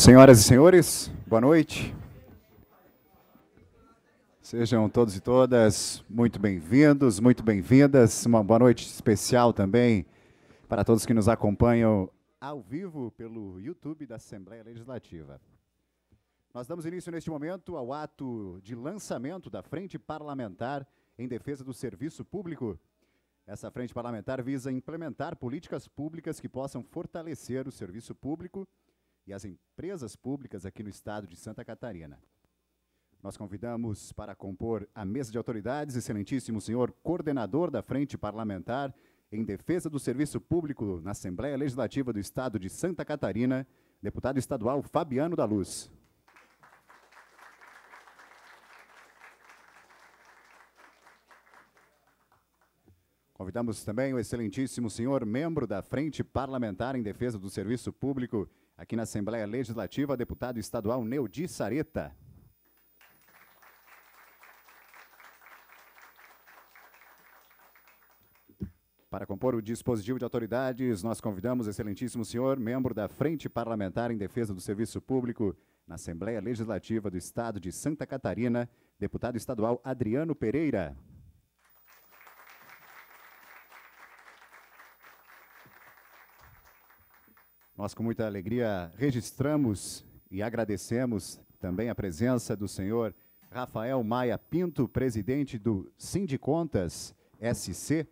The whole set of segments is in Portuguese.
Senhoras e senhores, boa noite. Sejam todos e todas muito bem-vindos, muito bem-vindas. Uma boa noite especial também para todos que nos acompanham ao vivo pelo YouTube da Assembleia Legislativa. Nós damos início neste momento ao ato de lançamento da Frente Parlamentar em Defesa do Serviço Público. Essa Frente Parlamentar visa implementar políticas públicas que possam fortalecer o serviço público e as empresas públicas aqui no estado de Santa Catarina. Nós convidamos para compor a mesa de autoridades, excelentíssimo senhor coordenador da Frente Parlamentar em Defesa do Serviço Público na Assembleia Legislativa do Estado de Santa Catarina, deputado estadual Fabiano da Luz. Convidamos também o excelentíssimo senhor membro da Frente Parlamentar em Defesa do Serviço Público aqui na Assembleia Legislativa, deputado estadual Neudi Sareta. Para compor o dispositivo de autoridades, nós convidamos o excelentíssimo senhor, membro da Frente Parlamentar em Defesa do Serviço Público na Assembleia Legislativa do Estado de Santa Catarina, deputado estadual Adriano Pereira. Nós, com muita alegria, registramos e agradecemos também a presença do senhor Rafael Maia Pinto, presidente do Sindicontas SC,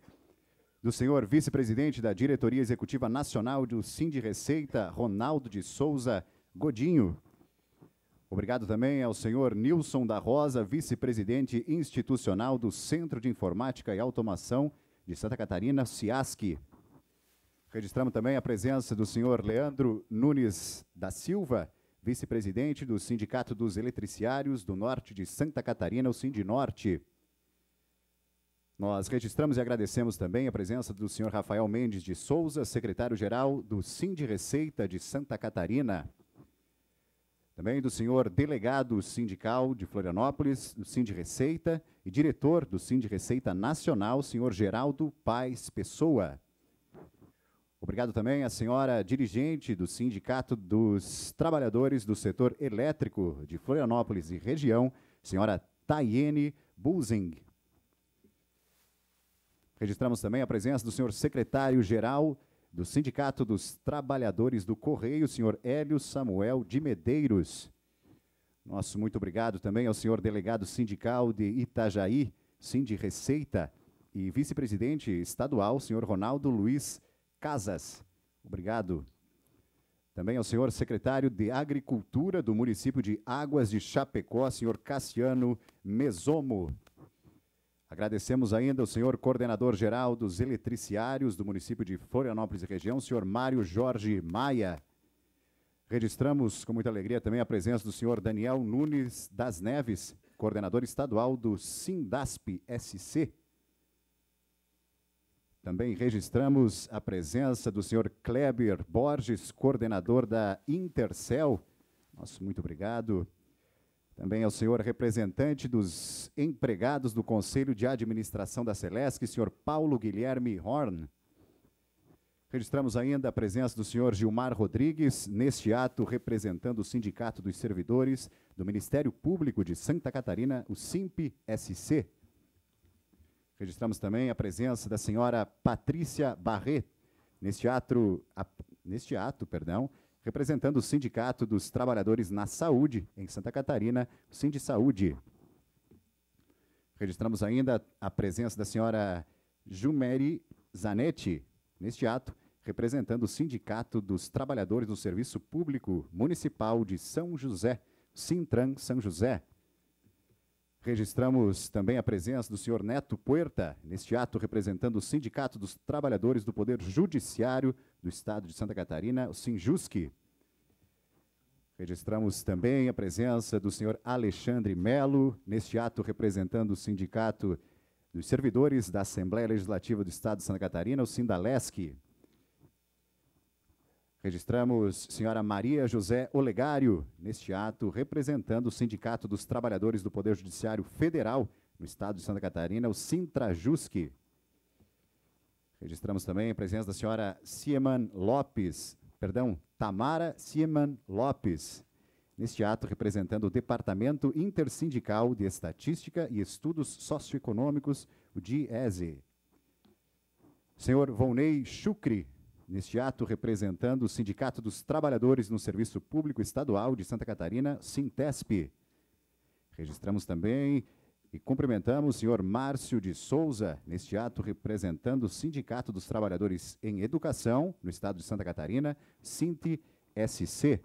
do senhor vice-presidente da Diretoria Executiva Nacional do Sindi Receita, Ronaldo de Souza Godinho. Obrigado também ao senhor Nilson da Rosa, vice-presidente institucional do Centro de Informática e Automação de Santa Catarina, CIASC. Registramos também a presença do senhor Leandro Nunes da Silva, vice-presidente do Sindicato dos Eletriciários do Norte de Santa Catarina, o Sindinorte. Nós registramos e agradecemos também a presença do senhor Rafael Mendes de Souza, secretário-geral do Sind Receita de Santa Catarina. Também do senhor delegado sindical de Florianópolis, do Sind Receita, e diretor do Sind Receita Nacional, senhor Geraldo Paz Pessoa. Obrigado também à senhora dirigente do Sindicato dos Trabalhadores do Setor Elétrico de Florianópolis e Região, senhora Tayene Buzing. Registramos também a presença do senhor secretário-geral do Sindicato dos Trabalhadores do Correio, senhor Hélio Samuel de Medeiros. Nosso muito obrigado também ao senhor delegado sindical de Itajaí, Sindi Receita, e vice-presidente estadual, senhor Ronaldo Luiz Casas. Obrigado. Também ao senhor secretário de Agricultura do município de Águas de Chapecó, senhor Cassiano Mesomo. Agradecemos ainda ao senhor coordenador-geral dos eletriciários do município de Florianópolis e região, senhor Mário Jorge Maia. Registramos com muita alegria também a presença do senhor Daniel Nunes das Neves, coordenador estadual do SINDASP SC, também registramos a presença do senhor Kleber Borges, coordenador da Intercel. Nosso muito obrigado. Também ao senhor representante dos empregados do Conselho de Administração da Celesc, senhor Paulo Guilherme Horn. Registramos ainda a presença do senhor Gilmar Rodrigues, neste ato representando o Sindicato dos Servidores do Ministério Público de Santa Catarina, o SIMP-SC. Registramos também a presença da senhora Patrícia Barré, neste ato, a, neste ato perdão, representando o Sindicato dos Trabalhadores na Saúde, em Santa Catarina, o Saúde. Registramos ainda a presença da senhora Jumeri Zanetti, neste ato, representando o Sindicato dos Trabalhadores do Serviço Público Municipal de São José, Sintran São José. Registramos também a presença do senhor Neto Puerta, neste ato representando o Sindicato dos Trabalhadores do Poder Judiciário do Estado de Santa Catarina, o Sinjusque. Registramos também a presença do senhor Alexandre Melo, neste ato representando o Sindicato dos Servidores da Assembleia Legislativa do Estado de Santa Catarina, o Sindalesc. Registramos senhora Maria José Olegário neste ato, representando o Sindicato dos Trabalhadores do Poder Judiciário Federal no Estado de Santa Catarina, o Sintrajusque. Registramos também a presença da senhora Sieman Lopes, perdão, Tamara Sieman Lopes, neste ato representando o Departamento Intersindical de Estatística e Estudos Socioeconômicos, o DIESE. Senhor Volney Chucri, Neste ato, representando o Sindicato dos Trabalhadores no Serviço Público Estadual de Santa Catarina, Sintesp. Registramos também e cumprimentamos o senhor Márcio de Souza, neste ato representando o Sindicato dos Trabalhadores em Educação no Estado de Santa Catarina, sinti sc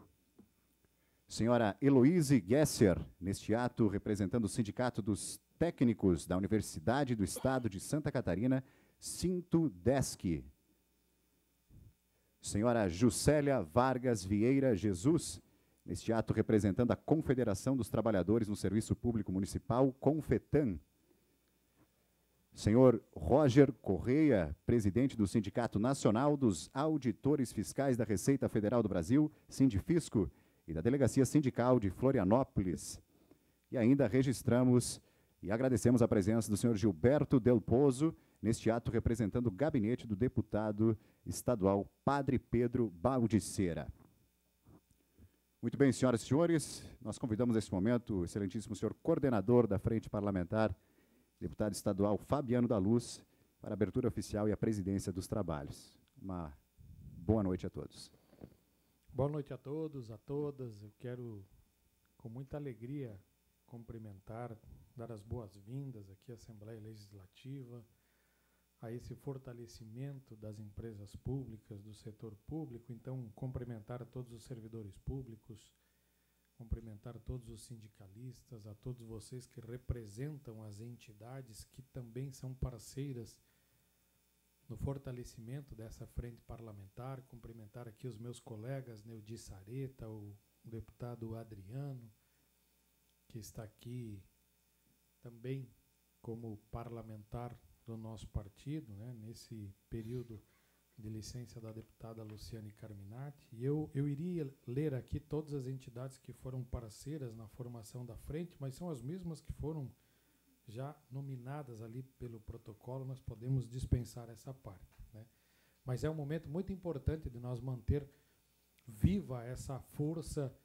Senhora Heloise Gesser, neste ato representando o Sindicato dos Técnicos da Universidade do Estado de Santa Catarina, Sintudesc senhora Juscelia Vargas Vieira Jesus, neste ato representando a Confederação dos Trabalhadores no Serviço Público Municipal, CONFETAM. Senhor Roger Correia, presidente do Sindicato Nacional dos Auditores Fiscais da Receita Federal do Brasil, Sindifisco, e da Delegacia Sindical de Florianópolis. E ainda registramos e agradecemos a presença do senhor Gilberto Del Pozo, neste ato representando o gabinete do deputado estadual Padre Pedro Baldiceira. Muito bem, senhoras e senhores, nós convidamos neste momento o excelentíssimo senhor coordenador da Frente Parlamentar, deputado estadual Fabiano da Luz, para a abertura oficial e a presidência dos trabalhos. Uma boa noite a todos. Boa noite a todos, a todas. Eu quero, com muita alegria, cumprimentar, dar as boas-vindas aqui à Assembleia Legislativa, a esse fortalecimento das empresas públicas, do setor público. Então, cumprimentar todos os servidores públicos, cumprimentar todos os sindicalistas, a todos vocês que representam as entidades que também são parceiras no fortalecimento dessa frente parlamentar, cumprimentar aqui os meus colegas Neudi Sareta, o deputado Adriano, que está aqui também como parlamentar do nosso partido, né, nesse período de licença da deputada Luciane Carminati. E eu, eu iria ler aqui todas as entidades que foram parceiras na formação da frente, mas são as mesmas que foram já nominadas ali pelo protocolo, nós podemos dispensar essa parte. Né? Mas é um momento muito importante de nós manter viva essa força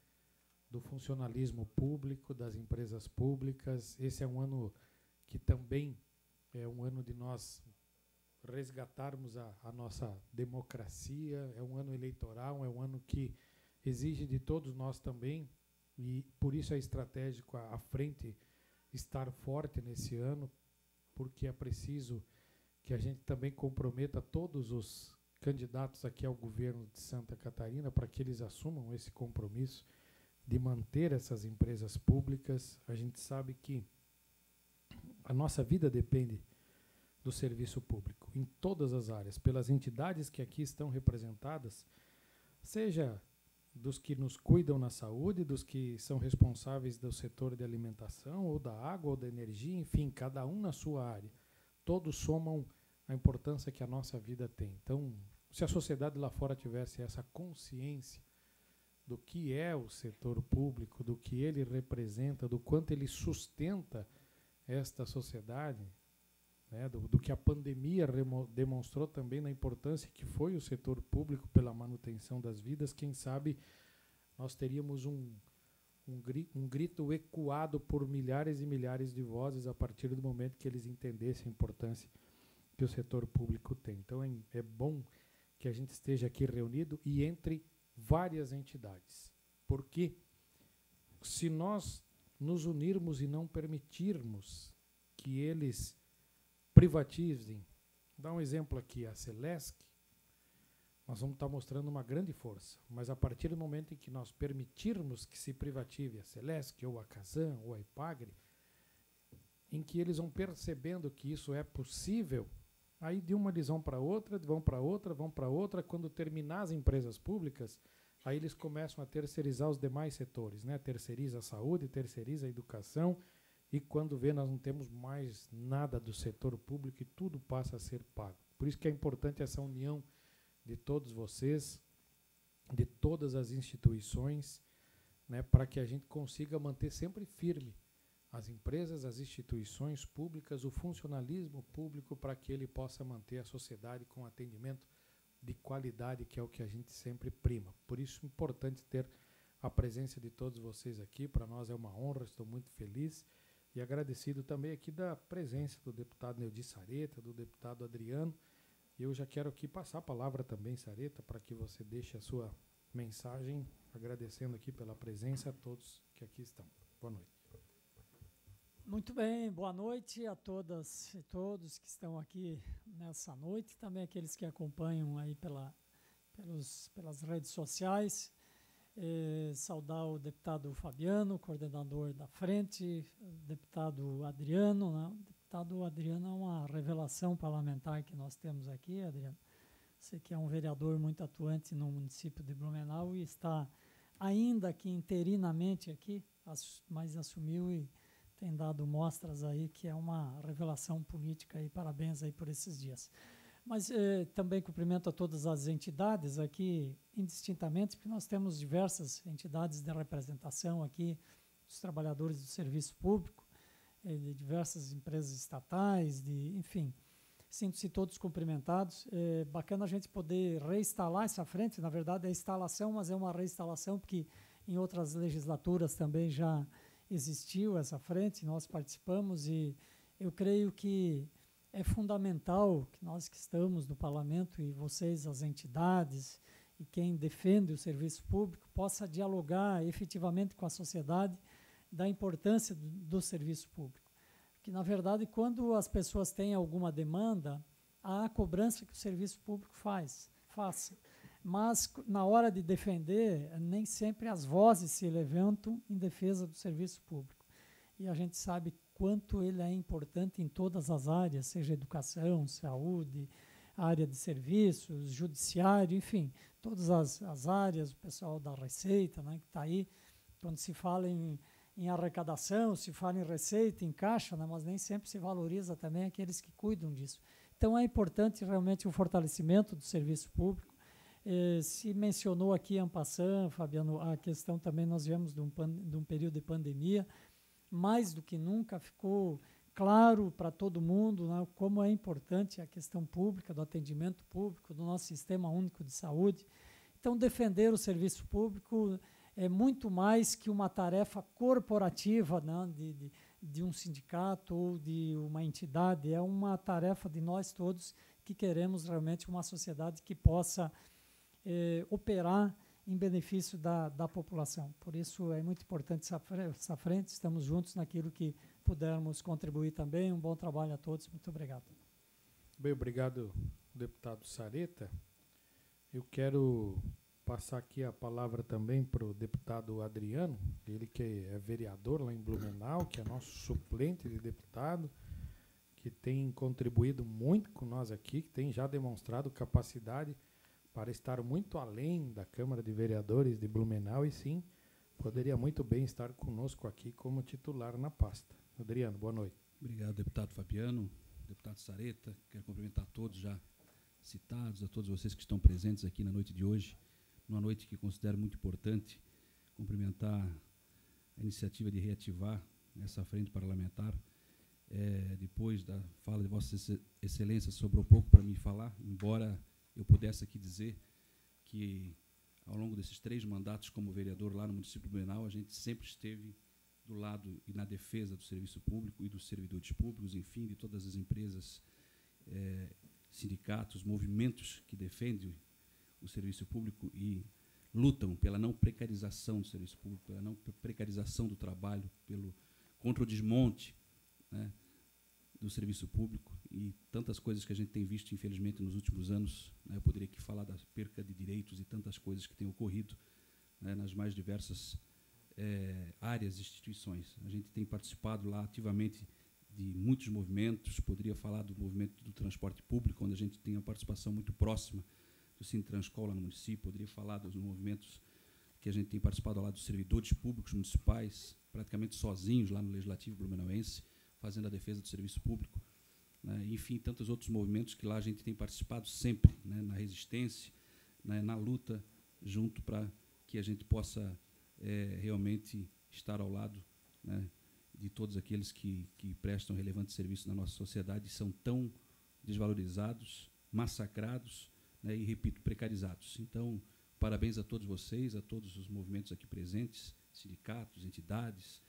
do funcionalismo público, das empresas públicas. Esse é um ano que também é um ano de nós resgatarmos a, a nossa democracia, é um ano eleitoral, é um ano que exige de todos nós também, e por isso é estratégico a, a frente estar forte nesse ano, porque é preciso que a gente também comprometa todos os candidatos aqui ao governo de Santa Catarina para que eles assumam esse compromisso de manter essas empresas públicas. A gente sabe que a nossa vida depende do serviço público, em todas as áreas, pelas entidades que aqui estão representadas, seja dos que nos cuidam na saúde, dos que são responsáveis do setor de alimentação, ou da água, ou da energia, enfim, cada um na sua área. Todos somam a importância que a nossa vida tem. Então, se a sociedade lá fora tivesse essa consciência do que é o setor público, do que ele representa, do quanto ele sustenta esta sociedade, né, do, do, que a pandemia demonstrou também na importância que foi o setor público pela manutenção das vidas, quem sabe nós teríamos um, um, grito, um grito ecoado por milhares e milhares de vozes a partir do momento que eles entendessem a importância que o setor público tem. Então é, é bom que a gente esteja aqui reunido e entre várias entidades, porque se nós nos unirmos e não permitirmos que eles privatizem. Dá um exemplo aqui, a Celesc, nós vamos estar mostrando uma grande força, mas a partir do momento em que nós permitirmos que se privative a Celesc, ou a Kazan, ou a Ipagre, em que eles vão percebendo que isso é possível, aí de uma lisão para outra, vão para outra, vão para outra, quando terminar as empresas públicas, Aí eles começam a terceirizar os demais setores, né? Terceiriza a saúde, terceiriza a educação, e quando vê, nós não temos mais nada do setor público e tudo passa a ser pago. Por isso que é importante essa união de todos vocês, de todas as instituições, né, para que a gente consiga manter sempre firme as empresas, as instituições públicas, o funcionalismo público, para que ele possa manter a sociedade com atendimento de qualidade, que é o que a gente sempre prima. Por isso é importante ter a presença de todos vocês aqui. Para nós é uma honra, estou muito feliz e agradecido também aqui da presença do deputado Neudi Sareta, do deputado Adriano. Eu já quero aqui passar a palavra também, Sareta, para que você deixe a sua mensagem, agradecendo aqui pela presença a todos que aqui estão. Boa noite. Muito bem, boa noite a todas e todos que estão aqui nessa noite, também aqueles que acompanham aí pela, pelos, pelas redes sociais. Eh, saudar o deputado Fabiano, coordenador da frente, deputado Adriano. Né? O deputado Adriano é uma revelação parlamentar que nós temos aqui, Adriano. Você que é um vereador muito atuante no município de Blumenau e está ainda que interinamente aqui, mas assumiu e tem dado mostras aí que é uma revelação política e parabéns aí por esses dias. Mas eh, também cumprimento a todas as entidades aqui indistintamente, porque nós temos diversas entidades de representação aqui, dos trabalhadores do serviço público, eh, de diversas empresas estatais, de, enfim, sinto-se todos cumprimentados. Eh, bacana a gente poder reinstalar essa frente, na verdade é instalação, mas é uma reinstalação, porque em outras legislaturas também já existiu essa frente, nós participamos e eu creio que é fundamental que nós que estamos no parlamento e vocês, as entidades e quem defende o serviço público, possa dialogar efetivamente com a sociedade da importância do, do serviço público. Que, na verdade, quando as pessoas têm alguma demanda, há a cobrança que o serviço público faz, faça mas na hora de defender, nem sempre as vozes se levantam em defesa do serviço público. E a gente sabe quanto ele é importante em todas as áreas, seja educação, saúde, área de serviços, judiciário, enfim, todas as, as áreas, o pessoal da Receita, né, que está aí, quando se fala em, em, arrecadação, se fala em receita, em caixa, né, mas nem sempre se valoriza também aqueles que cuidam disso. Então é importante realmente o fortalecimento do serviço público, eh, se mencionou aqui em passant, Fabiano, a questão também nós viemos de um, pan, de um período de pandemia, mais do que nunca ficou claro para todo mundo né, como é importante a questão pública, do atendimento público, do nosso sistema único de saúde. Então, defender o serviço público é muito mais que uma tarefa corporativa né, de, de, de um sindicato ou de uma entidade, é uma tarefa de nós todos que queremos realmente uma sociedade que possa eh, operar em benefício da, da população. Por isso é muito importante essa, essa frente, estamos juntos naquilo que pudermos contribuir também. Um bom trabalho a todos, muito obrigado. Bem, obrigado, deputado Sareta. Eu quero passar aqui a palavra também para o deputado Adriano, ele que é vereador lá em Blumenau, que é nosso suplente de deputado, que tem contribuído muito com nós aqui, que tem já demonstrado capacidade para estar muito além da Câmara de Vereadores de Blumenau e sim poderia muito bem estar conosco aqui como titular na pasta. Adriano, boa noite. Obrigado, deputado Fabiano, deputado Sareta. Quero cumprimentar todos já citados, a todos vocês que estão presentes aqui na noite de hoje, numa noite que considero muito importante. Cumprimentar a iniciativa de reativar essa frente parlamentar. É, depois da fala de Vossa Excelência, sobrou pouco para mim falar, embora eu pudesse aqui dizer que, ao longo desses três mandatos como vereador lá no município de Benal a gente sempre esteve do lado e na defesa do serviço público e dos servidores públicos, enfim, de todas as empresas, eh, sindicatos, movimentos que defendem o serviço público e lutam pela não precarização do serviço público, pela não precarização do trabalho, pelo contra o desmonte né, do serviço público e tantas coisas que a gente tem visto, infelizmente, nos últimos anos. Né, eu poderia aqui falar da perca de direitos e tantas coisas que têm ocorrido né, nas mais diversas é, áreas e instituições. A gente tem participado lá ativamente de muitos movimentos, poderia falar do movimento do transporte público, onde a gente tem uma participação muito próxima do Sintranscol lá no município, poderia falar dos movimentos que a gente tem participado lá dos servidores públicos municipais, praticamente sozinhos lá no Legislativo Blumenauense, fazendo a defesa do serviço público né, enfim, tantos outros movimentos que lá a gente tem participado sempre, né, na resistência, né, na luta, junto para que a gente possa é, realmente estar ao lado né? de todos aqueles que, que prestam relevante serviço na nossa sociedade e são tão desvalorizados, massacrados né? e, repito, precarizados. Então, parabéns a todos vocês, a todos os movimentos aqui presentes, sindicatos, entidades,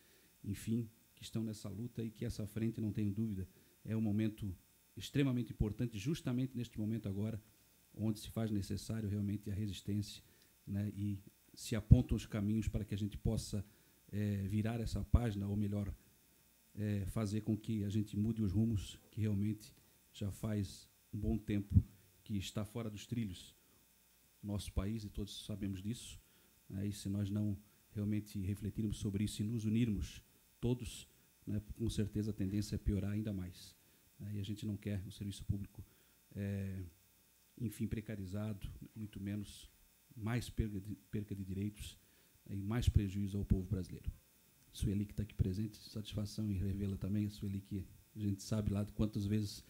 enfim, que estão nessa luta e que essa frente, não tenho dúvida, é um momento extremamente importante, justamente neste momento agora, onde se faz necessário realmente a resistência né, e se apontam os caminhos para que a gente possa é, virar essa página, ou melhor, é, fazer com que a gente mude os rumos que realmente já faz um bom tempo que está fora dos trilhos. Nosso país, e todos sabemos disso, né, e se nós não realmente refletirmos sobre isso e nos unirmos todos, né, com certeza a tendência é piorar ainda mais. Né, e a gente não quer o serviço público, é, enfim, precarizado, muito menos mais perca de, perca de direitos e mais prejuízo ao povo brasileiro. Sueli, que está aqui presente, satisfação em revê-la também. A Sueli, que a gente sabe lá de quantas vezes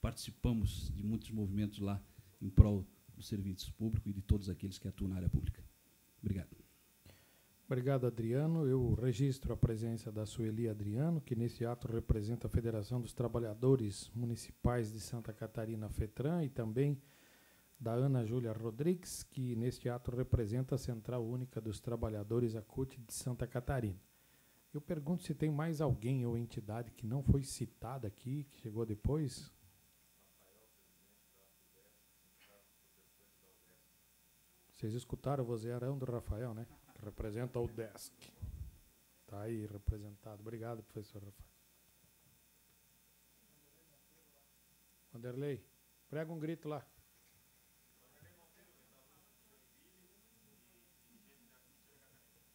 participamos de muitos movimentos lá em prol do serviço público e de todos aqueles que atuam na área pública. Obrigado. Obrigado, Adriano. Eu registro a presença da Sueli Adriano, que nesse ato representa a Federação dos Trabalhadores Municipais de Santa Catarina, FETRAN, e também da Ana Júlia Rodrigues, que neste ato representa a Central Única dos Trabalhadores ACUT de Santa Catarina. Eu pergunto se tem mais alguém ou entidade que não foi citada aqui, que chegou depois. Vocês escutaram o vozearão do Rafael, né? representa o DESC. Está aí representado. Obrigado, professor Rafael. Vanderlei, prega um grito lá.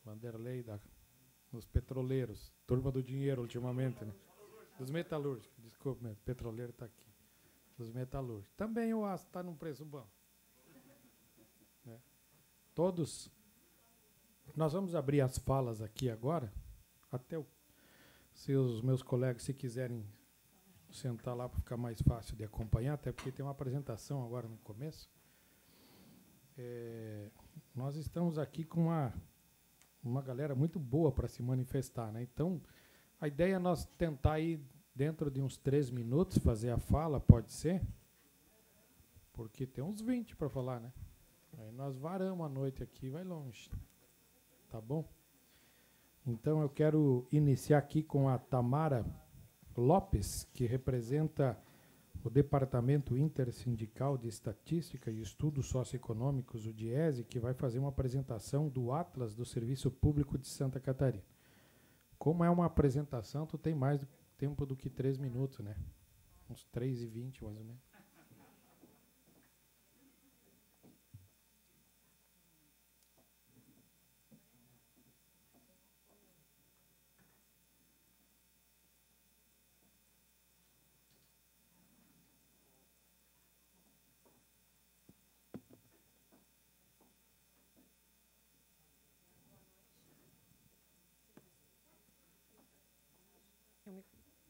Vanderlei da, petroleiros, turma do dinheiro ultimamente, né? Dos metalúrgicos, desculpe, mas petroleiro está aqui. Dos metalúrgicos. Também o aço está num preço bom. Né? Todos nós vamos abrir as falas aqui agora, até o, se os meus colegas se quiserem sentar lá para ficar mais fácil de acompanhar, até porque tem uma apresentação agora no começo. É, nós estamos aqui com uma, uma galera muito boa para se manifestar, né? Então, a ideia é nós tentar aí dentro de uns três minutos fazer a fala, pode ser? Porque tem uns 20 para falar, né? Aí nós varamos a noite aqui, vai longe tá bom? Então eu quero iniciar aqui com a Tamara Lopes, que representa o Departamento Intersindical de Estatística e Estudos Socioeconômicos, o DIESE, que vai fazer uma apresentação do Atlas do Serviço Público de Santa Catarina. Como é uma apresentação, tu tem mais tempo do que três minutos, né? Uns 3 e 20, mais ou menos.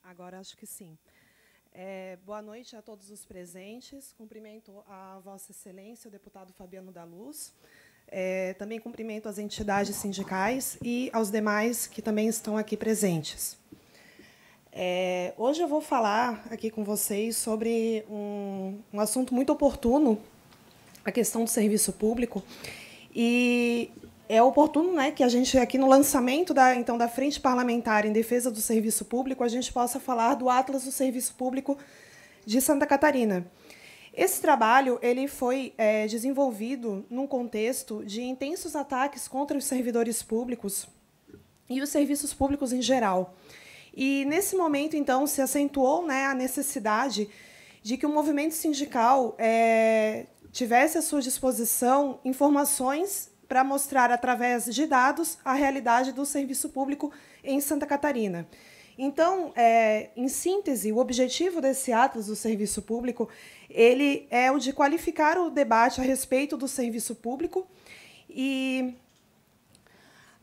Agora acho que sim. É, boa noite a todos os presentes. Cumprimento a Vossa Excelência, o deputado Fabiano da Luz. É, também cumprimento as entidades sindicais e aos demais que também estão aqui presentes. É, hoje eu vou falar aqui com vocês sobre um, um assunto muito oportuno, a questão do serviço público. E é oportuno né, que a gente, aqui no lançamento da, então, da Frente Parlamentar em Defesa do Serviço Público, a gente possa falar do Atlas do Serviço Público de Santa Catarina. Esse trabalho ele foi é, desenvolvido num contexto de intensos ataques contra os servidores públicos e os serviços públicos em geral. E, nesse momento, então, se acentuou né, a necessidade de que o movimento sindical é, tivesse à sua disposição informações para mostrar, através de dados, a realidade do serviço público em Santa Catarina. Então, é, em síntese, o objetivo desse Atlas do Serviço Público ele é o de qualificar o debate a respeito do serviço público e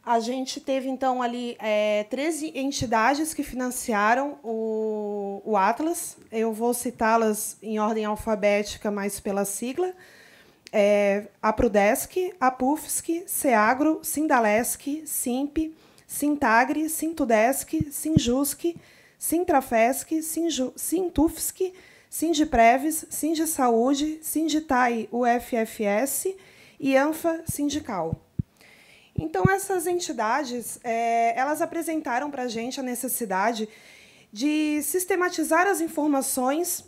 a gente teve, então, ali é, 13 entidades que financiaram o, o Atlas. Eu vou citá-las em ordem alfabética, mas pela sigla é, a Prudesc, a Pufsk, Seagro, Sindalesc, Simp, Sintagre, Sintudesc, Sinjusc, Sintrafesc, Sintufsk, Sintufsc, Sindipreves, Sindisaúde, Sinditai UFFS e ANFA Sindical. Então, essas entidades é, elas apresentaram para a gente a necessidade de sistematizar as informações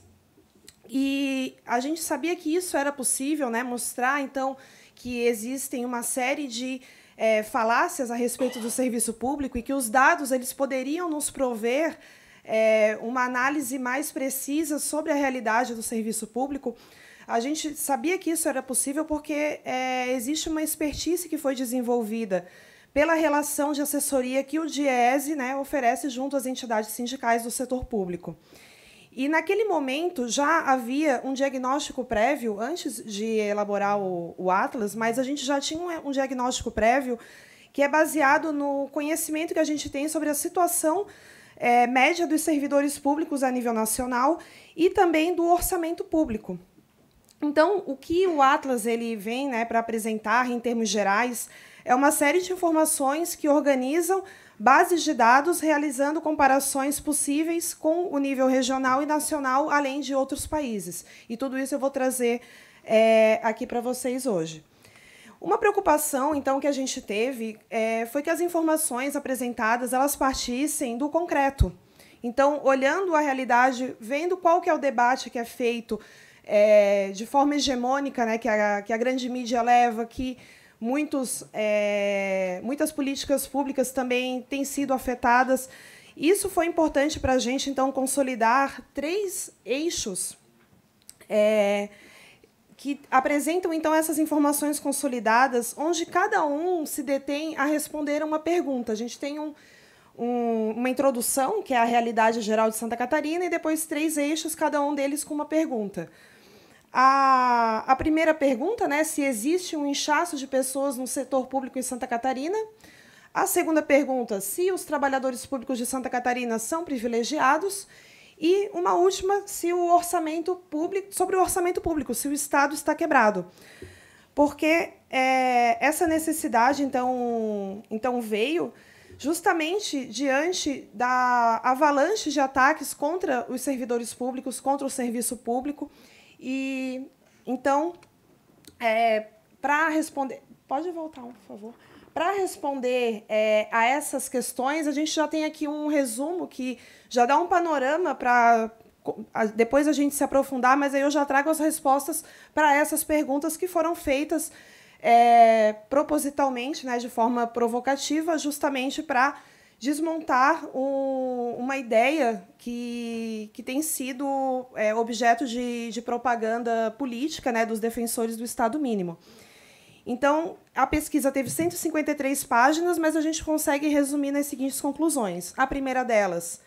e a gente sabia que isso era possível, né? Mostrar, então, que existem uma série de é, falácias a respeito do serviço público e que os dados eles poderiam nos prover é, uma análise mais precisa sobre a realidade do serviço público. A gente sabia que isso era possível porque é, existe uma expertise que foi desenvolvida pela relação de assessoria que o DIESE né, oferece junto às entidades sindicais do setor público. E naquele momento já havia um diagnóstico prévio, antes de elaborar o, o Atlas, mas a gente já tinha um, um diagnóstico prévio que é baseado no conhecimento que a gente tem sobre a situação é, média dos servidores públicos a nível nacional e também do orçamento público. Então, o que o Atlas ele vem né, para apresentar em termos gerais é uma série de informações que organizam bases de dados realizando comparações possíveis com o nível regional e nacional, além de outros países. E tudo isso eu vou trazer é, aqui para vocês hoje. Uma preocupação, então, que a gente teve é, foi que as informações apresentadas elas partissem do concreto. Então, olhando a realidade, vendo qual que é o debate que é feito é, de forma hegemônica, né, que a, que a grande mídia leva, que muitos, é, muitas políticas públicas também têm sido afetadas. Isso foi importante para a gente, então, consolidar três eixos é, que apresentam, então, essas informações consolidadas, onde cada um se detém a responder a uma pergunta. A gente tem um, um, uma introdução, que é a realidade geral de Santa Catarina, e depois três eixos, cada um deles com uma pergunta. A, a primeira pergunta, né, se existe um inchaço de pessoas no setor público em Santa Catarina. A segunda pergunta, se os trabalhadores públicos de Santa Catarina são privilegiados. E uma última, se o orçamento público, sobre o orçamento público, se o Estado está quebrado. Porque é, essa necessidade, então, então, veio justamente diante da avalanche de ataques contra os servidores públicos, contra o serviço público. E então, é, para responder, pode voltar, por favor. Para responder é, a essas questões, a gente já tem aqui um resumo que já dá um panorama para depois a gente se aprofundar, mas aí eu já trago as respostas para essas perguntas que foram feitas é, propositalmente, né, de forma provocativa, justamente para desmontar um, uma ideia que, que tem sido é, objeto de, de propaganda política né, dos defensores do Estado mínimo. Então, a pesquisa teve 153 páginas, mas a gente consegue resumir nas seguintes conclusões. A primeira delas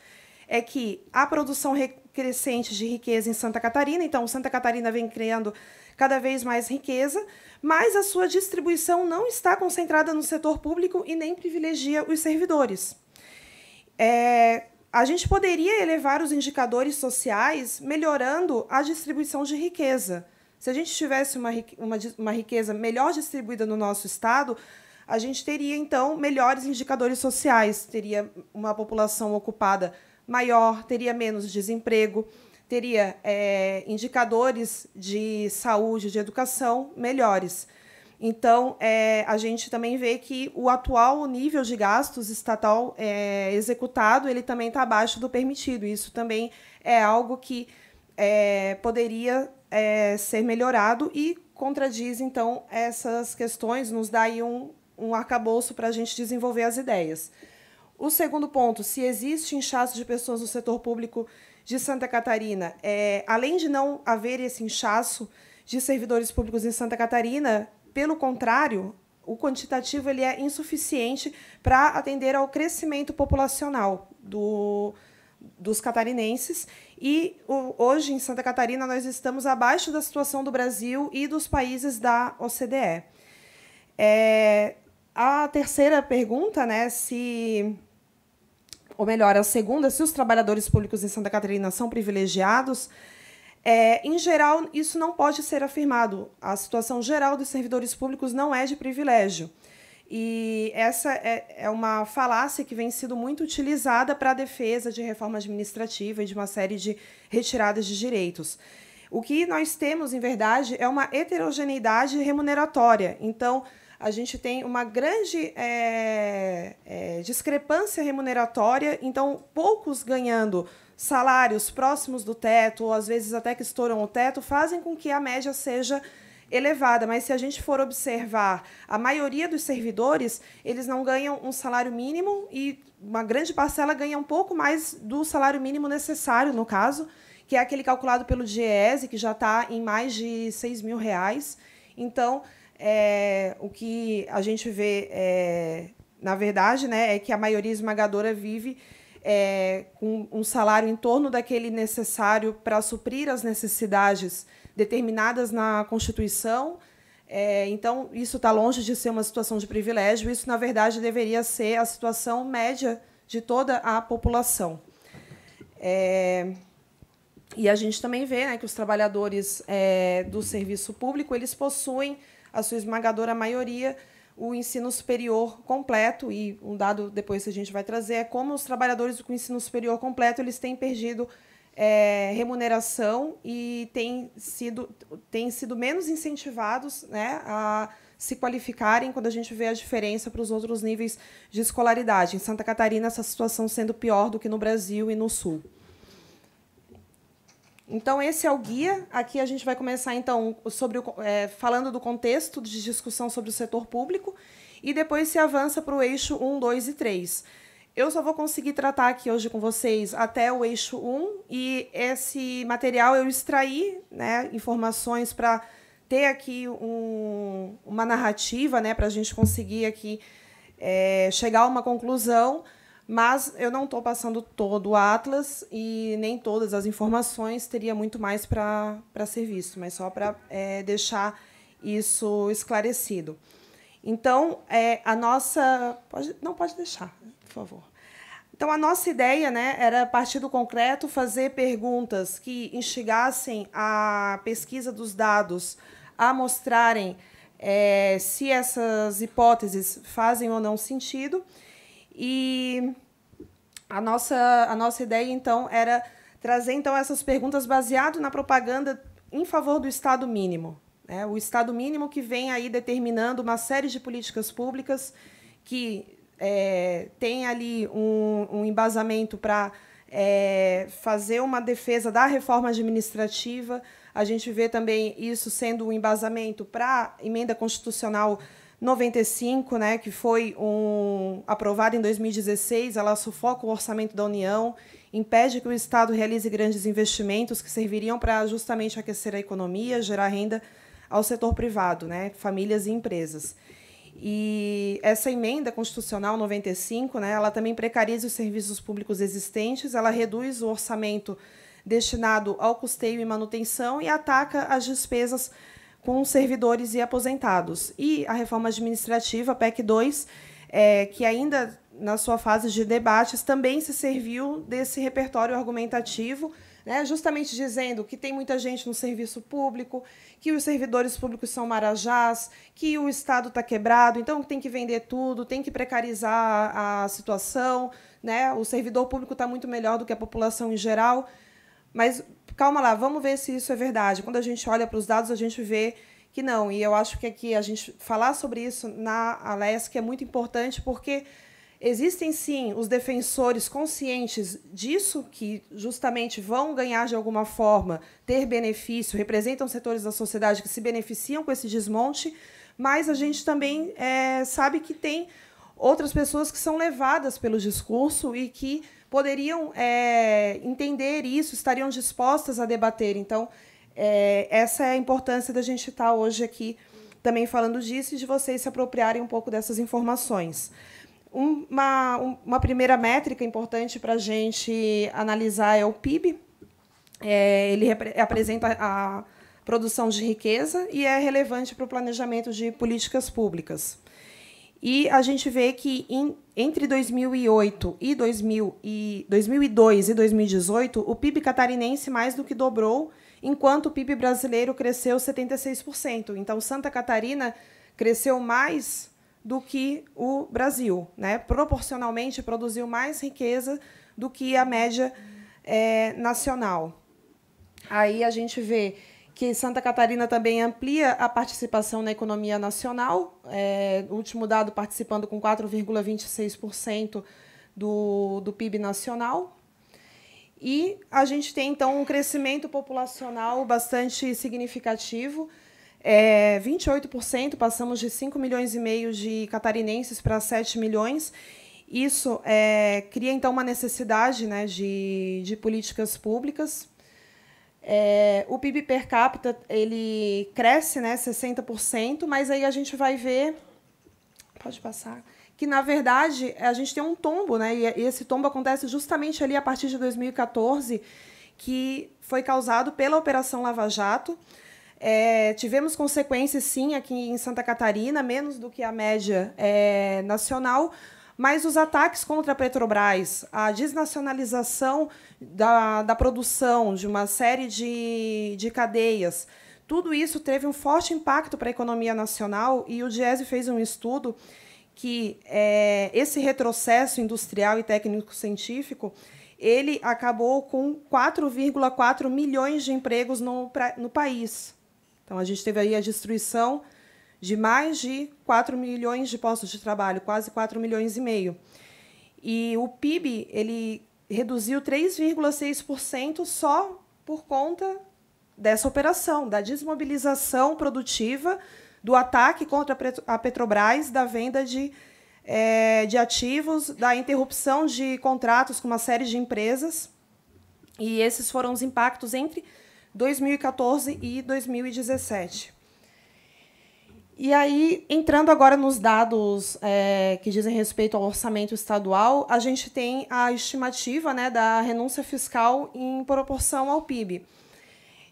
é que a produção crescente de riqueza em Santa Catarina, então Santa Catarina vem criando cada vez mais riqueza, mas a sua distribuição não está concentrada no setor público e nem privilegia os servidores. É, a gente poderia elevar os indicadores sociais melhorando a distribuição de riqueza. Se a gente tivesse uma, uma, uma riqueza melhor distribuída no nosso Estado, a gente teria, então, melhores indicadores sociais, teria uma população ocupada maior, teria menos desemprego, teria é, indicadores de saúde, de educação melhores. Então, é, a gente também vê que o atual nível de gastos estatal é, executado, ele também está abaixo do permitido. Isso também é algo que é, poderia é, ser melhorado e contradiz, então, essas questões, nos dá aí um, um arcabouço para a gente desenvolver as ideias. O segundo ponto, se existe inchaço de pessoas no setor público de Santa Catarina, é, além de não haver esse inchaço de servidores públicos em Santa Catarina, pelo contrário, o quantitativo ele é insuficiente para atender ao crescimento populacional do, dos catarinenses. E hoje, em Santa Catarina, nós estamos abaixo da situação do Brasil e dos países da OCDE. É, a terceira pergunta, né, se ou melhor, a segunda, se os trabalhadores públicos em Santa Catarina são privilegiados, é, em geral, isso não pode ser afirmado. A situação geral dos servidores públicos não é de privilégio. E essa é, é uma falácia que vem sendo muito utilizada para a defesa de reforma administrativa e de uma série de retiradas de direitos. O que nós temos, em verdade, é uma heterogeneidade remuneratória. Então, a gente tem uma grande é, é, discrepância remuneratória, então poucos ganhando salários próximos do teto, ou às vezes até que estouram o teto, fazem com que a média seja elevada, mas se a gente for observar, a maioria dos servidores, eles não ganham um salário mínimo e uma grande parcela ganha um pouco mais do salário mínimo necessário, no caso, que é aquele calculado pelo GES, que já está em mais de 6 mil reais. Então, é, o que a gente vê, é, na verdade, né, é que a maioria esmagadora vive é, com um salário em torno daquele necessário para suprir as necessidades determinadas na Constituição. É, então, isso está longe de ser uma situação de privilégio, isso, na verdade, deveria ser a situação média de toda a população. É, e a gente também vê né, que os trabalhadores é, do serviço público eles possuem, a sua esmagadora maioria, o ensino superior completo e um dado depois que a gente vai trazer é como os trabalhadores com ensino superior completo eles têm perdido é, remuneração e têm sido, têm sido menos incentivados né, a se qualificarem quando a gente vê a diferença para os outros níveis de escolaridade. Em Santa Catarina, essa situação sendo pior do que no Brasil e no Sul. Então, esse é o guia. Aqui a gente vai começar, então, sobre o, é, falando do contexto de discussão sobre o setor público e depois se avança para o eixo 1, 2 e 3. Eu só vou conseguir tratar aqui hoje com vocês até o eixo 1 e esse material eu extraí né, informações para ter aqui um, uma narrativa, né, para a gente conseguir aqui é, chegar a uma conclusão mas eu não estou passando todo o Atlas e nem todas as informações, teria muito mais para ser visto, mas só para é, deixar isso esclarecido. Então, é, a nossa. Pode, não, pode deixar, por favor. Então, a nossa ideia né, era, a partir do concreto, fazer perguntas que instigassem a pesquisa dos dados a mostrarem é, se essas hipóteses fazem ou não sentido e a nossa, a nossa ideia, então, era trazer então essas perguntas baseado na propaganda em favor do Estado mínimo. Né? O Estado mínimo que vem aí determinando uma série de políticas públicas que é, tem ali um, um embasamento para é, fazer uma defesa da reforma administrativa. A gente vê também isso sendo um embasamento para a emenda constitucional 95, né, que foi um, aprovada em 2016, ela sufoca o orçamento da União, impede que o Estado realize grandes investimentos que serviriam para justamente aquecer a economia, gerar renda ao setor privado, né, famílias e empresas. E essa emenda constitucional 95, né, ela também precariza os serviços públicos existentes, ela reduz o orçamento destinado ao custeio e manutenção e ataca as despesas com servidores e aposentados. E a reforma administrativa, PEC 2, é, que ainda na sua fase de debates também se serviu desse repertório argumentativo, né, justamente dizendo que tem muita gente no serviço público, que os servidores públicos são marajás, que o Estado está quebrado, então tem que vender tudo, tem que precarizar a situação, né, o servidor público está muito melhor do que a população em geral. Mas calma lá, vamos ver se isso é verdade. Quando a gente olha para os dados, a gente vê que não. E eu acho que aqui a gente falar sobre isso na Alesc é muito importante, porque existem sim os defensores conscientes disso, que justamente vão ganhar de alguma forma, ter benefício, representam setores da sociedade que se beneficiam com esse desmonte, mas a gente também é, sabe que tem outras pessoas que são levadas pelo discurso e que poderiam é, entender isso, estariam dispostas a debater. Então, é, essa é a importância da gente estar tá hoje aqui também falando disso e de vocês se apropriarem um pouco dessas informações. Uma, uma primeira métrica importante para a gente analisar é o PIB. É, ele apresenta a produção de riqueza e é relevante para o planejamento de políticas públicas. E a gente vê que, em entre 2008 e, 2000 e 2002 e 2018, o PIB catarinense mais do que dobrou, enquanto o PIB brasileiro cresceu 76%. Então, Santa Catarina cresceu mais do que o Brasil, né? Proporcionalmente produziu mais riqueza do que a média é, nacional. Aí a gente vê que Santa Catarina também amplia a participação na economia nacional, é, último dado participando com 4,26% do, do PIB nacional. E a gente tem, então, um crescimento populacional bastante significativo. É, 28%, passamos de 5 milhões e meio de catarinenses para 7 milhões. Isso é, cria, então, uma necessidade né, de, de políticas públicas é, o PIB per capita ele cresce, né, 60%, mas aí a gente vai ver, pode passar, que na verdade a gente tem um tombo, né, e esse tombo acontece justamente ali a partir de 2014, que foi causado pela Operação Lava Jato. É, tivemos consequências, sim, aqui em Santa Catarina, menos do que a média é, nacional, mas os ataques contra a Petrobras, a desnacionalização da, da produção de uma série de, de cadeias, tudo isso teve um forte impacto para a economia nacional e o Diese fez um estudo que é, esse retrocesso industrial e técnico-científico ele acabou com 4,4 milhões de empregos no, no país. Então, a gente teve aí a destruição de mais de 4 milhões de postos de trabalho, quase 4 milhões e meio. E o PIB ele reduziu 3,6% só por conta dessa operação, da desmobilização produtiva, do ataque contra a Petrobras, da venda de, é, de ativos, da interrupção de contratos com uma série de empresas. E esses foram os impactos entre 2014 e 2017. E aí, entrando agora nos dados é, que dizem respeito ao orçamento estadual, a gente tem a estimativa né, da renúncia fiscal em proporção ao PIB.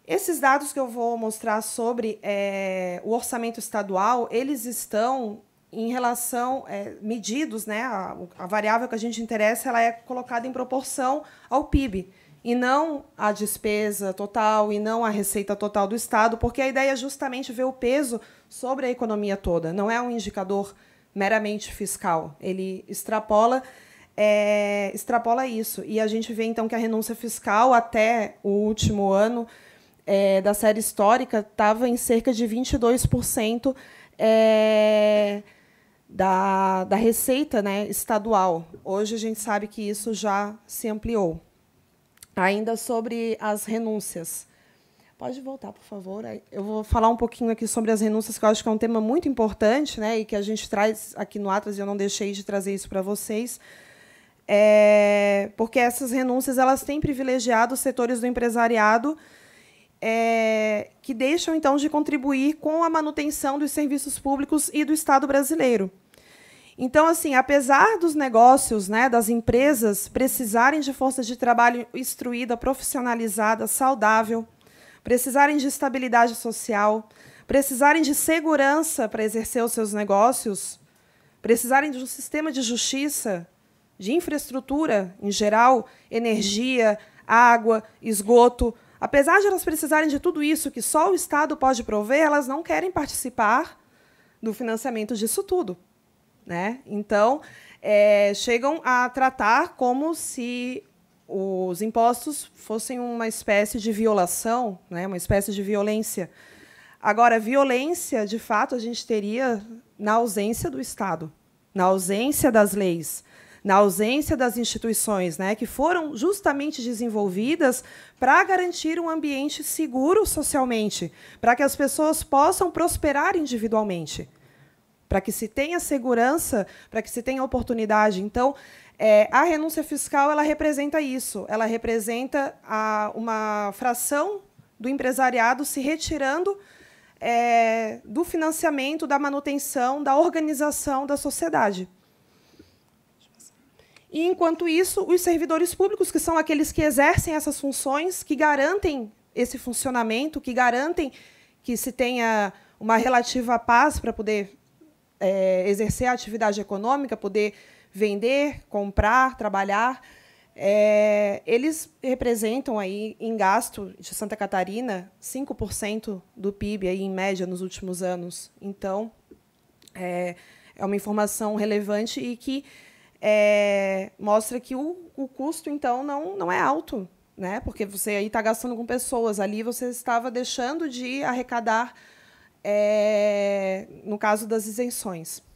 Esses dados que eu vou mostrar sobre é, o orçamento estadual, eles estão em relação é, medidos, né? A, a variável que a gente interessa ela é colocada em proporção ao PIB e não a despesa total e não a receita total do Estado, porque a ideia é justamente ver o peso sobre a economia toda. Não é um indicador meramente fiscal. Ele extrapola é, extrapola isso. E a gente vê então que a renúncia fiscal até o último ano é, da série histórica estava em cerca de 22% é, da, da receita né, estadual. Hoje a gente sabe que isso já se ampliou ainda sobre as renúncias. Pode voltar, por favor. Eu vou falar um pouquinho aqui sobre as renúncias, que eu acho que é um tema muito importante, né? E que a gente traz aqui no Atlas, e eu não deixei de trazer isso para vocês. É, porque essas renúncias elas têm privilegiado os setores do empresariado é, que deixam então de contribuir com a manutenção dos serviços públicos e do Estado brasileiro. Então, assim, apesar dos negócios, né, das empresas precisarem de força de trabalho instruída, profissionalizada, saudável, precisarem de estabilidade social, precisarem de segurança para exercer os seus negócios, precisarem de um sistema de justiça, de infraestrutura em geral, energia, água, esgoto, apesar de elas precisarem de tudo isso que só o Estado pode prover, elas não querem participar do financiamento disso tudo né? Então, é, chegam a tratar como se os impostos fossem uma espécie de violação, né? uma espécie de violência. Agora, violência, de fato, a gente teria na ausência do Estado, na ausência das leis, na ausência das instituições, né, que foram justamente desenvolvidas para garantir um ambiente seguro socialmente, para que as pessoas possam prosperar individualmente para que se tenha segurança, para que se tenha oportunidade. Então, é, a renúncia fiscal ela representa isso, ela representa a, uma fração do empresariado se retirando é, do financiamento, da manutenção, da organização da sociedade. E, enquanto isso, os servidores públicos, que são aqueles que exercem essas funções, que garantem esse funcionamento, que garantem que se tenha uma relativa paz para poder é, exercer a atividade econômica, poder vender, comprar, trabalhar. É, eles representam aí em gasto de Santa Catarina 5% do PIB aí, em média nos últimos anos. Então, é, é uma informação relevante e que é, mostra que o, o custo, então, não, não é alto, né? porque você aí está gastando com pessoas. Ali você estava deixando de arrecadar é, no caso das isenções.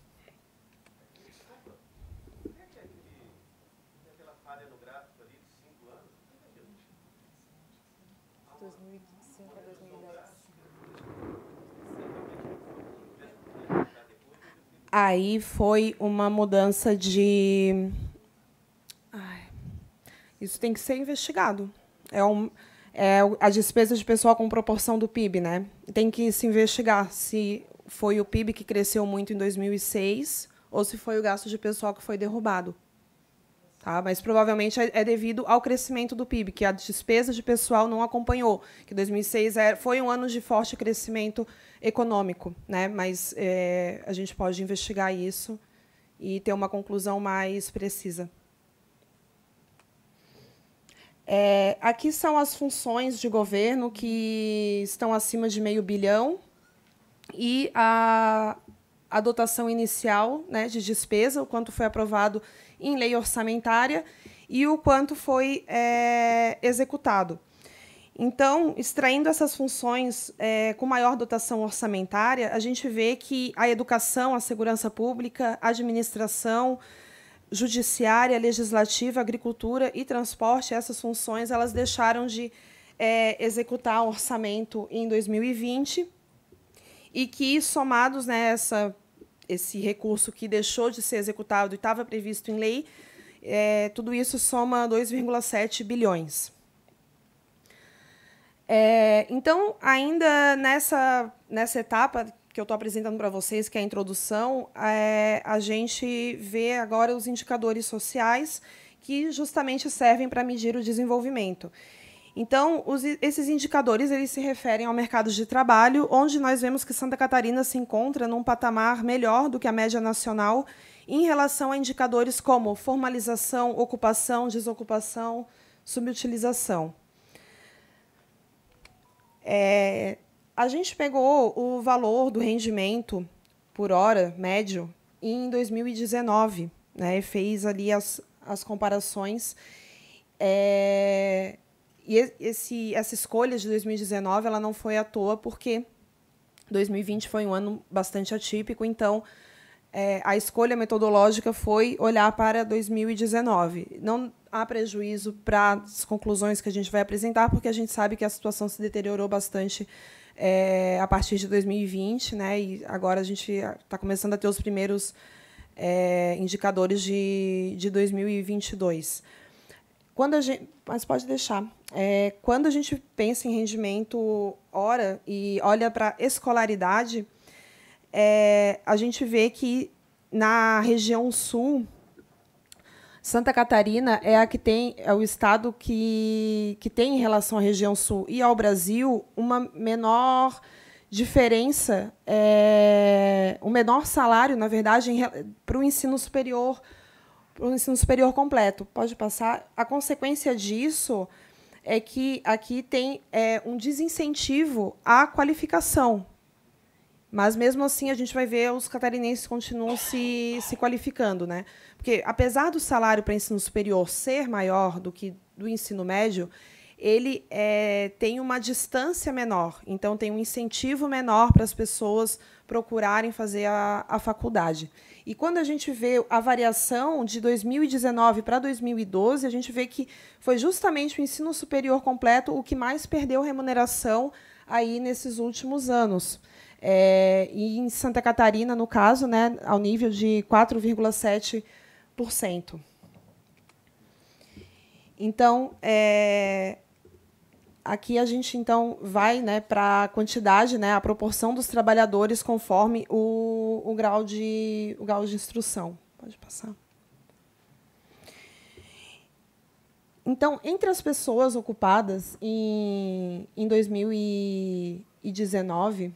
aí foi uma mudança de. Ai, isso tem que ser investigado. É um, é, as despesas de pessoal com proporção do PIB, né? Tem que se investigar se foi o PIB que cresceu muito em 2006 ou se foi o gasto de pessoal que foi derrubado. Tá? Mas provavelmente é, é devido ao crescimento do PIB, que a despesa de pessoal não acompanhou, que 2006 é, foi um ano de forte crescimento econômico, né? mas é, a gente pode investigar isso e ter uma conclusão mais precisa. É, aqui são as funções de governo que estão acima de meio bilhão e a, a dotação inicial né, de despesa, o quanto foi aprovado em lei orçamentária e o quanto foi é, executado. Então, extraindo essas funções é, com maior dotação orçamentária, a gente vê que a educação, a segurança pública, a administração, judiciária, legislativa, agricultura e transporte, essas funções elas deixaram de é, executar orçamento em 2020 e que, somados nessa né, esse recurso que deixou de ser executado e estava previsto em lei, é, tudo isso soma 2,7 bilhões. É, então, ainda nessa, nessa etapa que eu estou apresentando para vocês, que é a introdução, é, a gente vê agora os indicadores sociais que justamente servem para medir o desenvolvimento. Então, os, esses indicadores eles se referem ao mercado de trabalho, onde nós vemos que Santa Catarina se encontra num patamar melhor do que a média nacional em relação a indicadores como formalização, ocupação, desocupação, subutilização. É, a gente pegou o valor do rendimento por hora médio em 2019, né? fez ali as, as comparações. É... E esse, essa escolha de 2019 ela não foi à toa, porque 2020 foi um ano bastante atípico, então é, a escolha metodológica foi olhar para 2019. Não há prejuízo para as conclusões que a gente vai apresentar, porque a gente sabe que a situação se deteriorou bastante é, a partir de 2020, né? E agora a gente está começando a ter os primeiros é, indicadores de, de 2022. Quando a gente, mas pode deixar. É, quando a gente pensa em rendimento hora e olha para escolaridade, é, a gente vê que na região sul Santa Catarina é a que tem é o estado que, que tem em relação à região sul e ao Brasil uma menor diferença, é, o um menor salário, na verdade, para o ensino superior, para o ensino superior completo. Pode passar. A consequência disso é que aqui tem é, um desincentivo à qualificação mas mesmo assim a gente vai ver os catarinenses continuam se, se qualificando, né? Porque apesar do salário para ensino superior ser maior do que do ensino médio, ele é, tem uma distância menor, então tem um incentivo menor para as pessoas procurarem fazer a, a faculdade. E quando a gente vê a variação de 2019 para 2012, a gente vê que foi justamente o ensino superior completo o que mais perdeu remuneração aí nesses últimos anos. É, e em Santa Catarina, no caso, né, ao nível de 4,7%. Então, é, aqui a gente então vai né, para a quantidade, né, a proporção dos trabalhadores conforme o, o, grau de, o grau de instrução. Pode passar. Então, entre as pessoas ocupadas em, em 2019,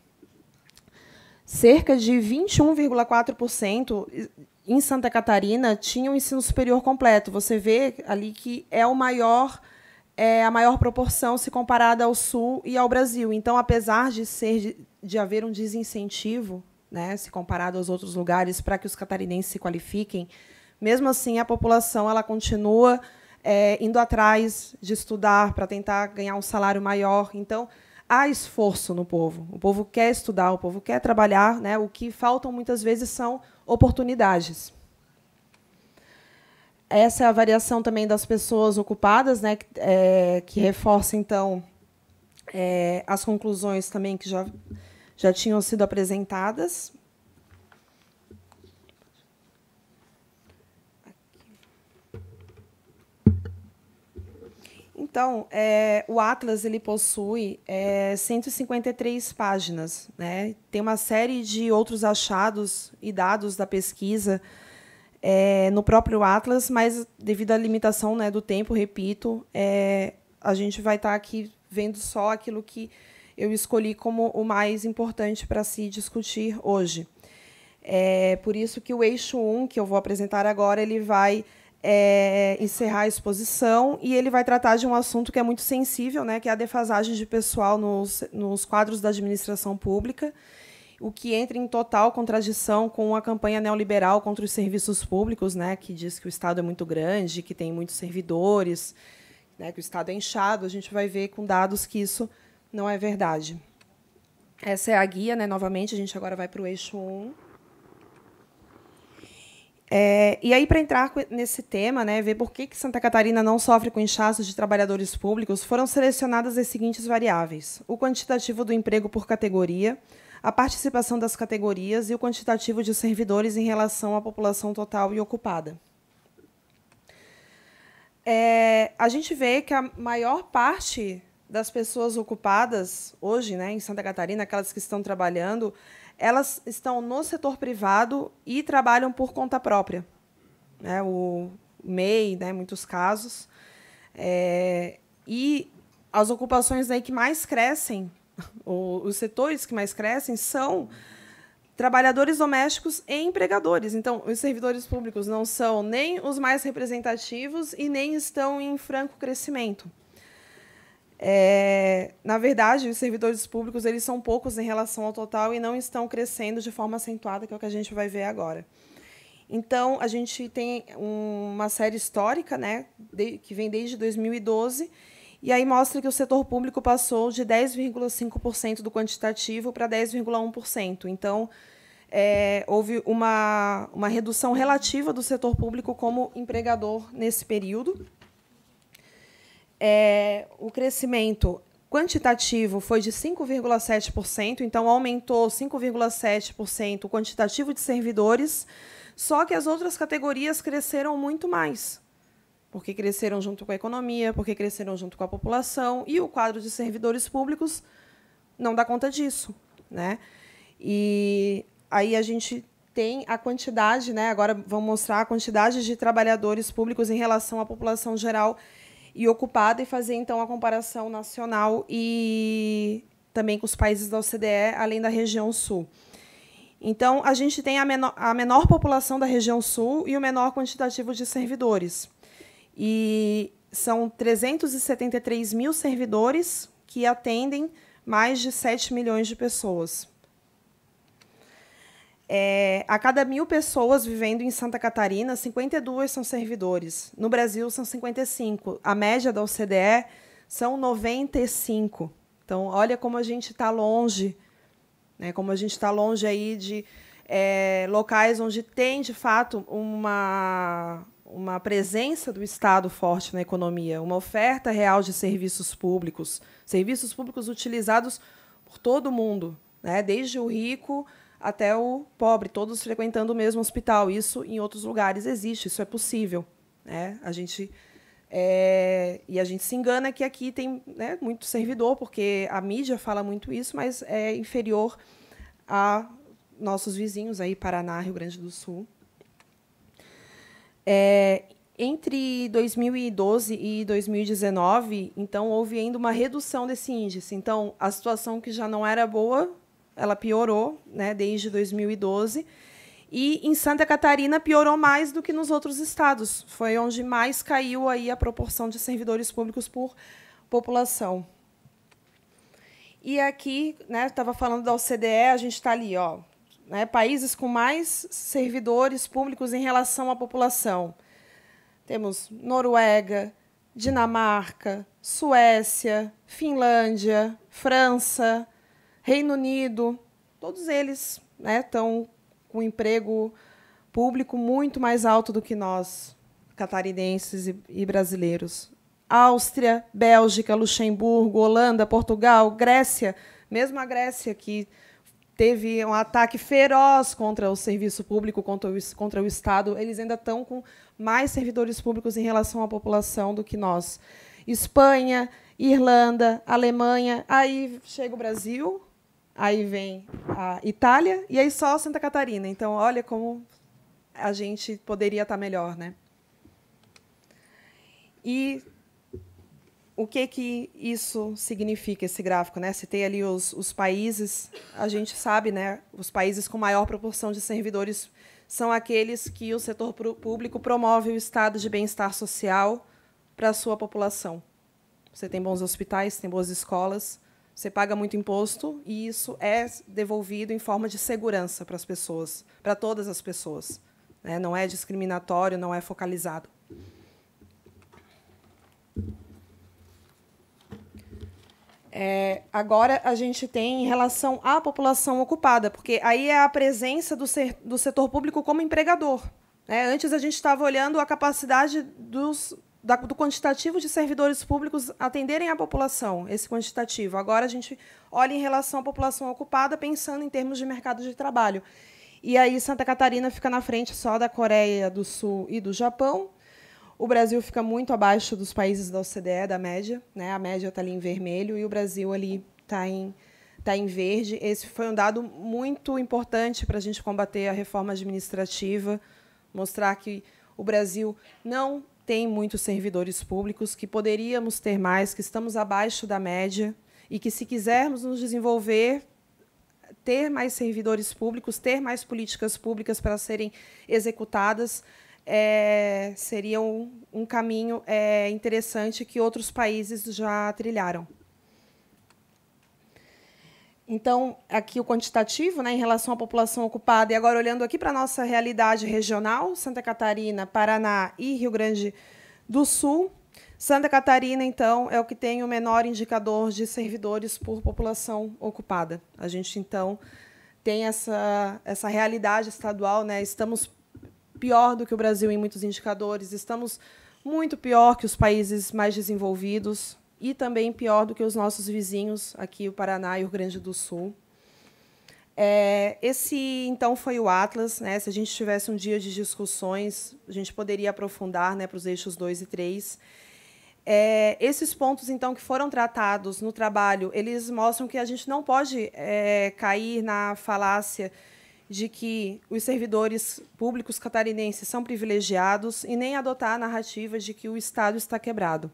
cerca de 21,4% em Santa Catarina tinham ensino superior completo. Você vê ali que é o maior é a maior proporção se comparada ao Sul e ao Brasil. Então, apesar de ser de, de haver um desincentivo, né, se comparado aos outros lugares, para que os catarinenses se qualifiquem, mesmo assim a população ela continua é, indo atrás de estudar para tentar ganhar um salário maior. Então, há esforço no povo. O povo quer estudar, o povo quer trabalhar. Né? O que faltam muitas vezes são oportunidades. Essa é a variação também das pessoas ocupadas, né? É, que reforça, então, é, as conclusões também que já, já tinham sido apresentadas. Então, é, o Atlas ele possui é, eh, 153 páginas, né? Tem uma série de outros achados e dados da pesquisa é, no próprio Atlas, mas devido à limitação né, do tempo, repito, a gente vai estar tá aqui vendo só aquilo que eu escolhi como o mais importante para se discutir hoje. É por isso que o eixo 1 que eu vou apresentar agora ele vai é, encerrar a exposição e ele vai tratar de um assunto que é muito sensível, né, que é a defasagem de pessoal nos, nos quadros da administração pública, o que entra em total contradição com a campanha neoliberal contra os serviços públicos, né, que diz que o Estado é muito grande, que tem muitos servidores, né, que o Estado é inchado. A gente vai ver com dados que isso não é verdade. Essa é a guia, né? Novamente, a gente agora vai para o eixo 1. É, e aí, para entrar nesse tema, né, ver por que, que Santa Catarina não sofre com inchaços de trabalhadores públicos, foram selecionadas as seguintes variáveis: o quantitativo do emprego por categoria, a participação das categorias e o quantitativo de servidores em relação à população total e ocupada. É, a gente vê que a maior parte das pessoas ocupadas hoje, né, em Santa Catarina, aquelas que estão trabalhando, elas estão no setor privado e trabalham por conta própria. Né? O MEI, né, muitos casos. É, e as ocupações aí que mais crescem, os setores que mais crescem são trabalhadores domésticos e empregadores. Então, os servidores públicos não são nem os mais representativos e nem estão em franco crescimento. É, na verdade, os servidores públicos eles são poucos em relação ao total e não estão crescendo de forma acentuada, que é o que a gente vai ver agora. Então, a gente tem uma série histórica, né, de, que vem desde 2012, e aí mostra que o setor público passou de 10,5% do quantitativo para 10,1%. Então, é, houve uma, uma redução relativa do setor público como empregador nesse período. É, o crescimento quantitativo foi de 5,7%, então aumentou 5,7% o quantitativo de servidores, só que as outras categorias cresceram muito mais. Porque cresceram junto com a economia, porque cresceram junto com a população, e o quadro de servidores públicos não dá conta disso. Né? E aí a gente tem a quantidade, né? agora vamos mostrar a quantidade de trabalhadores públicos em relação à população geral e ocupada e fazer então a comparação nacional e também com os países da OCDE, além da região sul. Então, a gente tem a menor, a menor população da região sul e o menor quantitativo de servidores. E são 373 mil servidores que atendem mais de 7 milhões de pessoas. É, a cada mil pessoas vivendo em Santa Catarina, 52 são servidores. No Brasil, são 55. A média da OCDE são 95. Então, olha como a gente está longe, né? como a gente está longe aí de é, locais onde tem, de fato, uma, uma presença do Estado forte na economia, uma oferta real de serviços públicos, serviços públicos utilizados por todo mundo, né? desde o rico até o pobre, todos frequentando o mesmo hospital. Isso em outros lugares existe, isso é possível. Né? A gente é, e a gente se engana que aqui tem né, muito servidor, porque a mídia fala muito isso, mas é inferior a nossos vizinhos aí, Paraná, Rio Grande do Sul. É, entre 2012 e 2019, então, houve ainda uma redução desse índice. Então, a situação que já não era boa ela piorou, né, desde 2012. E em Santa Catarina piorou mais do que nos outros estados. Foi onde mais caiu aí a proporção de servidores públicos por população. E aqui, né, estava falando da OCDE, a gente está ali, ó, né, países com mais servidores públicos em relação à população. Temos Noruega, Dinamarca, Suécia, Finlândia, França, Reino Unido, todos eles estão né, com um emprego público muito mais alto do que nós, catarinenses e, e brasileiros. Áustria, Bélgica, Luxemburgo, Holanda, Portugal, Grécia, mesmo a Grécia que teve um ataque feroz contra o serviço público, contra o, contra o Estado, eles ainda estão com mais servidores públicos em relação à população do que nós. Espanha, Irlanda, Alemanha, aí chega o Brasil, aí vem a Itália e aí só Santa Catarina. Então, olha como a gente poderia estar melhor, né? E o que que isso significa esse gráfico, né? Citei ali os, os países, a gente sabe, né? Os países com maior proporção de servidores são aqueles que o setor público promove o estado de bem-estar social para a sua população. Você tem bons hospitais, tem boas escolas, você paga muito imposto e isso é devolvido em forma de segurança para as pessoas, para todas as pessoas. Né? Não é discriminatório, não é focalizado. É, agora a gente tem em relação à população ocupada, porque aí é a presença do, ser, do setor público como empregador. Né? Antes a gente estava olhando a capacidade dos da, do quantitativo de servidores públicos atenderem à população, esse quantitativo. Agora a gente olha em relação à população ocupada, pensando em termos de mercado de trabalho. E aí Santa Catarina fica na frente só da Coreia do Sul e do Japão. O Brasil fica muito abaixo dos países da OCDE, da média. Né? A média está ali em vermelho e o Brasil ali está em, tá em verde. Esse foi um dado muito importante para a gente combater a reforma administrativa, mostrar que o Brasil não tem muitos servidores públicos, que poderíamos ter mais, que estamos abaixo da média e que, se quisermos nos desenvolver, ter mais servidores públicos, ter mais políticas públicas para serem executadas, é, seria um, um caminho é, interessante que outros países já trilharam. Então, aqui o quantitativo, né, em relação à população ocupada, e agora olhando aqui para a nossa realidade regional, Santa Catarina, Paraná e Rio Grande do Sul. Santa Catarina, então, é o que tem o menor indicador de servidores por população ocupada. A gente, então, tem essa, essa realidade estadual, né? Estamos pior do que o Brasil em muitos indicadores, estamos muito pior que os países mais desenvolvidos, e também pior do que os nossos vizinhos aqui, o Paraná e o Rio Grande do Sul. É, esse, então, foi o Atlas. Né? Se a gente tivesse um dia de discussões, a gente poderia aprofundar né, para os eixos 2 e 3. É, esses pontos, então, que foram tratados no trabalho, eles mostram que a gente não pode é, cair na falácia de que os servidores públicos catarinenses são privilegiados e nem adotar a narrativa de que o Estado está quebrado.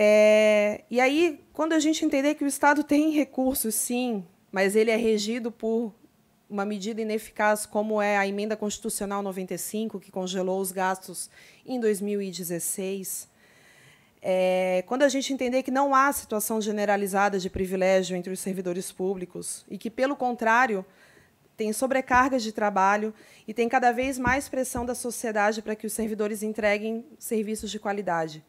É, e aí, quando a gente entender que o Estado tem recursos, sim, mas ele é regido por uma medida ineficaz, como é a emenda constitucional 95, que congelou os gastos em 2016. É, quando a gente entender que não há situação generalizada de privilégio entre os servidores públicos e que, pelo contrário, tem sobrecargas de trabalho e tem cada vez mais pressão da sociedade para que os servidores entreguem serviços de qualidade.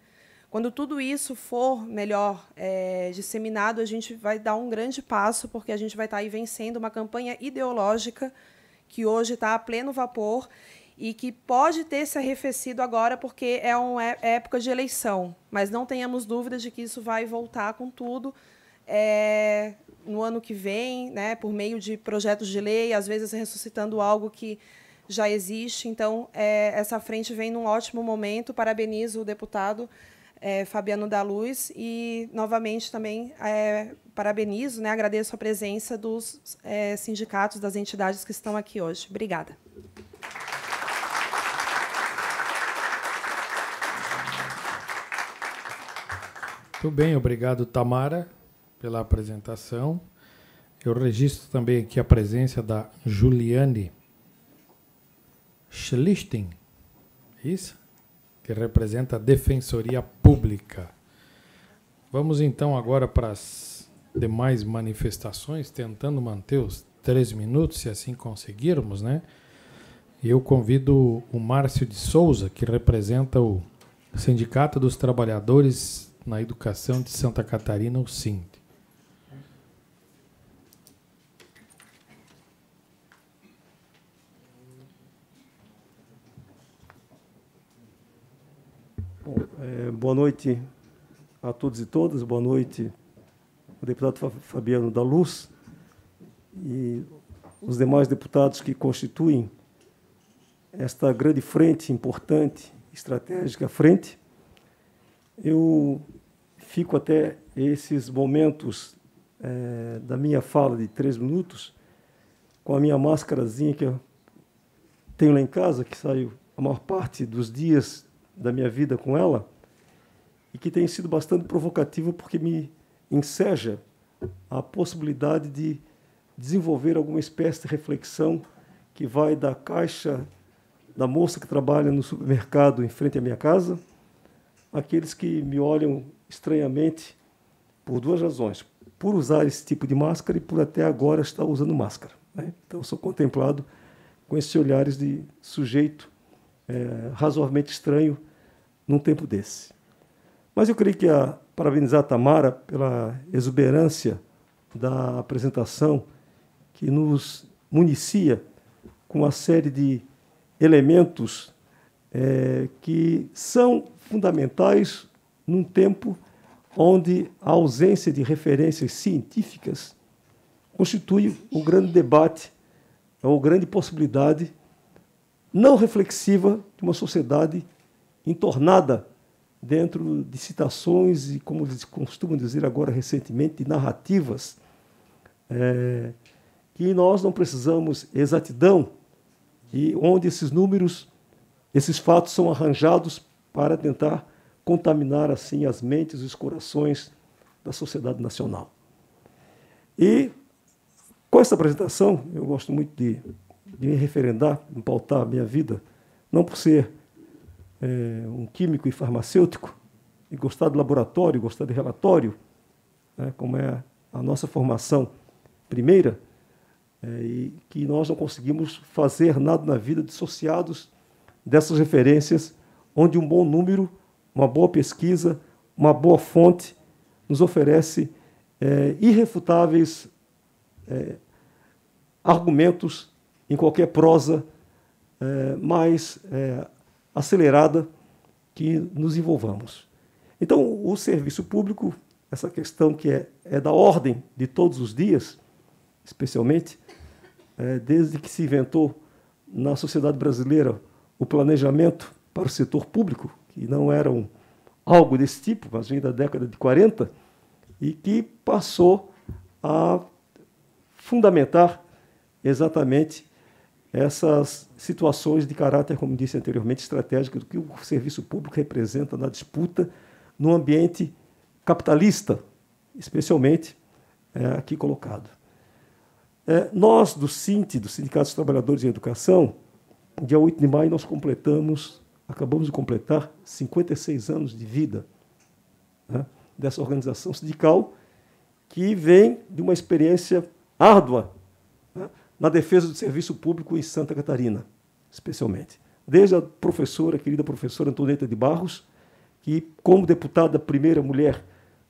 Quando tudo isso for melhor é, disseminado, a gente vai dar um grande passo, porque a gente vai estar tá aí vencendo uma campanha ideológica que hoje está a pleno vapor e que pode ter se arrefecido agora porque é uma é, é época de eleição, mas não tenhamos dúvidas de que isso vai voltar com tudo é, no ano que vem, né, por meio de projetos de lei, às vezes ressuscitando algo que já existe. Então, é, essa frente vem num ótimo momento. Parabenizo o deputado é, Fabiano da Luz e novamente também é, parabenizo, né, agradeço a presença dos é, sindicatos, das entidades que estão aqui hoje. Obrigada. Muito bem, obrigado Tamara pela apresentação. Eu registro também aqui a presença da Juliane Schlichting, é isso? que representa a Defensoria Pública. Vamos então agora para as demais manifestações, tentando manter os três minutos, se assim conseguirmos, né? Eu convido o Márcio de Souza, que representa o Sindicato dos Trabalhadores na Educação de Santa Catarina, o SINT. É, boa noite a todos e todas, boa noite o deputado Fabiano da Luz e os demais deputados que constituem esta grande frente importante, estratégica frente. Eu fico até esses momentos é, da minha fala de três minutos com a minha máscarazinha que eu tenho lá em casa, que saio a maior parte dos dias da minha vida com ela e que tem sido bastante provocativa porque me enseja a possibilidade de desenvolver alguma espécie de reflexão que vai da caixa da moça que trabalha no supermercado em frente à minha casa, aqueles que me olham estranhamente por duas razões, por usar esse tipo de máscara e por até agora estar usando máscara. Né? Então, eu sou contemplado com esses olhares de sujeito é, razoavelmente estranho num tempo desse. Mas eu creio que a parabenizar a Tamara pela exuberância da apresentação que nos municia com uma série de elementos é, que são fundamentais num tempo onde a ausência de referências científicas constitui o grande debate, ou é grande possibilidade não reflexiva de uma sociedade entornada dentro de citações e, como eles costumam dizer agora recentemente, de narrativas, é, que nós não precisamos exatidão e onde esses números, esses fatos são arranjados para tentar contaminar assim as mentes e os corações da sociedade nacional. E com essa apresentação, eu gosto muito de, de me referendar, de pautar a minha vida, não por ser é, um químico e farmacêutico, e gostar do laboratório, gostar de relatório, né, como é a nossa formação primeira, é, e que nós não conseguimos fazer nada na vida dissociados dessas referências, onde um bom número, uma boa pesquisa, uma boa fonte nos oferece é, irrefutáveis é, argumentos em qualquer prosa mais acelerada que nos envolvamos. Então, o serviço público, essa questão que é, é da ordem de todos os dias, especialmente, é, desde que se inventou na sociedade brasileira o planejamento para o setor público, que não era um, algo desse tipo, mas vem da década de 40, e que passou a fundamentar exatamente essas situações de caráter, como disse anteriormente, estratégico do que o serviço público representa na disputa no ambiente capitalista, especialmente é, aqui colocado. É, nós, do SINT, do Sindicato dos Trabalhadores em Educação, dia 8 de maio nós completamos, acabamos de completar 56 anos de vida né, dessa organização sindical que vem de uma experiência árdua na defesa do serviço público em Santa Catarina, especialmente. Desde a professora, a querida professora Antonieta de Barros, que, como deputada primeira mulher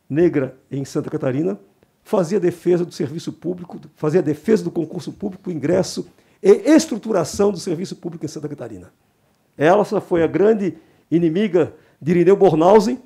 negra em Santa Catarina, fazia defesa do serviço público, fazia defesa do concurso público, ingresso e estruturação do serviço público em Santa Catarina. Ela só foi a grande inimiga de Irineu Bornhausen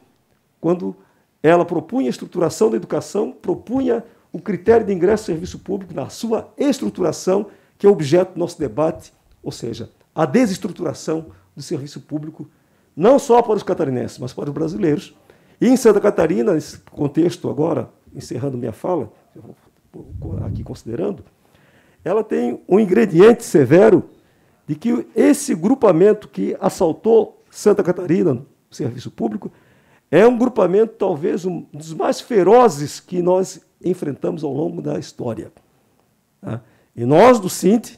quando ela propunha a estruturação da educação, propunha o critério de ingresso ao serviço público na sua estruturação, que é objeto do nosso debate, ou seja, a desestruturação do serviço público, não só para os catarinenses, mas para os brasileiros. E em Santa Catarina, nesse contexto agora, encerrando minha fala, aqui considerando, ela tem um ingrediente severo de que esse grupamento que assaltou Santa Catarina, no serviço público, é um grupamento talvez um dos mais ferozes que nós enfrentamos ao longo da história. Tá? E nós do Sint,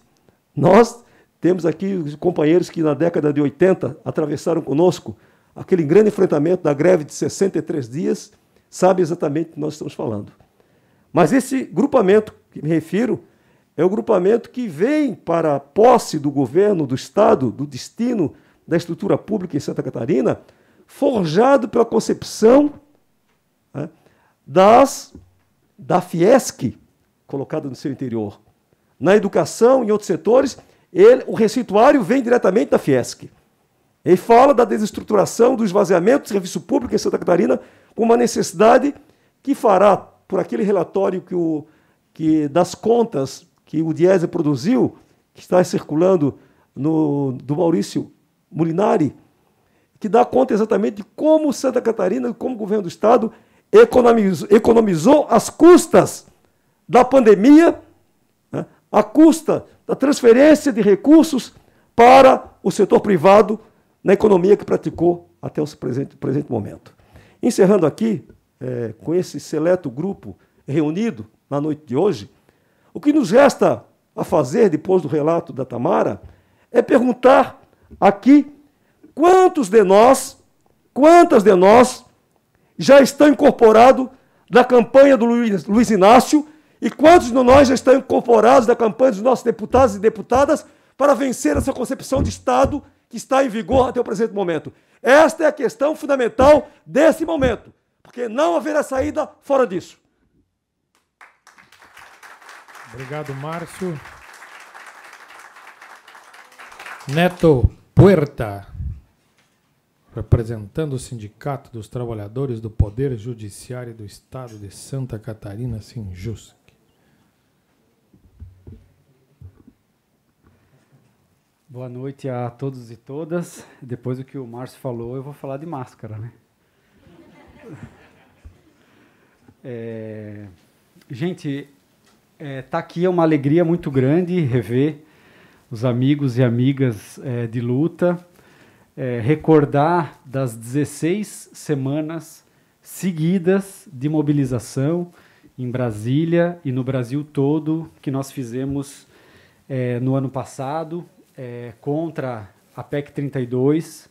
nós temos aqui os companheiros que na década de 80 atravessaram conosco aquele grande enfrentamento da greve de 63 dias, sabe exatamente o que nós estamos falando. Mas esse grupamento que me refiro é o grupamento que vem para a posse do governo, do Estado, do destino da estrutura pública em Santa Catarina, forjado pela concepção né, das da Fiesc colocada no seu interior. Na educação e em outros setores, ele, o recituário vem diretamente da Fiesc. Ele fala da desestruturação, do esvaziamento do serviço público em Santa Catarina, com uma necessidade que fará, por aquele relatório que, o, que das contas que o Diese produziu, que está circulando no, do Maurício Molinari, que dá conta exatamente de como Santa Catarina, como o governo do Estado, economizou, economizou as custas da pandemia, né, a custa da transferência de recursos para o setor privado na economia que praticou até o presente, presente momento. Encerrando aqui, é, com esse seleto grupo reunido na noite de hoje, o que nos resta a fazer depois do relato da Tamara é perguntar aqui quantos de nós, quantas de nós já estão incorporados na campanha do Luiz, Luiz Inácio e quantos de nós já estão incorporados na campanha dos nossos deputados e deputadas para vencer essa concepção de Estado que está em vigor até o presente momento? Esta é a questão fundamental desse momento, porque não haverá saída fora disso. Obrigado, Márcio. Neto Puerta representando o Sindicato dos Trabalhadores do Poder Judiciário do Estado de Santa Catarina, Sinjusc. Boa noite a todos e todas. Depois do que o Márcio falou, eu vou falar de máscara, né? É, gente, é, tá aqui é uma alegria muito grande rever os amigos e amigas é, de luta é, recordar das 16 semanas seguidas de mobilização em Brasília e no Brasil todo que nós fizemos é, no ano passado é, contra a PEC 32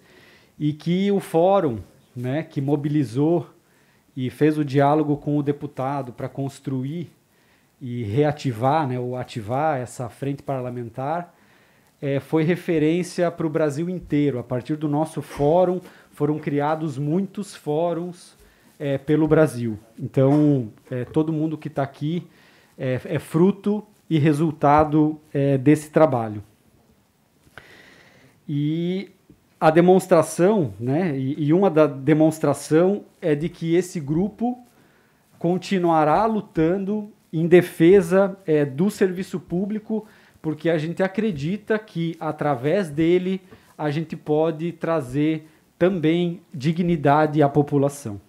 e que o fórum, né, que mobilizou e fez o diálogo com o deputado para construir e reativar, né, ou ativar essa frente parlamentar, é, foi referência para o Brasil inteiro. A partir do nosso fórum, foram criados muitos fóruns é, pelo Brasil. Então, é, todo mundo que está aqui é, é, fruto e resultado é, desse trabalho. E a demonstração, né, e, e uma da demonstração é de que esse grupo continuará lutando em defesa é, do serviço público porque a gente acredita que através dele a gente pode trazer também dignidade à população.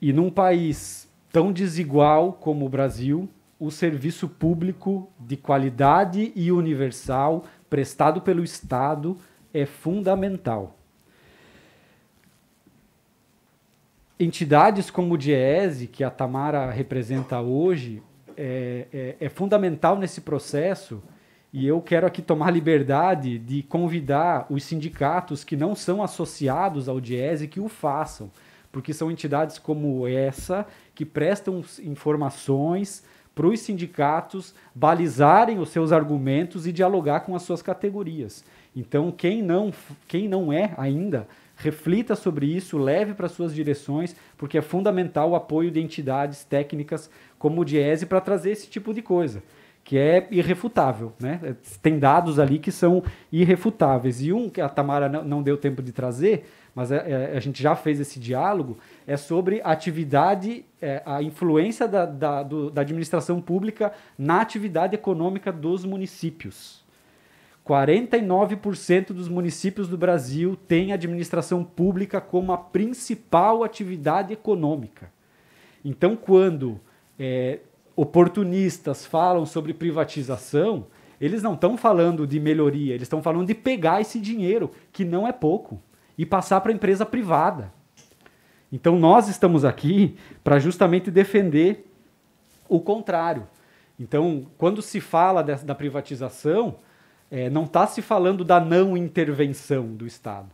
E num país tão desigual como o Brasil, o serviço público de qualidade e universal prestado pelo Estado é fundamental. Entidades como o DIEESE, que a Tamara representa hoje, é, é, é fundamental nesse processo e eu quero aqui tomar liberdade de convidar os sindicatos que não são associados ao Diese que o façam, porque são entidades como essa que prestam informações para os sindicatos balizarem os seus argumentos e dialogar com as suas categorias. Então, quem não, quem não é ainda, reflita sobre isso, leve para suas direções, porque é fundamental o apoio de entidades técnicas como diese para trazer esse tipo de coisa que é irrefutável, né? É, tem dados ali que são irrefutáveis. E um que a Tamara não deu tempo de trazer, mas é, é, a, gente já fez esse diálogo, é sobre a atividade, a influência da, da, do, da administração pública na atividade econômica dos municípios. 49% dos municípios do Brasil têm administração pública como a principal atividade econômica. Então, quando é, oportunistas falam sobre privatização, eles não estão falando de melhoria, eles estão falando de pegar esse dinheiro, que não é pouco, e passar para a empresa privada. Então nós estamos aqui para justamente defender o contrário. Então, quando se fala da privatização, é, não está se falando da não intervenção do Estado.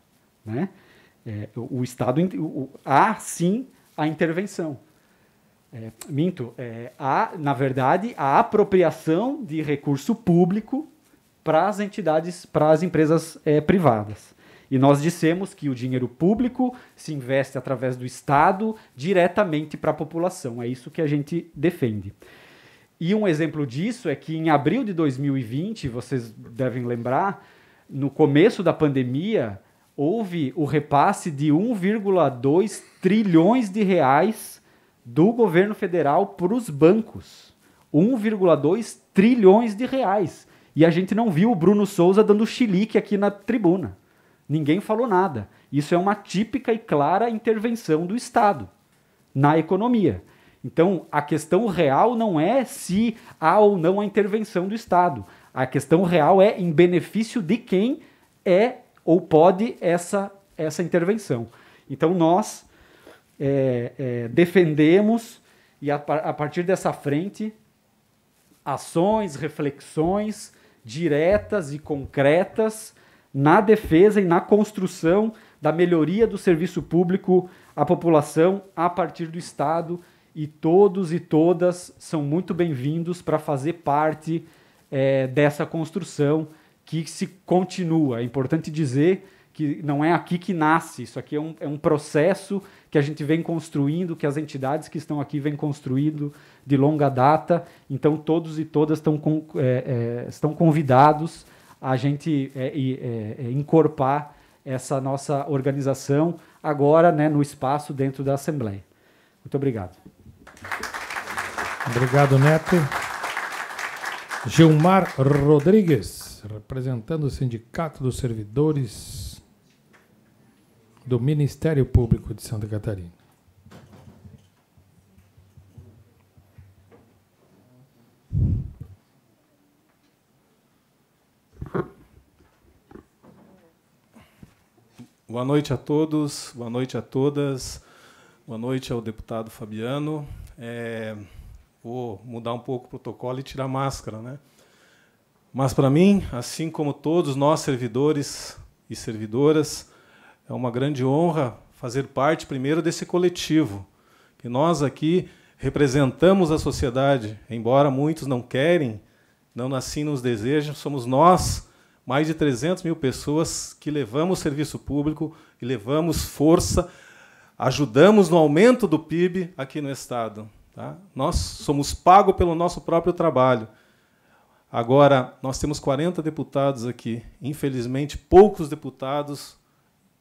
Né? É, o, o Estado o, há sim a intervenção. É, minto, é, há, na verdade, a apropriação de recurso público para as entidades, para as empresas é, privadas. E nós dissemos que o dinheiro público se investe através do Estado diretamente para a população. É isso que a gente defende. E um exemplo disso é que em abril de 2020, vocês devem lembrar, no começo da pandemia, houve o repasse de 1,2 trilhões de reais do governo federal para os bancos. 1,2 trilhões de reais. E a gente não viu o Bruno Souza dando chilique aqui na tribuna. Ninguém falou nada. Isso é uma típica e clara intervenção do Estado na economia. Então, a questão real não é se há ou não a intervenção do Estado. A questão real é em benefício de quem é ou pode essa, essa intervenção. Então, nós é, é, defendemos e a, a partir dessa frente ações, reflexões diretas e concretas na defesa e na construção da melhoria do serviço público à população a partir do Estado e todos e todas são muito bem-vindos para fazer parte é, dessa construção que se continua. É importante dizer que não é aqui que nasce, isso aqui é um, é um processo que a gente vem construindo, que as entidades que estão aqui vêm construindo de longa data. Então, todos e todas estão, com, é, é, estão convidados a gente é, é, é, encorpar essa nossa organização agora né, no espaço dentro da Assembleia. Muito obrigado. Obrigado, Neto. Gilmar Rodrigues, representando o Sindicato dos Servidores do Ministério Público de Santa Catarina. Boa noite a todos, boa noite a todas, boa noite ao deputado Fabiano. É, vou mudar um pouco o protocolo e tirar a máscara, né? Mas para mim, assim como todos nós servidores e servidoras, é uma grande honra fazer parte, primeiro, desse coletivo, que nós aqui representamos a sociedade, embora muitos não querem, não assim nos desejam, somos nós, mais de 300 mil pessoas, que levamos serviço público e levamos força, ajudamos no aumento do PIB aqui no Estado. Tá? Nós somos pagos pelo nosso próprio trabalho. Agora, nós temos 40 deputados aqui. Infelizmente, poucos deputados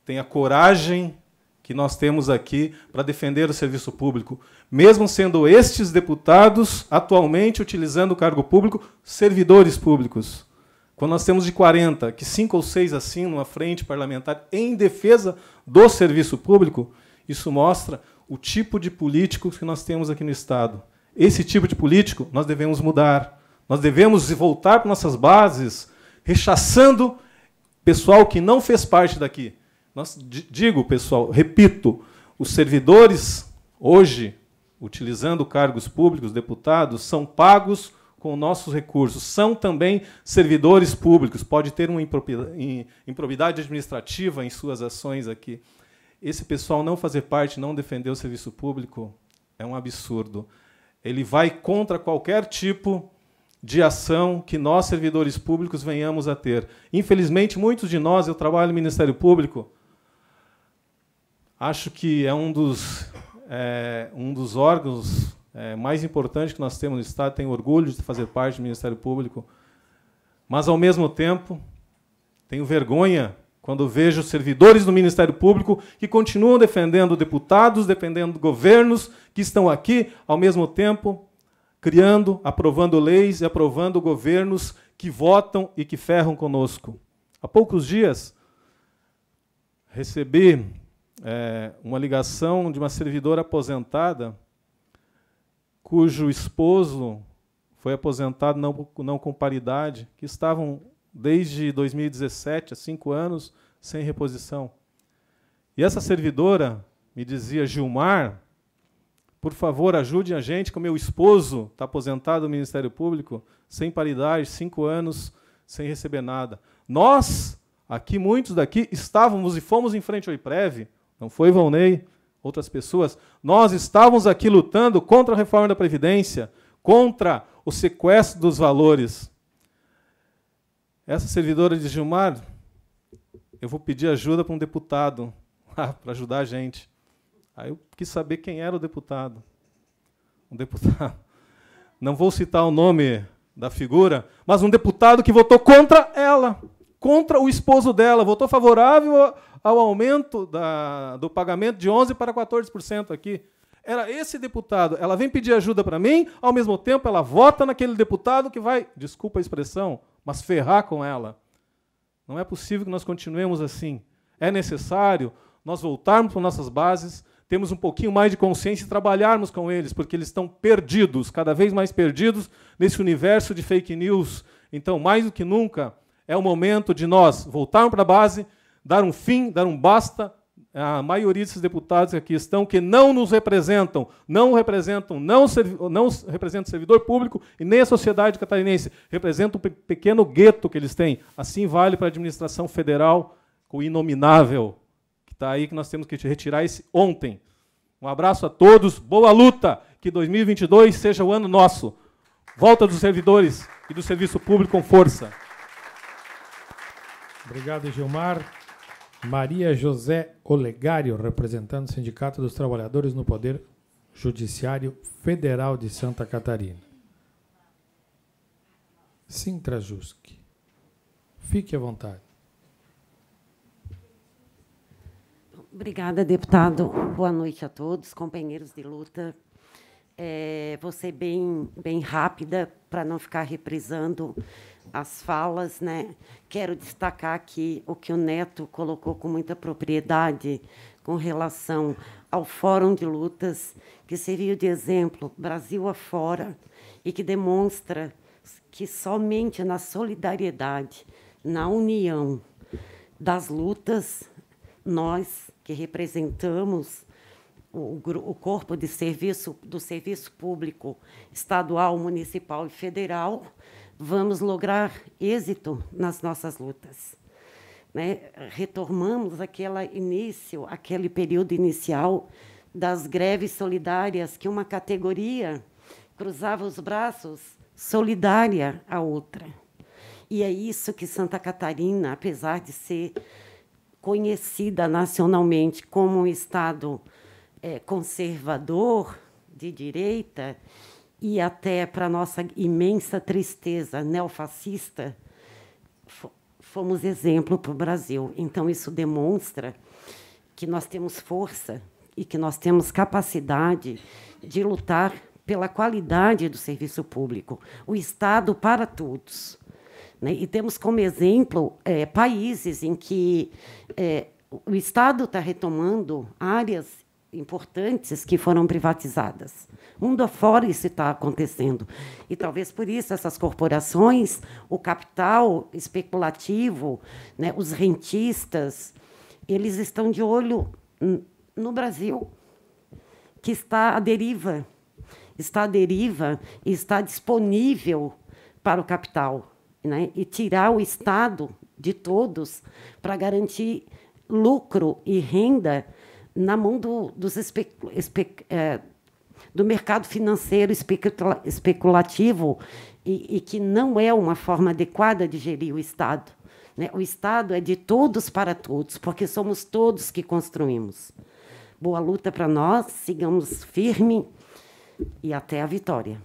tem a coragem que nós temos aqui para defender o serviço público, mesmo sendo estes deputados atualmente utilizando o cargo público servidores públicos. Quando nós temos de 40, que cinco ou seis assinam a frente parlamentar em defesa do serviço público, isso mostra o tipo de político que nós temos aqui no Estado. Esse tipo de político nós devemos mudar. Nós devemos voltar para nossas bases, rechaçando pessoal que não fez parte daqui. Nós, digo, pessoal, repito, os servidores hoje, utilizando cargos públicos, deputados, são pagos com nossos recursos, são também servidores públicos, pode ter uma improbidade administrativa em suas ações aqui. Esse pessoal não fazer parte, não defender o serviço público é um absurdo. Ele vai contra qualquer tipo de ação que nós, servidores públicos, venhamos a ter. Infelizmente, muitos de nós, eu trabalho no Ministério Público, Acho que é um dos, é, um dos órgãos é, mais importantes que nós temos no Estado, tenho orgulho de fazer parte do Ministério Público, mas, ao mesmo tempo, tenho vergonha quando vejo servidores do Ministério Público que continuam defendendo deputados, defendendo governos que estão aqui, ao mesmo tempo criando, aprovando leis e aprovando governos que votam e que ferram conosco. Há poucos dias, recebi é, uma ligação de uma servidora aposentada cujo esposo foi aposentado não, não com paridade, que estavam desde 2017, há cinco anos, sem reposição. E essa servidora me dizia, Gilmar, por favor, ajude a gente, que o meu esposo está aposentado no Ministério Público, sem paridade, cinco anos, sem receber nada. Nós, aqui, muitos daqui, estávamos e fomos em frente ao IPREV não foi Volney, outras pessoas. Nós estávamos aqui lutando contra a reforma da Previdência, contra o sequestro dos valores. Essa servidora de Gilmar, eu vou pedir ajuda para um deputado para ajudar a gente. Aí eu quis saber quem era o deputado. Um deputado. Não vou citar o nome da figura, mas um deputado que votou contra ela, contra o esposo dela, votou favorável ao aumento da, do pagamento de 11% para 14% aqui. Era esse deputado. Ela vem pedir ajuda para mim, ao mesmo tempo ela vota naquele deputado que vai, desculpa a expressão, mas ferrar com ela. Não é possível que nós continuemos assim. É necessário nós voltarmos para nossas bases, temos um pouquinho mais de consciência e trabalharmos com eles, porque eles estão perdidos, cada vez mais perdidos nesse universo de fake news. Então, mais do que nunca, é o momento de nós voltarmos para a base, dar um fim, dar um basta à maioria desses deputados que aqui estão, que não nos representam, não representam, não, não representam o servidor público e nem a sociedade catarinense, representam um pequeno gueto que eles têm. Assim vale para a administração federal, o inominável, que está aí, que nós temos que retirar esse ontem. Um abraço a todos, boa luta, que 2022 seja o ano nosso. Volta dos servidores e do serviço público com força. Obrigado, Gilmar. Maria José Olegário, representando o Sindicato dos Trabalhadores no Poder Judiciário Federal de Santa Catarina. Sintra Jusque. Fique à vontade. Obrigada, deputado. Boa noite a todos, companheiros de luta. É, vou ser bem, bem rápida para não ficar reprisando as falas, né? Quero destacar aqui o que o Neto colocou com muita propriedade com relação ao Fórum de Lutas, que seria de exemplo Brasil afora e que demonstra que somente na solidariedade, na união das lutas, nós que representamos o, o corpo de serviço do serviço público estadual, municipal e federal, vamos lograr êxito nas nossas lutas. Né? Retomamos aquele início, aquele período inicial das greves solidárias que uma categoria cruzava os braços solidária à outra. E é isso que Santa Catarina, apesar de ser conhecida nacionalmente como um estado é, conservador de direita, e até para nossa imensa tristeza neofascista, fomos exemplo para o Brasil. Então isso demonstra que nós temos força e que nós temos capacidade de lutar pela qualidade do serviço público, o Estado para todos. Né? E temos como exemplo é, países em que é, o Estado está retomando áreas importantes que foram privatizadas. Mundo afora isso está acontecendo. E talvez por isso essas corporações, o capital especulativo, né, os rentistas, eles estão de olho no Brasil, que está à deriva. Está à deriva e está disponível para o capital. Né? E tirar o Estado de todos para garantir lucro e renda na mão do, dos especuladores. espe, é, eh, do mercado financeiro especulativo e, e, que não é uma forma adequada de gerir o Estado. Né? O Estado é de todos para todos, porque somos todos que construímos. Boa luta para nós, sigamos firme e até a vitória.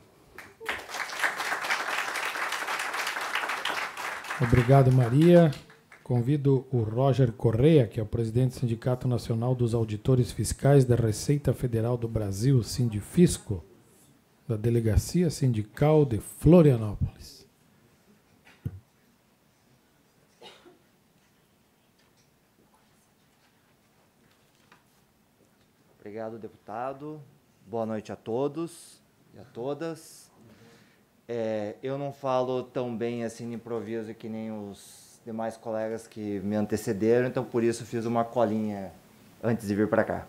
Obrigado, Maria. Convido o Roger Correia, que é o presidente do Sindicato Nacional dos Auditores Fiscais da Receita Federal do Brasil, Sindifisco, da Delegacia Sindical de Florianópolis. Obrigado, deputado. Boa noite a todos e a todas. É, eu não falo tão bem assim no improviso que nem os demais colegas que me antecederam, então por isso fiz uma colinha antes de vir para cá.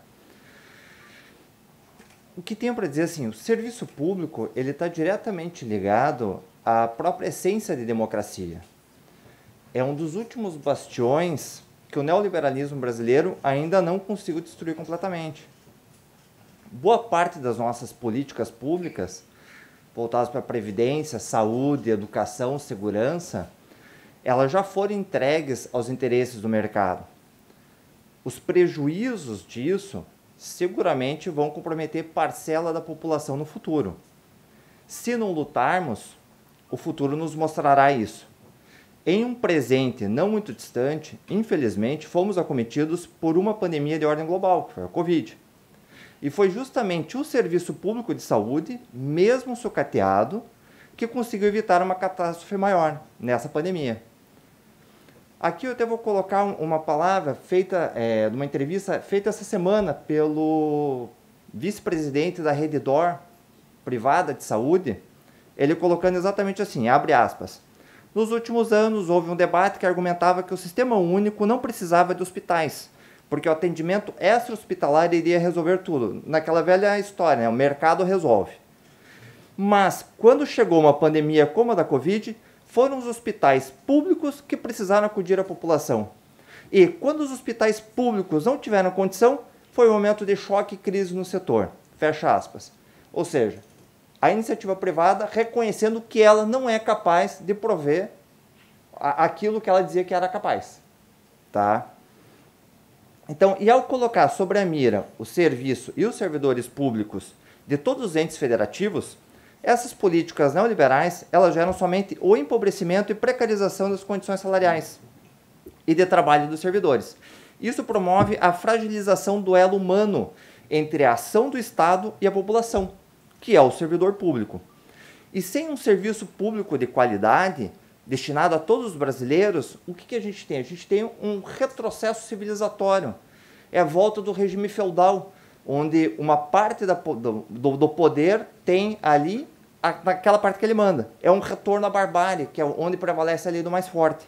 O que tenho para dizer assim, o serviço público ele está diretamente ligado à própria essência de democracia. É um dos últimos bastiões que o neoliberalismo brasileiro ainda não conseguiu destruir completamente. Boa parte das nossas políticas públicas voltadas para a previdência, saúde, educação, segurança, elas já foram entregues aos interesses do mercado. Os prejuízos disso seguramente vão comprometer parcela da população no futuro. Se não lutarmos, o futuro nos mostrará isso. Em um presente não muito distante, infelizmente, fomos acometidos por uma pandemia de ordem global, que foi a Covid. E foi justamente o serviço público de saúde, mesmo sucateado, que conseguiu evitar uma catástrofe maior nessa pandemia. Aqui eu até vou colocar uma palavra feita é, numa entrevista feita essa semana pelo vice-presidente da Rede Dor privada de saúde, ele colocando exatamente assim, abre aspas. Nos últimos anos houve um debate que argumentava que o sistema único não precisava de hospitais, porque o atendimento extra-hospitalar iria resolver tudo. Naquela velha história, né? o mercado resolve. Mas quando chegou uma pandemia como a da Covid, foram os hospitais públicos que precisaram acudir a população. E quando os hospitais públicos não tiveram condição, foi um momento de choque e crise no setor. Fecha aspas. Ou seja, a iniciativa privada reconhecendo que ela não é capaz de prover aquilo que ela dizia que era capaz. Tá? Então, e ao colocar sobre a mira o serviço e os servidores públicos de todos os entes federativos, essas políticas neoliberais, elas geram somente o empobrecimento e precarização das condições salariais e de trabalho dos servidores. Isso promove a fragilização do elo humano entre a ação do Estado e a população, que é o servidor público. E sem um serviço público de qualidade, destinado a todos os brasileiros, o que, que a gente tem? A gente tem um retrocesso civilizatório. É a volta do regime feudal, onde uma parte da, do, do poder tem ali naquela parte que ele manda. É um retorno à barbárie, que é onde prevalece a lei do mais forte.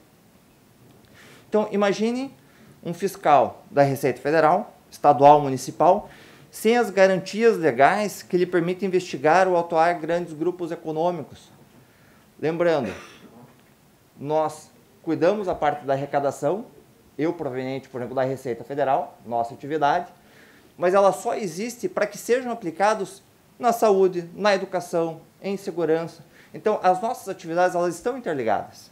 Então, imagine um fiscal da Receita Federal, estadual, municipal, sem as garantias legais que lhe permitem investigar ou atuar grandes grupos econômicos. Lembrando, nós cuidamos a parte da arrecadação, eu proveniente, por exemplo, da Receita Federal, nossa atividade, mas ela só existe para que sejam aplicados na saúde, na educação, em segurança. Então, as nossas atividades elas estão interligadas.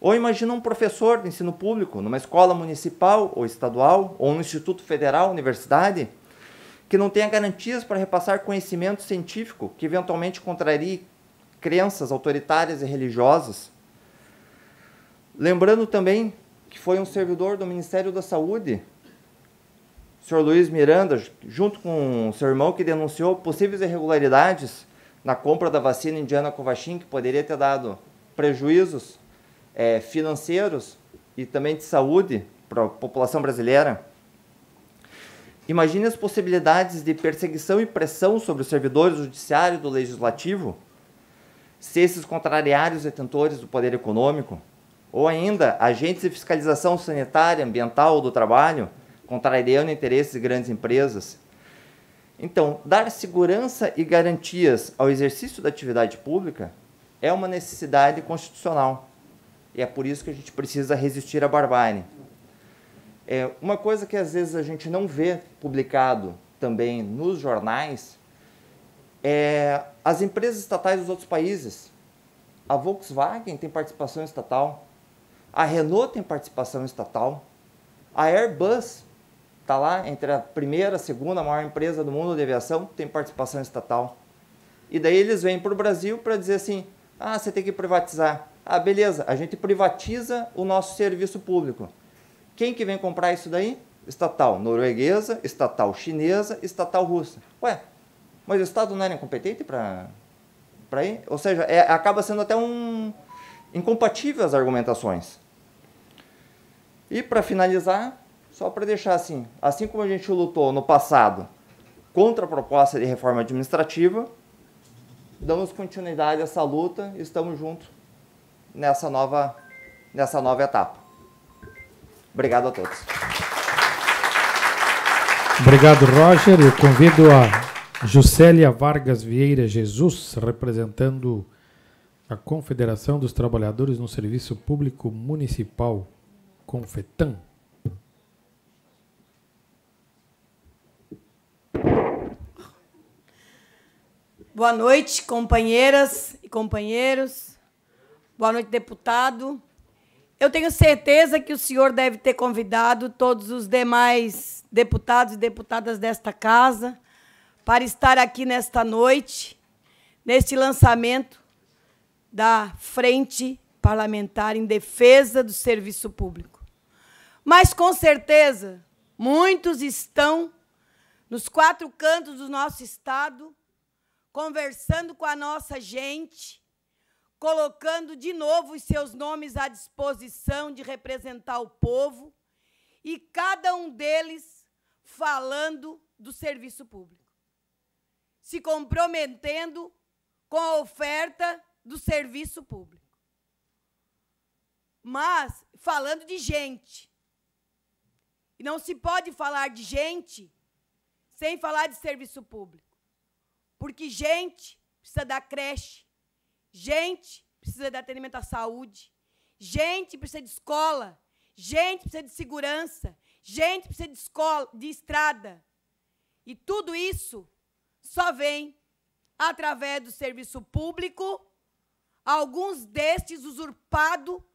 Ou imagina um professor de ensino público numa escola municipal ou estadual, ou no instituto federal, universidade, que não tenha garantias para repassar conhecimento científico que eventualmente contrarie crenças autoritárias e religiosas. Lembrando também que foi um servidor do Ministério da Saúde senhor Luiz Miranda, junto com seu irmão que denunciou possíveis irregularidades na compra da vacina indiana Covaxin, que poderia ter dado prejuízos é, financeiros e também de saúde para a população brasileira. Imagine as possibilidades de perseguição e pressão sobre os servidores do judiciário e do legislativo, se esses contrariários detentores do poder econômico, ou ainda agentes de fiscalização sanitária, ambiental ou do trabalho, contrariando interesses de grandes empresas. Então, dar segurança e garantias ao exercício da atividade pública é uma necessidade constitucional. E é por isso que a gente precisa resistir à barbárie. É, uma coisa que às vezes a gente não vê publicado também nos jornais é as empresas estatais dos outros países. A Volkswagen tem participação estatal, a Renault tem participação estatal, a Airbus está lá entre a primeira, a segunda maior empresa do mundo de aviação, tem participação estatal. E daí eles vêm para o Brasil para dizer assim: ah, você tem que privatizar. Ah, beleza, a gente privatiza o nosso serviço público. Quem que vem comprar isso daí? Estatal norueguesa, estatal chinesa, estatal russa. Ué, mas o Estado não era incompetente para ir? Ou seja, é, acaba sendo até um incompatível as argumentações. E para finalizar, só para deixar assim, assim como a gente lutou no passado contra a proposta de reforma administrativa, damos continuidade a essa luta e estamos juntos nessa nova, nessa nova etapa. Obrigado a todos. Obrigado, Roger. Eu convido a Juscelia Vargas Vieira Jesus, representando a Confederação dos Trabalhadores no Serviço Público Municipal, Confetam. Boa noite, companheiras e companheiros. Boa noite, deputado. Eu tenho certeza que o senhor deve ter convidado todos os demais deputados e deputadas desta casa para estar aqui nesta noite, neste lançamento da Frente Parlamentar em Defesa do Serviço Público. Mas, com certeza, muitos estão nos quatro cantos do nosso Estado conversando com a nossa gente, colocando de novo os seus nomes à disposição de representar o povo e cada um deles falando do serviço público, se comprometendo com a oferta do serviço público. Mas falando de gente. E não se pode falar de gente sem falar de serviço público. Porque gente precisa da creche, gente precisa de atendimento à saúde, gente precisa de escola, gente precisa de segurança, gente precisa de escola, de estrada. E tudo isso só vem através do serviço público, alguns destes usurpado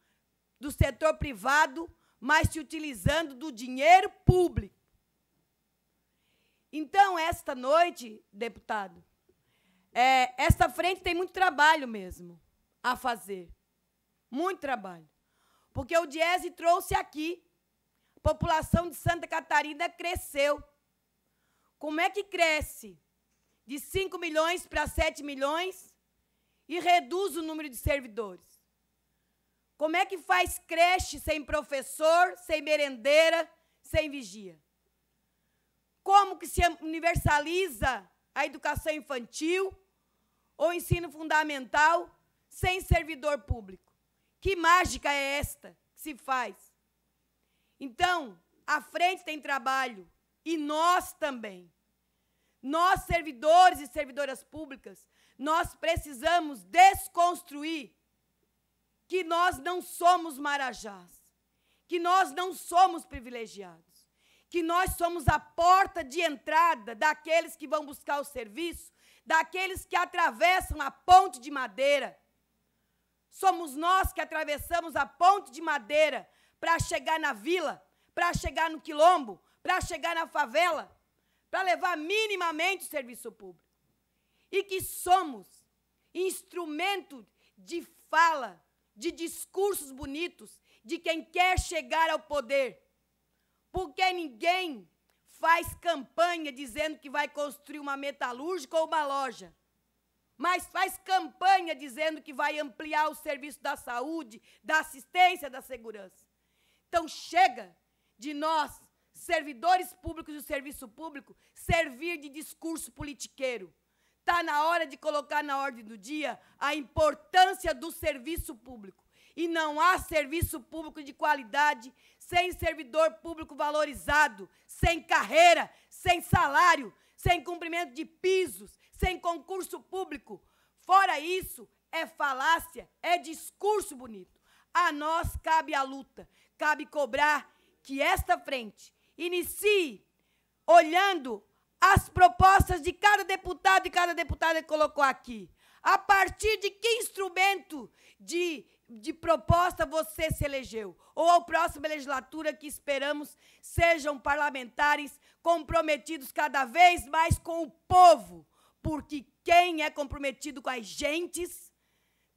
do setor privado, mas se utilizando do dinheiro público. Então, esta noite, deputado, é, esta frente tem muito trabalho mesmo a fazer. Muito trabalho. Porque o Diese trouxe aqui. A população de Santa Catarina cresceu. Como é que cresce? De 5 milhões para 7 milhões e reduz o número de servidores. Como é que faz creche sem professor, sem merendeira, sem vigia? Como que se universaliza a educação infantil ou ensino fundamental sem servidor público. Que mágica é esta que se faz? Então, a frente tem trabalho e nós também. Nós, servidores e servidoras públicas, nós precisamos desconstruir que nós não somos marajás, que nós não somos privilegiados que nós somos a porta de entrada daqueles que vão buscar o serviço, daqueles que atravessam a ponte de madeira. Somos nós que atravessamos a ponte de madeira para chegar na vila, para chegar no quilombo, para chegar na favela, para levar minimamente o serviço público. E que somos instrumento de fala, de discursos bonitos de quem quer chegar ao poder porque ninguém faz campanha dizendo que vai construir uma metalúrgica ou uma loja, mas faz campanha dizendo que vai ampliar o serviço da saúde, da assistência, da segurança. Então chega de nós, servidores públicos do serviço público, servir de discurso politiqueiro. Está na hora de colocar na ordem do dia a importância do serviço público. E não há serviço público de qualidade sem servidor público valorizado, sem carreira, sem salário, sem cumprimento de pisos, sem concurso público. Fora isso, é falácia, é discurso bonito. A nós cabe a luta, cabe cobrar que esta frente inicie olhando as propostas de cada deputado e cada deputada que colocou aqui. A partir de que instrumento de de proposta você se elegeu, ou a próxima legislatura que esperamos sejam parlamentares comprometidos cada vez mais com o povo, porque quem é comprometido com as gentes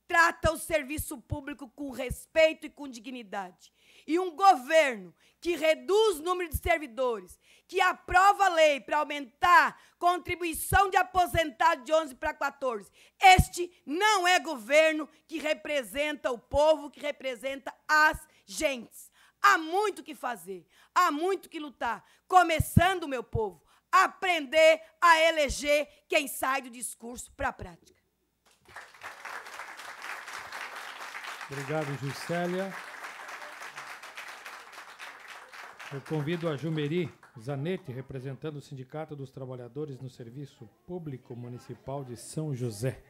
trata o serviço público com respeito e com dignidade e um governo que reduz o número de servidores, que aprova a lei para aumentar contribuição de aposentado de 11 para 14, este não é governo que representa o povo, que representa as gentes. Há muito que fazer, há muito que lutar, começando, meu povo, a aprender a eleger quem sai do discurso para a prática. Obrigado, Juscelia. Eu convido a Jumeri Zanetti, representando o Sindicato dos Trabalhadores no Serviço Público Municipal de São José.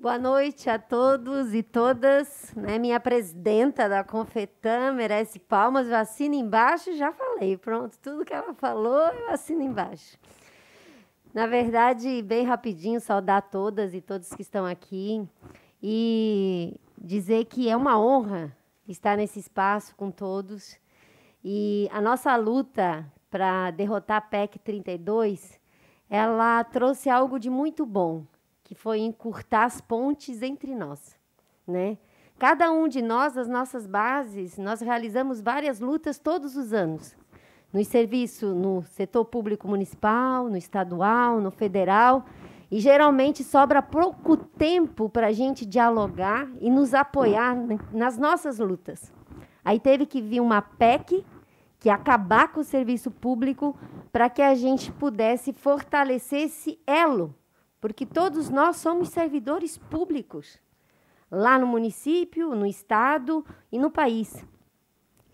Boa noite a todos e todas. Né? Minha presidenta da Confetam merece palmas, eu assino embaixo, já falei, pronto, tudo que ela falou, eu assino embaixo. Na verdade, bem rapidinho, saudar todas e todos que estão aqui e dizer que é uma honra estar nesse espaço com todos. E a nossa luta para derrotar a PEC 32, ela trouxe algo de muito bom, que foi encurtar as pontes entre nós, né? Cada um de nós, as nossas bases, nós realizamos várias lutas todos os anos. No serviço no setor público municipal, no estadual, no federal, e geralmente sobra pouco tempo para a gente dialogar e nos apoiar nas nossas lutas. Aí teve que vir uma PEC que acabar com o serviço público para que a gente pudesse fortalecer esse elo porque todos nós somos servidores públicos, lá no município, no estado e no país.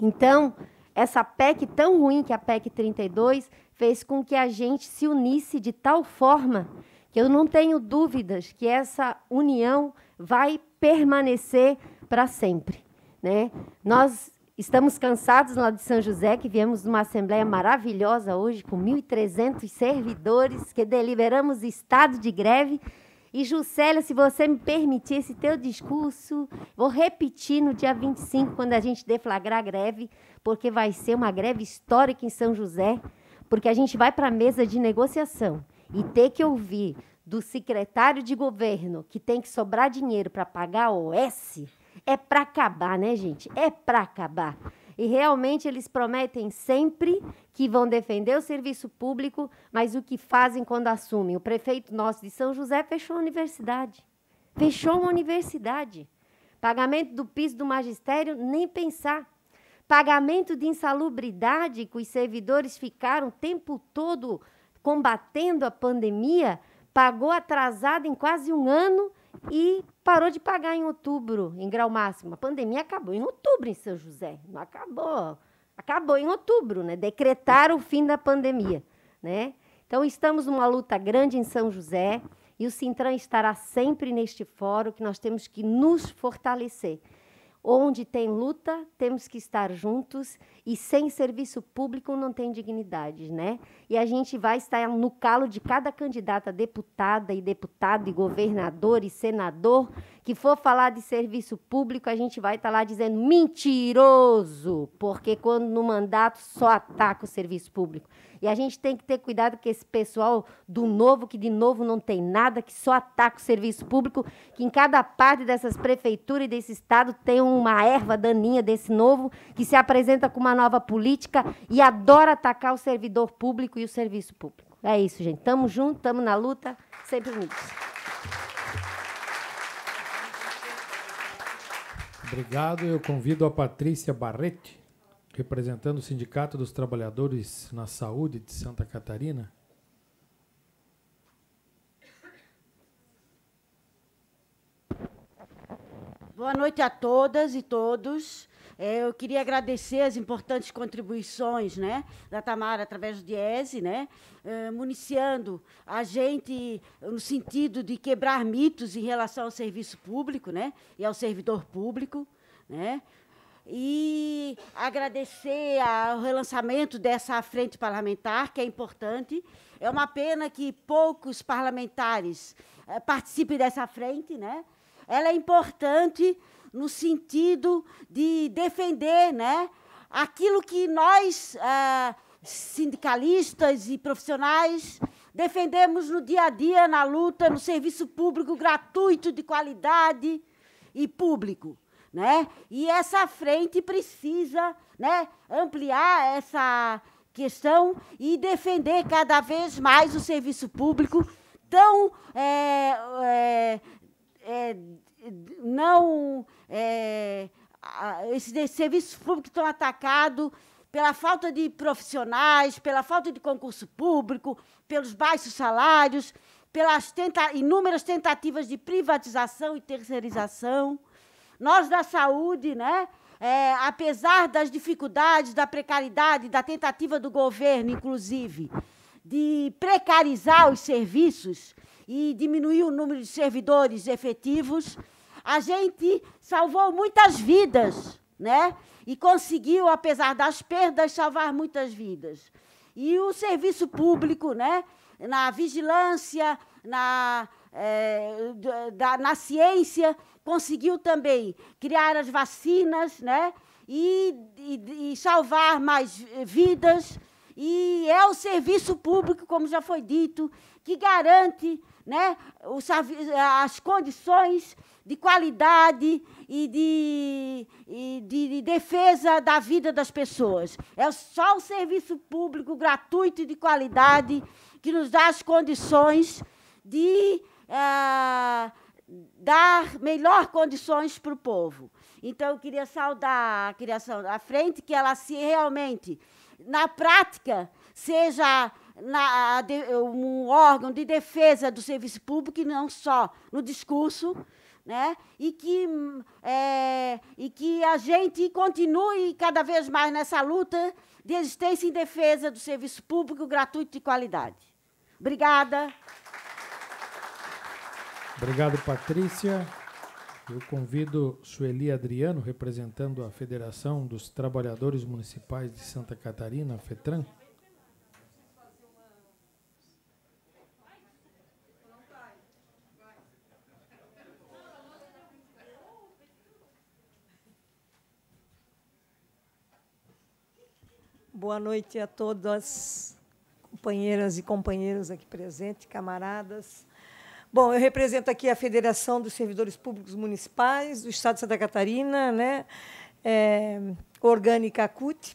Então, essa PEC tão ruim que a PEC 32 fez com que a gente se unisse de tal forma que eu não tenho dúvidas que essa união vai permanecer para sempre. Né? Nós Estamos cansados lá de São José, que viemos numa assembleia maravilhosa hoje, com 1.300 servidores, que deliberamos estado de greve. E, Juscelia, se você me permitir esse teu discurso, vou repetir no dia 25, quando a gente deflagrar a greve, porque vai ser uma greve histórica em São José, porque a gente vai para a mesa de negociação e ter que ouvir do secretário de governo que tem que sobrar dinheiro para pagar a OS é para acabar, né, gente? É para acabar. E realmente eles prometem sempre que vão defender o serviço público, mas o que fazem quando assumem? O prefeito nosso de São José fechou a universidade. Fechou uma universidade. Pagamento do piso do magistério, nem pensar. Pagamento de insalubridade, que os servidores ficaram o tempo todo combatendo a pandemia, pagou atrasado em quase um ano e parou de pagar em outubro, em grau máximo. A pandemia acabou em outubro em São José, não acabou. Acabou em outubro, né? Decretaram o fim da pandemia, né? Então estamos numa luta grande em São José e o Sintran estará sempre neste fórum que nós temos que nos fortalecer. Onde tem luta, temos que estar juntos e sem serviço público não tem dignidade, né? E a gente vai estar no calo de cada candidata, deputada e deputado e governador e senador que for falar de serviço público, a gente vai estar lá dizendo mentiroso, porque quando no mandato só ataca o serviço público. E a gente tem que ter cuidado com esse pessoal do novo, que de novo não tem nada, que só ataca o serviço público, que em cada parte dessas prefeituras e desse estado tem uma erva daninha desse novo, que se apresenta com uma nova política e adora atacar o servidor público e o serviço público. É isso, gente. Tamo junto, tamo na luta, sempre unidos. Obrigado. Eu convido a Patrícia Barrete representando o Sindicato dos Trabalhadores na Saúde de Santa Catarina. Boa noite a todas e todos. É, eu queria agradecer as importantes contribuições né, da Tamara através do Diese, né, é, municiando a gente no sentido de quebrar mitos em relação ao serviço público né, e ao servidor público. Né, e agradecer ao relançamento dessa frente parlamentar, que é importante. É uma pena que poucos parlamentares eh, participem dessa frente, né? Ela é importante no sentido de defender, né, aquilo que nós ah, sindicalistas e profissionais defendemos no dia a dia na luta no serviço público gratuito de qualidade e público né? E essa frente precisa, né, ampliar essa questão e defender cada vez mais o serviço público tão é, é, é, não é, esses serviços públicos estão atacados pela falta de profissionais, pela falta de concurso público, pelos baixos salários, pelas tenta inúmeras tentativas de privatização e terceirização. Nós da saúde, né? É, apesar das dificuldades, da precariedade, da tentativa do governo, inclusive, de precarizar os serviços e diminuir o número de servidores efetivos, a gente salvou muitas vidas, né? E conseguiu, apesar das perdas, salvar muitas vidas. E o serviço público, né? Na vigilância, na, é, da, na ciência, conseguiu também criar as vacinas né? e, e, e salvar mais eh, vidas. E é o serviço público, como já foi dito, que garante né, os, eh, as condições de qualidade e de, e de, defesa da vida das pessoas. É só o serviço público gratuito e de qualidade que nos dá as condições de. Uh, dar melhor condições para o povo. Então, eu queria saudar a criação da frente, que ela se realmente, na prática, seja na, de, um órgão de defesa do serviço público, e não só no discurso, né? e, que, é, e que a gente continue cada vez mais nessa luta de existência em defesa do serviço público gratuito de qualidade. Obrigada. Obrigado, Patrícia. Eu convido Sueli Adriano, representando a Federação dos Trabalhadores Municipais de Santa Catarina, FETRAN. Boa noite a todas, companheiras e companheiros aqui presentes, camaradas Bom, eu represento aqui a Federação dos Servidores Públicos Municipais do Estado de Santa Catarina, né? É, Orgânica CUT.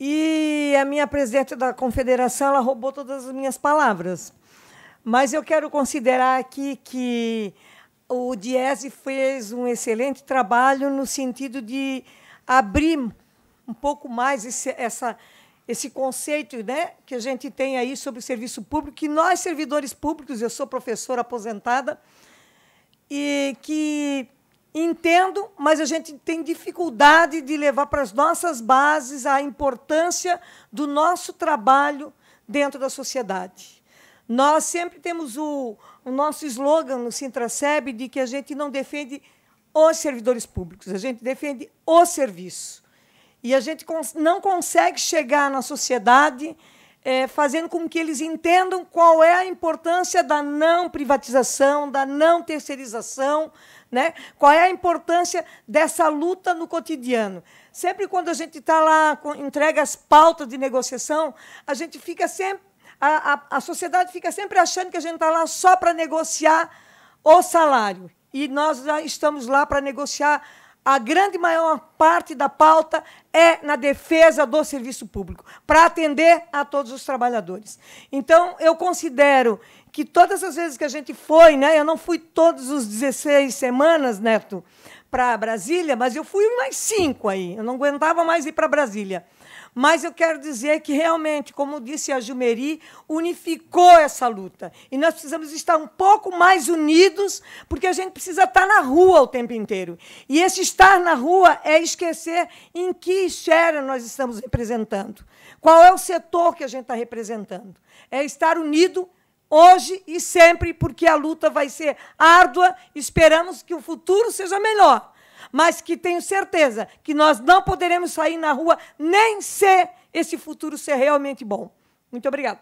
E a minha presidenta da confederação ela roubou todas as minhas palavras. Mas eu quero considerar aqui que o Diese fez um excelente trabalho no sentido de abrir um pouco mais esse, essa esse conceito né, que a gente tem aí sobre o serviço público, que nós, servidores públicos, eu sou professora aposentada, e que entendo, mas a gente tem dificuldade de levar para as nossas bases a importância do nosso trabalho dentro da sociedade. Nós sempre temos o, o nosso slogan no Sintraceb de que a gente não defende os servidores públicos, a gente defende o serviço. E a gente não consegue chegar na sociedade é, fazendo com que eles entendam qual é a importância da não privatização, da não terceirização, né? qual é a importância dessa luta no cotidiano. Sempre quando a gente está lá, entrega as pautas de negociação, a gente fica sempre. A, a, a sociedade fica sempre achando que a gente está lá só para negociar o salário. E nós já estamos lá para negociar a grande maior parte da pauta é na defesa do serviço público, para atender a todos os trabalhadores. Então, eu considero que todas as vezes que a gente foi, né, eu não fui todos os 16 semanas, Neto, para Brasília, mas eu fui mais cinco aí, eu não aguentava mais ir para Brasília. Mas eu quero dizer que realmente, como disse a Jumeri, unificou essa luta. E nós precisamos estar um pouco mais unidos, porque a gente precisa estar na rua o tempo inteiro. E esse estar na rua é esquecer em que esfera nós estamos representando. Qual é o setor que a gente está representando? É estar unido hoje e sempre, porque a luta vai ser árdua. Esperamos que o futuro seja melhor mas que tenho certeza que nós não poderemos sair na rua nem se esse futuro ser realmente bom. Muito obrigado.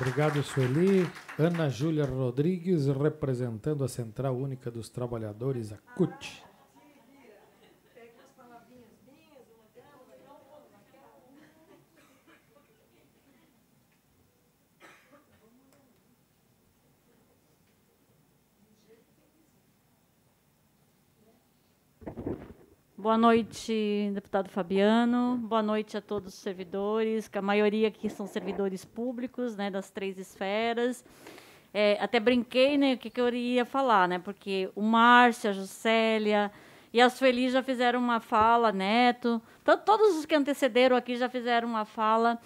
Obrigado, Sueli. Ana Júlia Rodrigues, representando a Central Única dos Trabalhadores, a CUT. Boa noite, deputado Fabiano. Boa noite a todos os servidores, que a maioria aqui são servidores públicos, né, das três esferas. É, até brinquei, né, o que, que eu iria falar, né, porque o Márcio, a Juscelia e a Sueli já fizeram uma fala, Neto, todos os que antecederam aqui já fizeram uma fala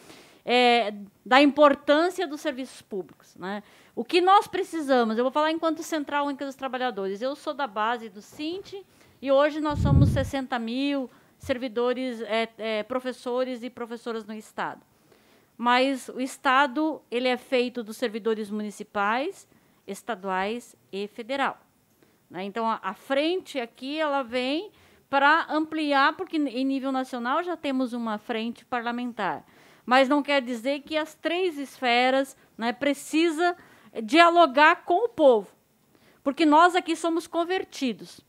é, da importância dos serviços públicos, né. O que nós precisamos, eu vou falar enquanto Central Única dos Trabalhadores, eu sou da base do Sinti, e hoje nós somos 60 mil servidores, é, é, professores e professoras no Estado. Mas o Estado ele é feito dos servidores municipais, estaduais e federal. Né? Então, a, a frente aqui ela vem para ampliar, porque em nível nacional já temos uma frente parlamentar. Mas não quer dizer que as três esferas né, precisa dialogar com o povo, porque nós aqui somos convertidos.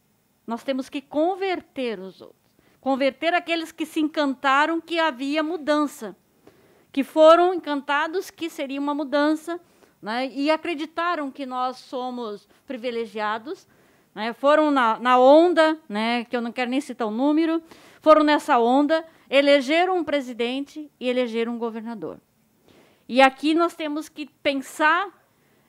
Nós temos que converter os outros. Converter aqueles que se encantaram que havia mudança, que foram encantados que seria uma mudança, né, e acreditaram que nós somos privilegiados, né, foram na, na onda, né, que eu não quero nem citar o número, foram nessa onda, elegeram um presidente e elegeram um governador. E aqui nós temos que pensar,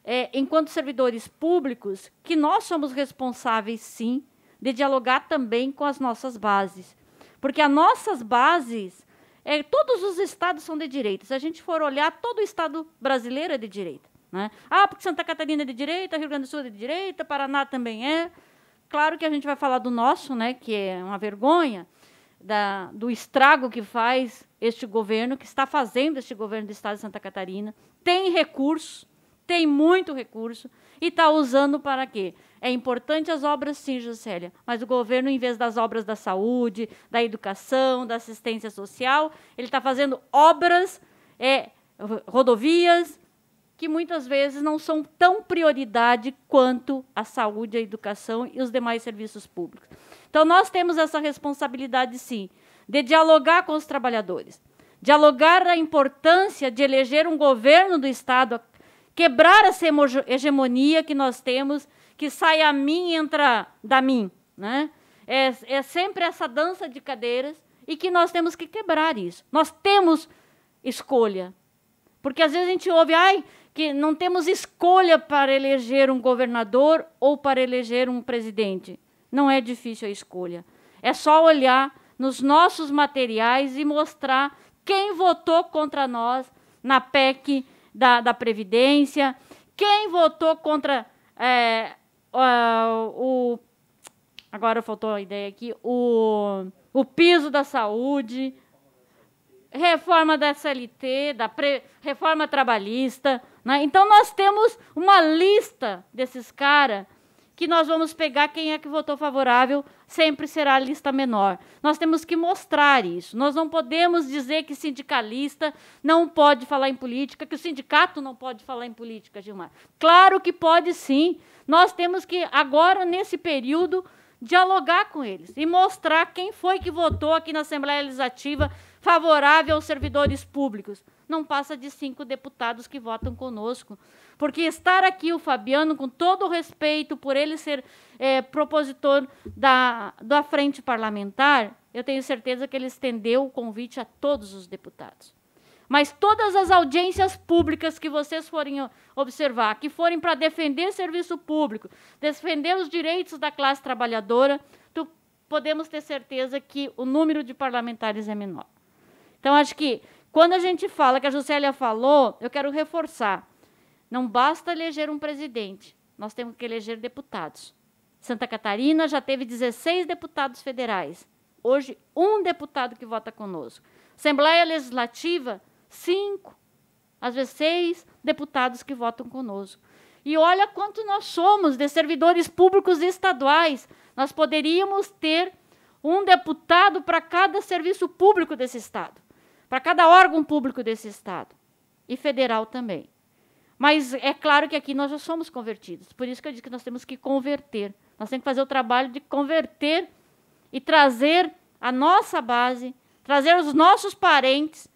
é, enquanto servidores públicos, que nós somos responsáveis, sim, de dialogar também com as nossas bases. Porque as nossas bases, é, todos os estados são de direita. Se a gente for olhar, todo o estado brasileiro é de direita. Né? Ah, porque Santa Catarina é de direita, Rio Grande do Sul é de direita, Paraná também é. Claro que a gente vai falar do nosso, né, que é uma vergonha, da, do estrago que faz este governo, que está fazendo este governo do estado de Santa Catarina. Tem recurso, tem muito recurso. E está usando para quê? É importante as obras, sim, Juscelia, mas o governo, em vez das obras da saúde, da educação, da assistência social, ele está fazendo obras, é, rodovias, que muitas vezes não são tão prioridade quanto a saúde, a educação e os demais serviços públicos. Então, nós temos essa responsabilidade, sim, de dialogar com os trabalhadores, dialogar a importância de eleger um governo do Estado quebrar essa hegemonia que nós temos, que sai a mim e entra da mim. Né? É, é sempre essa dança de cadeiras e que nós temos que quebrar isso. Nós temos escolha. Porque às vezes a gente ouve, ai, que não temos escolha para eleger um governador ou para eleger um presidente. Não é difícil a escolha. É só olhar nos nossos materiais e mostrar quem votou contra nós na PEC da, da Previdência, quem votou contra é, uh, o. Agora faltou a ideia aqui, o, o piso da saúde, reforma da SLT, da pre, reforma trabalhista. Né? Então, nós temos uma lista desses caras que nós vamos pegar quem é que votou favorável sempre será a lista menor. Nós temos que mostrar isso. Nós não podemos dizer que sindicalista não pode falar em política, que o sindicato não pode falar em política, Gilmar. Claro que pode sim. Nós temos que, agora, nesse período, dialogar com eles e mostrar quem foi que votou aqui na Assembleia Legislativa favorável aos servidores públicos. Não passa de cinco deputados que votam conosco. Porque estar aqui o Fabiano, com todo o respeito por ele ser é, propositor da, da frente parlamentar, eu tenho certeza que ele estendeu o convite a todos os deputados. Mas todas as audiências públicas que vocês forem observar, que forem para defender serviço público, defender os direitos da classe trabalhadora, tu, podemos ter certeza que o número de parlamentares é menor. Então, acho que quando a gente fala, que a Juscelia falou, eu quero reforçar. Não basta eleger um presidente, nós temos que eleger deputados. Santa Catarina já teve 16 deputados federais. Hoje, um deputado que vota conosco. Assembleia Legislativa, cinco, às vezes seis deputados que votam conosco. E olha quanto nós somos de servidores públicos e estaduais. Nós poderíamos ter um deputado para cada serviço público desse Estado, para cada órgão público desse Estado e federal também. Mas é claro que aqui nós já somos convertidos. Por isso que eu digo que nós temos que converter. Nós temos que fazer o trabalho de converter e trazer a nossa base, trazer os nossos parentes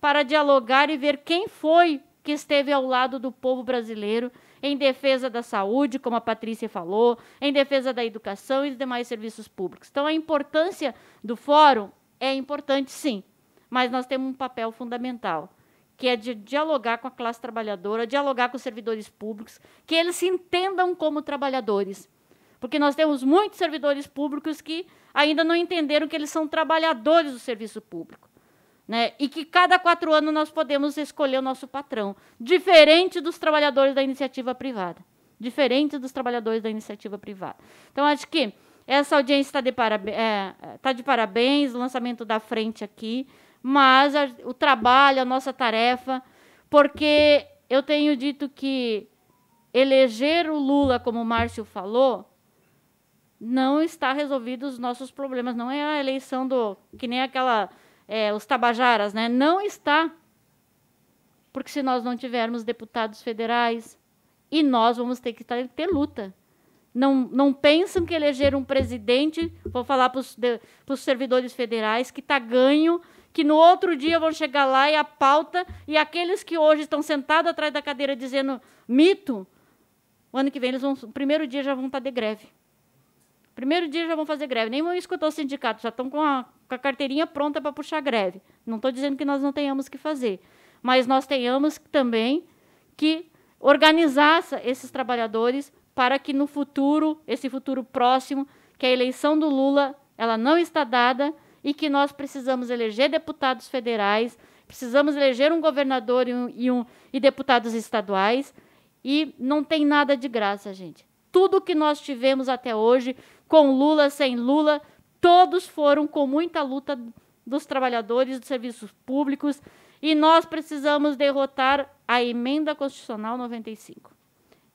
para dialogar e ver quem foi que esteve ao lado do povo brasileiro em defesa da saúde, como a Patrícia falou, em defesa da educação e dos demais serviços públicos. Então, a importância do fórum é importante, sim, mas nós temos um papel fundamental que é de dialogar com a classe trabalhadora, dialogar com os servidores públicos, que eles se entendam como trabalhadores. Porque nós temos muitos servidores públicos que ainda não entenderam que eles são trabalhadores do serviço público. Né? E que cada quatro anos nós podemos escolher o nosso patrão, diferente dos trabalhadores da iniciativa privada. Diferente dos trabalhadores da iniciativa privada. Então, acho que essa audiência está de, é, tá de parabéns, o lançamento da frente aqui mas a, o trabalho, a nossa tarefa, porque eu tenho dito que eleger o Lula, como o Márcio falou, não está resolvido os nossos problemas. Não é a eleição do. que nem aquela. É, os tabajaras, né? Não está. Porque se nós não tivermos deputados federais, e nós vamos ter que ter, ter luta. Não, não pensam que eleger um presidente, vou falar para os servidores federais, que está ganho que no outro dia vão chegar lá e a pauta, e aqueles que hoje estão sentados atrás da cadeira dizendo mito, o ano que vem eles vão, primeiro dia já vão estar tá de greve. Primeiro dia já vão fazer greve, nem vão escutar o sindicato, já estão com a, com a carteirinha pronta para puxar greve. Não estou dizendo que nós não tenhamos que fazer, mas nós tenhamos também que organizar esses trabalhadores para que no futuro, esse futuro próximo, que a eleição do Lula, ela não está dada, e que nós precisamos eleger deputados federais, precisamos eleger um governador e, um, e, um, e deputados estaduais. E não tem nada de graça, gente. Tudo que nós tivemos até hoje, com Lula, sem Lula, todos foram com muita luta dos trabalhadores, dos serviços públicos, e nós precisamos derrotar a emenda constitucional 95.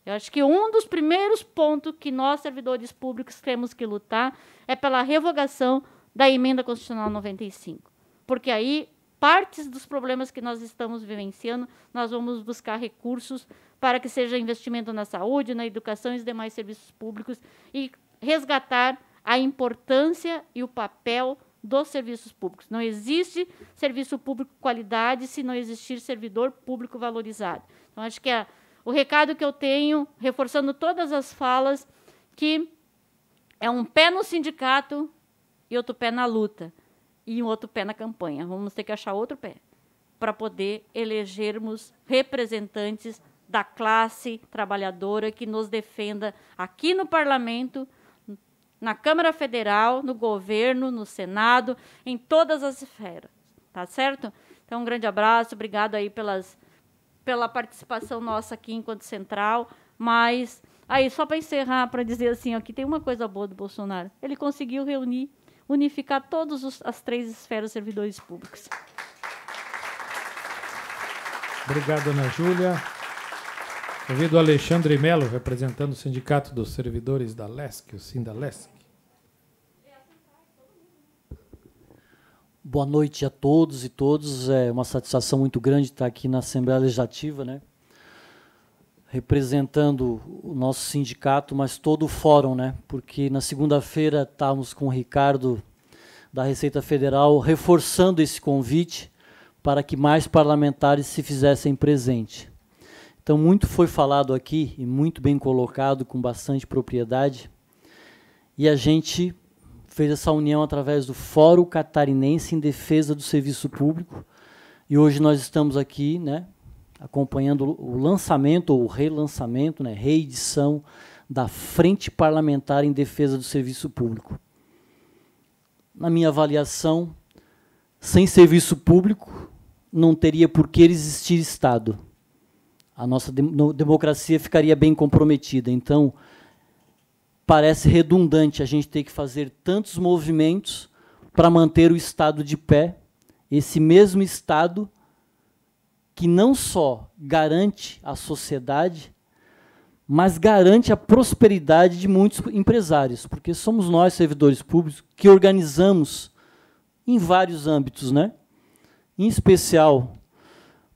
Eu acho que um dos primeiros pontos que nós, servidores públicos, temos que lutar é pela revogação da emenda constitucional 95, porque aí partes dos problemas que nós estamos vivenciando, nós vamos buscar recursos para que seja investimento na saúde, na educação e os demais serviços públicos e resgatar a importância e o papel dos serviços públicos. Não existe serviço público qualidade se não existir servidor público valorizado. Então acho que é o recado que eu tenho, reforçando todas as falas, que é um pé no sindicato e outro pé na luta e um outro pé na campanha. Vamos ter que achar outro pé para poder elegermos representantes da classe trabalhadora que nos defenda aqui no parlamento, na Câmara Federal, no governo, no Senado, em todas as esferas, tá certo? Então um grande abraço, obrigado aí pelas pela participação nossa aqui enquanto central, mas aí só para encerrar para dizer assim, aqui tem uma coisa boa do Bolsonaro, ele conseguiu reunir unificar todas as três esferas servidores públicos. Obrigado, Ana Júlia. Convido o Alexandre Melo, representando o Sindicato dos Servidores da LESC, o Sindalesc. Boa noite a todos e todas. É uma satisfação muito grande estar aqui na Assembleia Legislativa, né? representando o nosso sindicato, mas todo o fórum, né? Porque na segunda-feira estávamos com o Ricardo da Receita Federal reforçando esse convite para que mais parlamentares se fizessem presente. Então, muito foi falado aqui e muito bem colocado, com bastante propriedade, e a gente fez essa união através do Fórum Catarinense em Defesa do Serviço Público, e hoje nós estamos aqui, né, acompanhando o lançamento ou relançamento, né, reedição da Frente Parlamentar em Defesa do Serviço Público. Na minha avaliação, sem serviço público não teria por que existir Estado. A nossa democracia ficaria bem comprometida. Então, parece redundante a gente ter que fazer tantos movimentos para manter o Estado de pé, esse mesmo Estado que não só garante a sociedade, mas garante a prosperidade de muitos empresários, porque somos nós, servidores públicos, que organizamos em vários âmbitos, né? Em especial,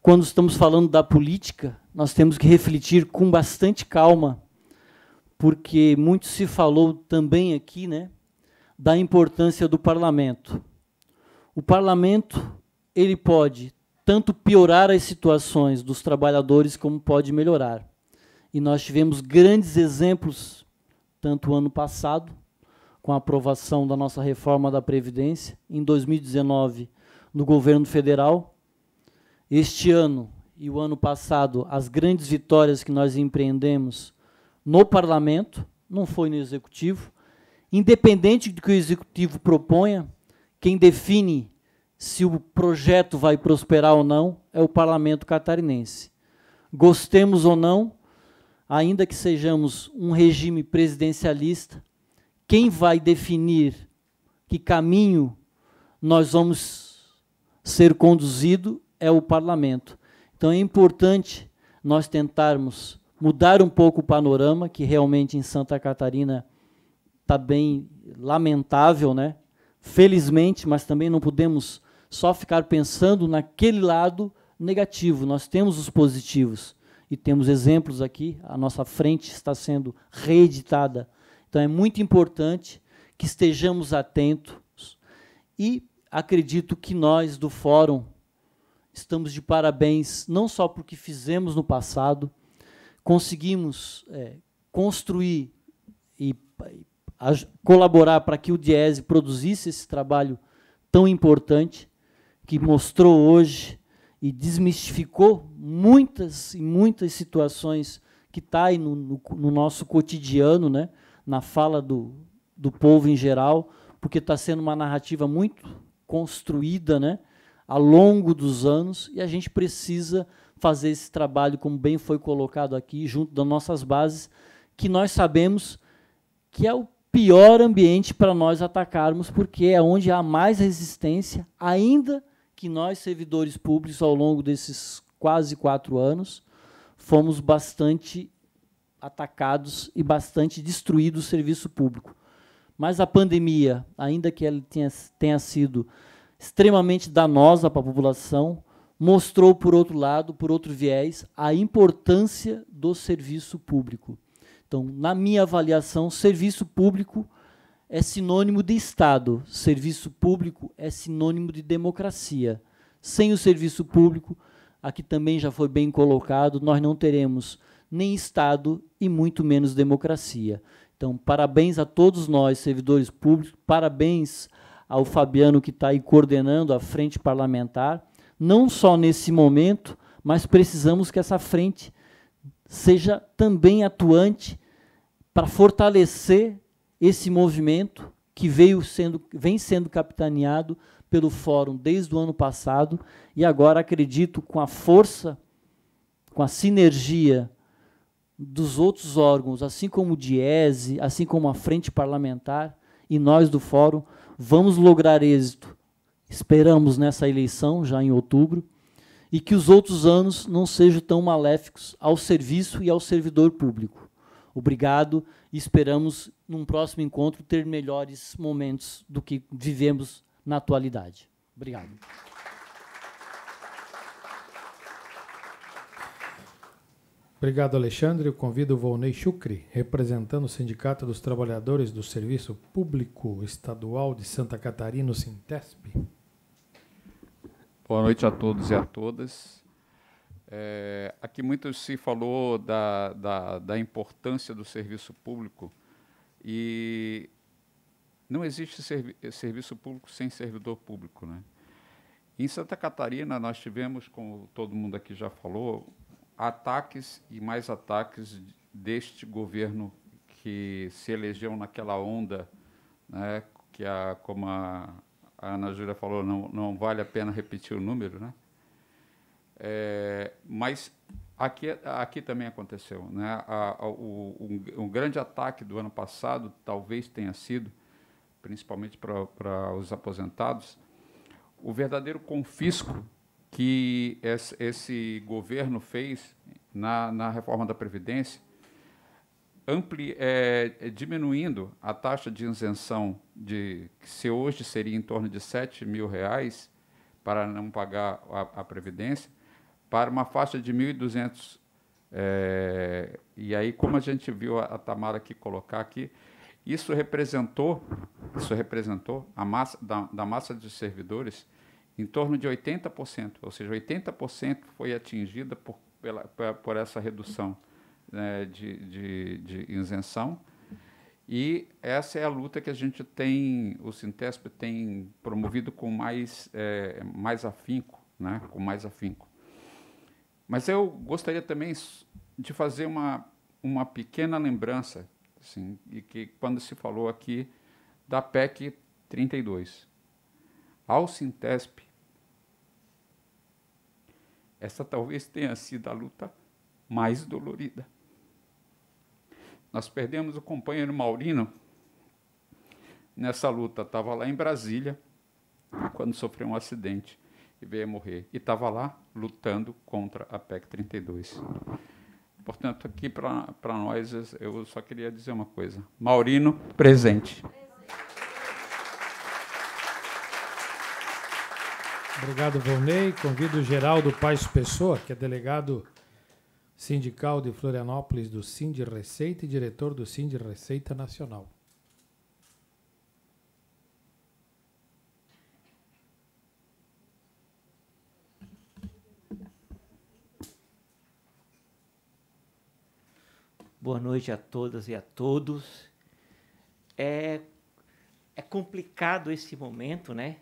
quando estamos falando da política, nós temos que refletir com bastante calma, porque muito se falou também aqui, né, da importância do parlamento. O parlamento, ele pode tanto piorar as situações dos trabalhadores como pode melhorar. E nós tivemos grandes exemplos, tanto ano passado, com a aprovação da nossa reforma da Previdência, em 2019, no governo federal. Este ano e o ano passado, as grandes vitórias que nós empreendemos no parlamento, não foi no executivo. Independente do que o executivo proponha, quem define se o projeto vai prosperar ou não é o parlamento catarinense. Gostemos ou não, ainda que sejamos um regime presidencialista, quem vai definir que caminho nós vamos ser conduzido é o parlamento. Então é importante nós tentarmos mudar um pouco o panorama, que realmente em Santa Catarina está bem lamentável, né? Felizmente, mas também não podemos só ficar pensando naquele lado negativo. Nós temos os positivos e temos exemplos aqui, a nossa frente está sendo reeditada. Então é muito importante que estejamos atentos e acredito que nós do fórum estamos de parabéns não só porque fizemos no passado, conseguimos é, construir e colaborar para que o Diese produzisse esse trabalho tão importante, que mostrou hoje e desmistificou muitas e muitas situações que está aí no, no, no, nosso cotidiano, né? na fala do, do povo em geral, porque está sendo uma narrativa muito construída né? ao longo dos anos e a gente precisa fazer esse trabalho, como bem foi colocado aqui, junto das nossas bases, que nós sabemos que é o pior ambiente para nós atacarmos, porque é onde há mais resistência, ainda que nós, servidores públicos, ao longo desses quase quatro anos, fomos bastante atacados e bastante destruído o serviço público. Mas a pandemia, ainda que ela tenha, tenha sido extremamente danosa para a população, mostrou, por outro lado, por outro viés, a importância do serviço público. Então, na minha avaliação, serviço público é sinônimo de Estado, serviço público é sinônimo de democracia. Sem o serviço público, aqui também já foi bem colocado, nós não teremos nem Estado e muito menos democracia. Então, parabéns a todos nós, servidores públicos, parabéns ao Fabiano que está aí coordenando a frente parlamentar, não só nesse momento, mas precisamos que essa frente seja também atuante para fortalecer esse movimento que veio sendo, vem sendo capitaneado pelo Fórum desde o ano passado e agora acredito com a força, com a sinergia dos outros órgãos, assim como o Diese, assim como a Frente Parlamentar e nós do Fórum, vamos lograr êxito. Esperamos nessa eleição, já em outubro, e que os outros anos não sejam tão maléficos ao serviço e ao servidor público. Obrigado e esperamos num próximo encontro, ter melhores momentos do que vivemos na atualidade. Obrigado. Obrigado, Alexandre. Eu convido o Volney Chucri, representando o Sindicato dos Trabalhadores do Serviço Público Estadual de Santa Catarina, o Sintesp. Boa noite a todos e a todas. É, aqui muito se falou da, da, da importância do serviço público e não existe servi serviço público sem servidor público. Né? Em Santa Catarina, nós tivemos, como todo mundo aqui já falou, ataques e mais ataques deste governo que se elegeu naquela onda, né, que, a, como a, a Ana Júlia falou, não, não vale a pena repetir o número, né? É, mas Aqui, aqui também aconteceu. Né? A, a, o, um, um, grande ataque do ano passado talvez tenha sido, principalmente para os aposentados, o verdadeiro confisco que esse, esse governo fez na, na, reforma da Previdência, ampli, é, diminuindo a taxa de isenção, de, que se hoje seria em torno de 7 mil reais para não pagar a, a Previdência, para uma faixa de 1.200. É, eh, e aí, como a gente viu a, a Tamara aqui colocar aqui, isso representou, isso representou a massa da, da massa de servidores em torno de 80%, ou seja, 80% foi atingida por, pela, por essa redução né, de, de, de, isenção. E essa é a luta que a gente tem, o Sintesp tem promovido com mais, é, mais afinco, né, com mais afinco. Mas eu gostaria também de fazer uma, uma pequena lembrança, assim, e que quando se falou aqui da PEC 32. Ao Sintesp, essa talvez tenha sido a luta mais dolorida. Nós perdemos o companheiro Maurino nessa luta, estava lá em Brasília, quando sofreu um acidente e veio a morrer. E estava lá lutando contra a PEC 32. Portanto, aqui para nós, eu só queria dizer uma coisa. Maurino, presente. Obrigado, Volney. Convido o Geraldo Paes Pessoa, que é delegado sindical de Florianópolis do Sind Receita e diretor do Sind Receita Nacional. Boa noite a todas e a todos. É, é complicado esse momento, né?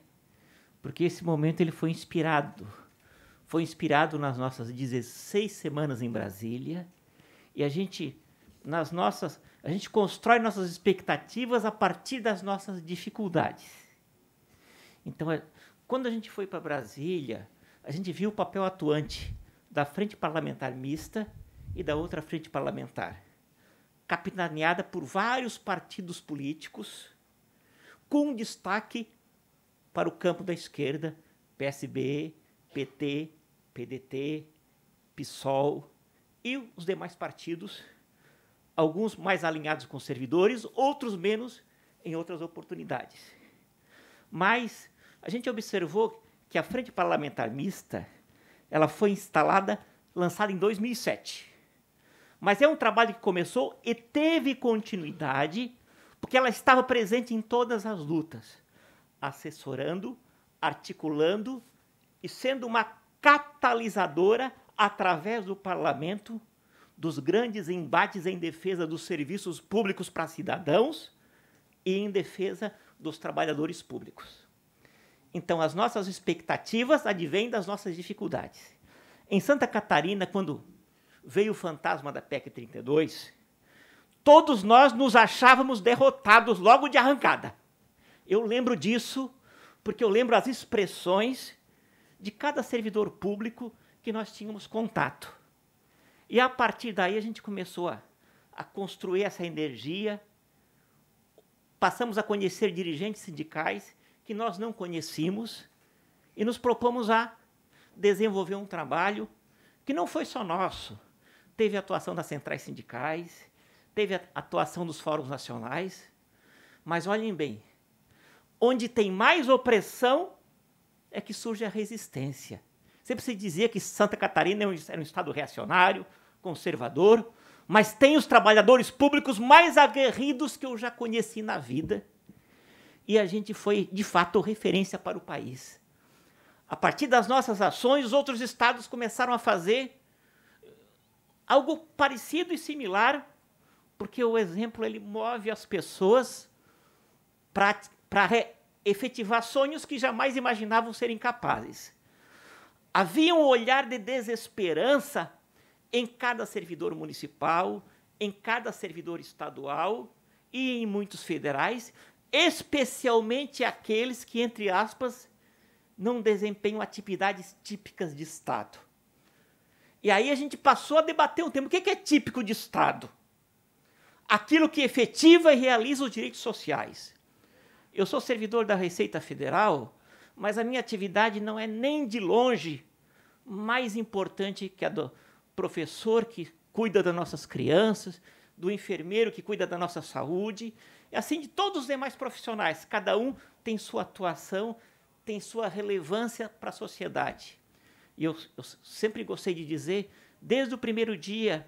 Porque esse momento ele foi inspirado. Foi inspirado nas nossas 16 semanas em Brasília. E a gente, nas nossas, a gente constrói nossas expectativas a partir das nossas dificuldades. Então, é, quando a gente foi para Brasília, a gente viu o papel atuante da Frente Parlamentar Mista e da outra Frente Parlamentar capitaneada por vários partidos políticos, com destaque para o campo da esquerda, PSB, PT, PDT, PSOL e os demais partidos, alguns mais alinhados com servidores, outros menos em outras oportunidades. Mas a gente observou que a Frente Parlamentar Mista, ela foi instalada, lançada em 2007. Mas é um trabalho que começou e teve continuidade, porque ela estava presente em todas as lutas, assessorando, articulando e sendo uma catalisadora através do parlamento dos grandes embates em defesa dos serviços públicos para cidadãos e em defesa dos trabalhadores públicos. Então, as nossas expectativas advêm das nossas dificuldades. Em Santa Catarina, quando veio o fantasma da PEC 32, todos nós nos achávamos derrotados logo de arrancada. Eu lembro disso porque eu lembro as expressões de cada servidor público que nós tínhamos contato. E a partir daí a gente começou a, a construir essa energia, passamos a conhecer dirigentes sindicais que nós não conhecíamos e nos propomos a desenvolver um trabalho que não foi só nosso, teve atuação das centrais sindicais, teve atuação dos fóruns nacionais. Mas olhem bem, onde tem mais opressão é que surge a resistência. Sempre se dizia que Santa Catarina era é é um estado reacionário, conservador, mas tem os trabalhadores públicos mais aguerridos que eu já conheci na vida. E a gente foi, de fato, referência para o país. A partir das nossas ações, outros estados começaram a fazer Algo parecido e similar, porque o exemplo ele move as pessoas para efetivar sonhos que jamais imaginavam serem capazes. Havia um olhar de desesperança em cada servidor municipal, em cada servidor estadual e em muitos federais, especialmente aqueles que, entre aspas, não desempenham atividades típicas de Estado. E aí a gente passou a debater um tema. O é que é típico de Estado? Aquilo que efetiva e realiza os direitos sociais. Eu sou servidor da Receita Federal, mas a minha atividade não é nem de longe mais importante que a do professor que cuida das nossas crianças, do enfermeiro que cuida da nossa saúde, e assim de todos os demais profissionais. Cada um tem sua atuação, tem sua relevância para a sociedade. E eu, eu sempre gostei de dizer, desde o primeiro dia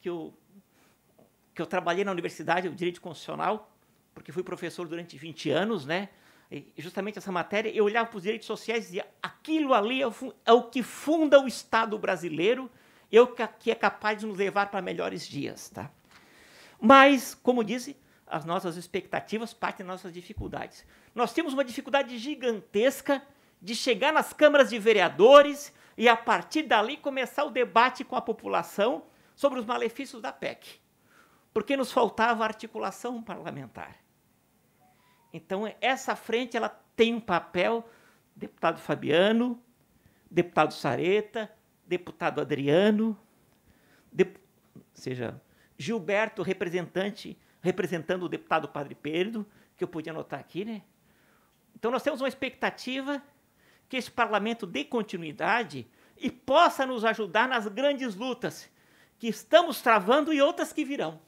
que eu, que eu trabalhei na universidade, o direito constitucional, porque fui professor durante 20 anos, né? E justamente essa matéria, eu olhava para os direitos sociais e dizia: aquilo ali é o, é o que funda o Estado brasileiro, é o que é capaz de nos levar para melhores dias. Tá? Mas, como disse, as nossas expectativas partem das nossas dificuldades. Nós temos uma dificuldade gigantesca de chegar nas câmaras de vereadores e a partir dali começar o debate com a população sobre os malefícios da PEC. Porque nos faltava articulação parlamentar. Então, essa frente ela tem um papel, deputado Fabiano, deputado Sareta, deputado Adriano, ou seja, Gilberto, representante, representando o deputado Padre Pedro, que eu podia anotar aqui, né? Então, nós temos uma expectativa que esse parlamento dê continuidade e possa nos ajudar nas grandes lutas que estamos travando e outras que virão.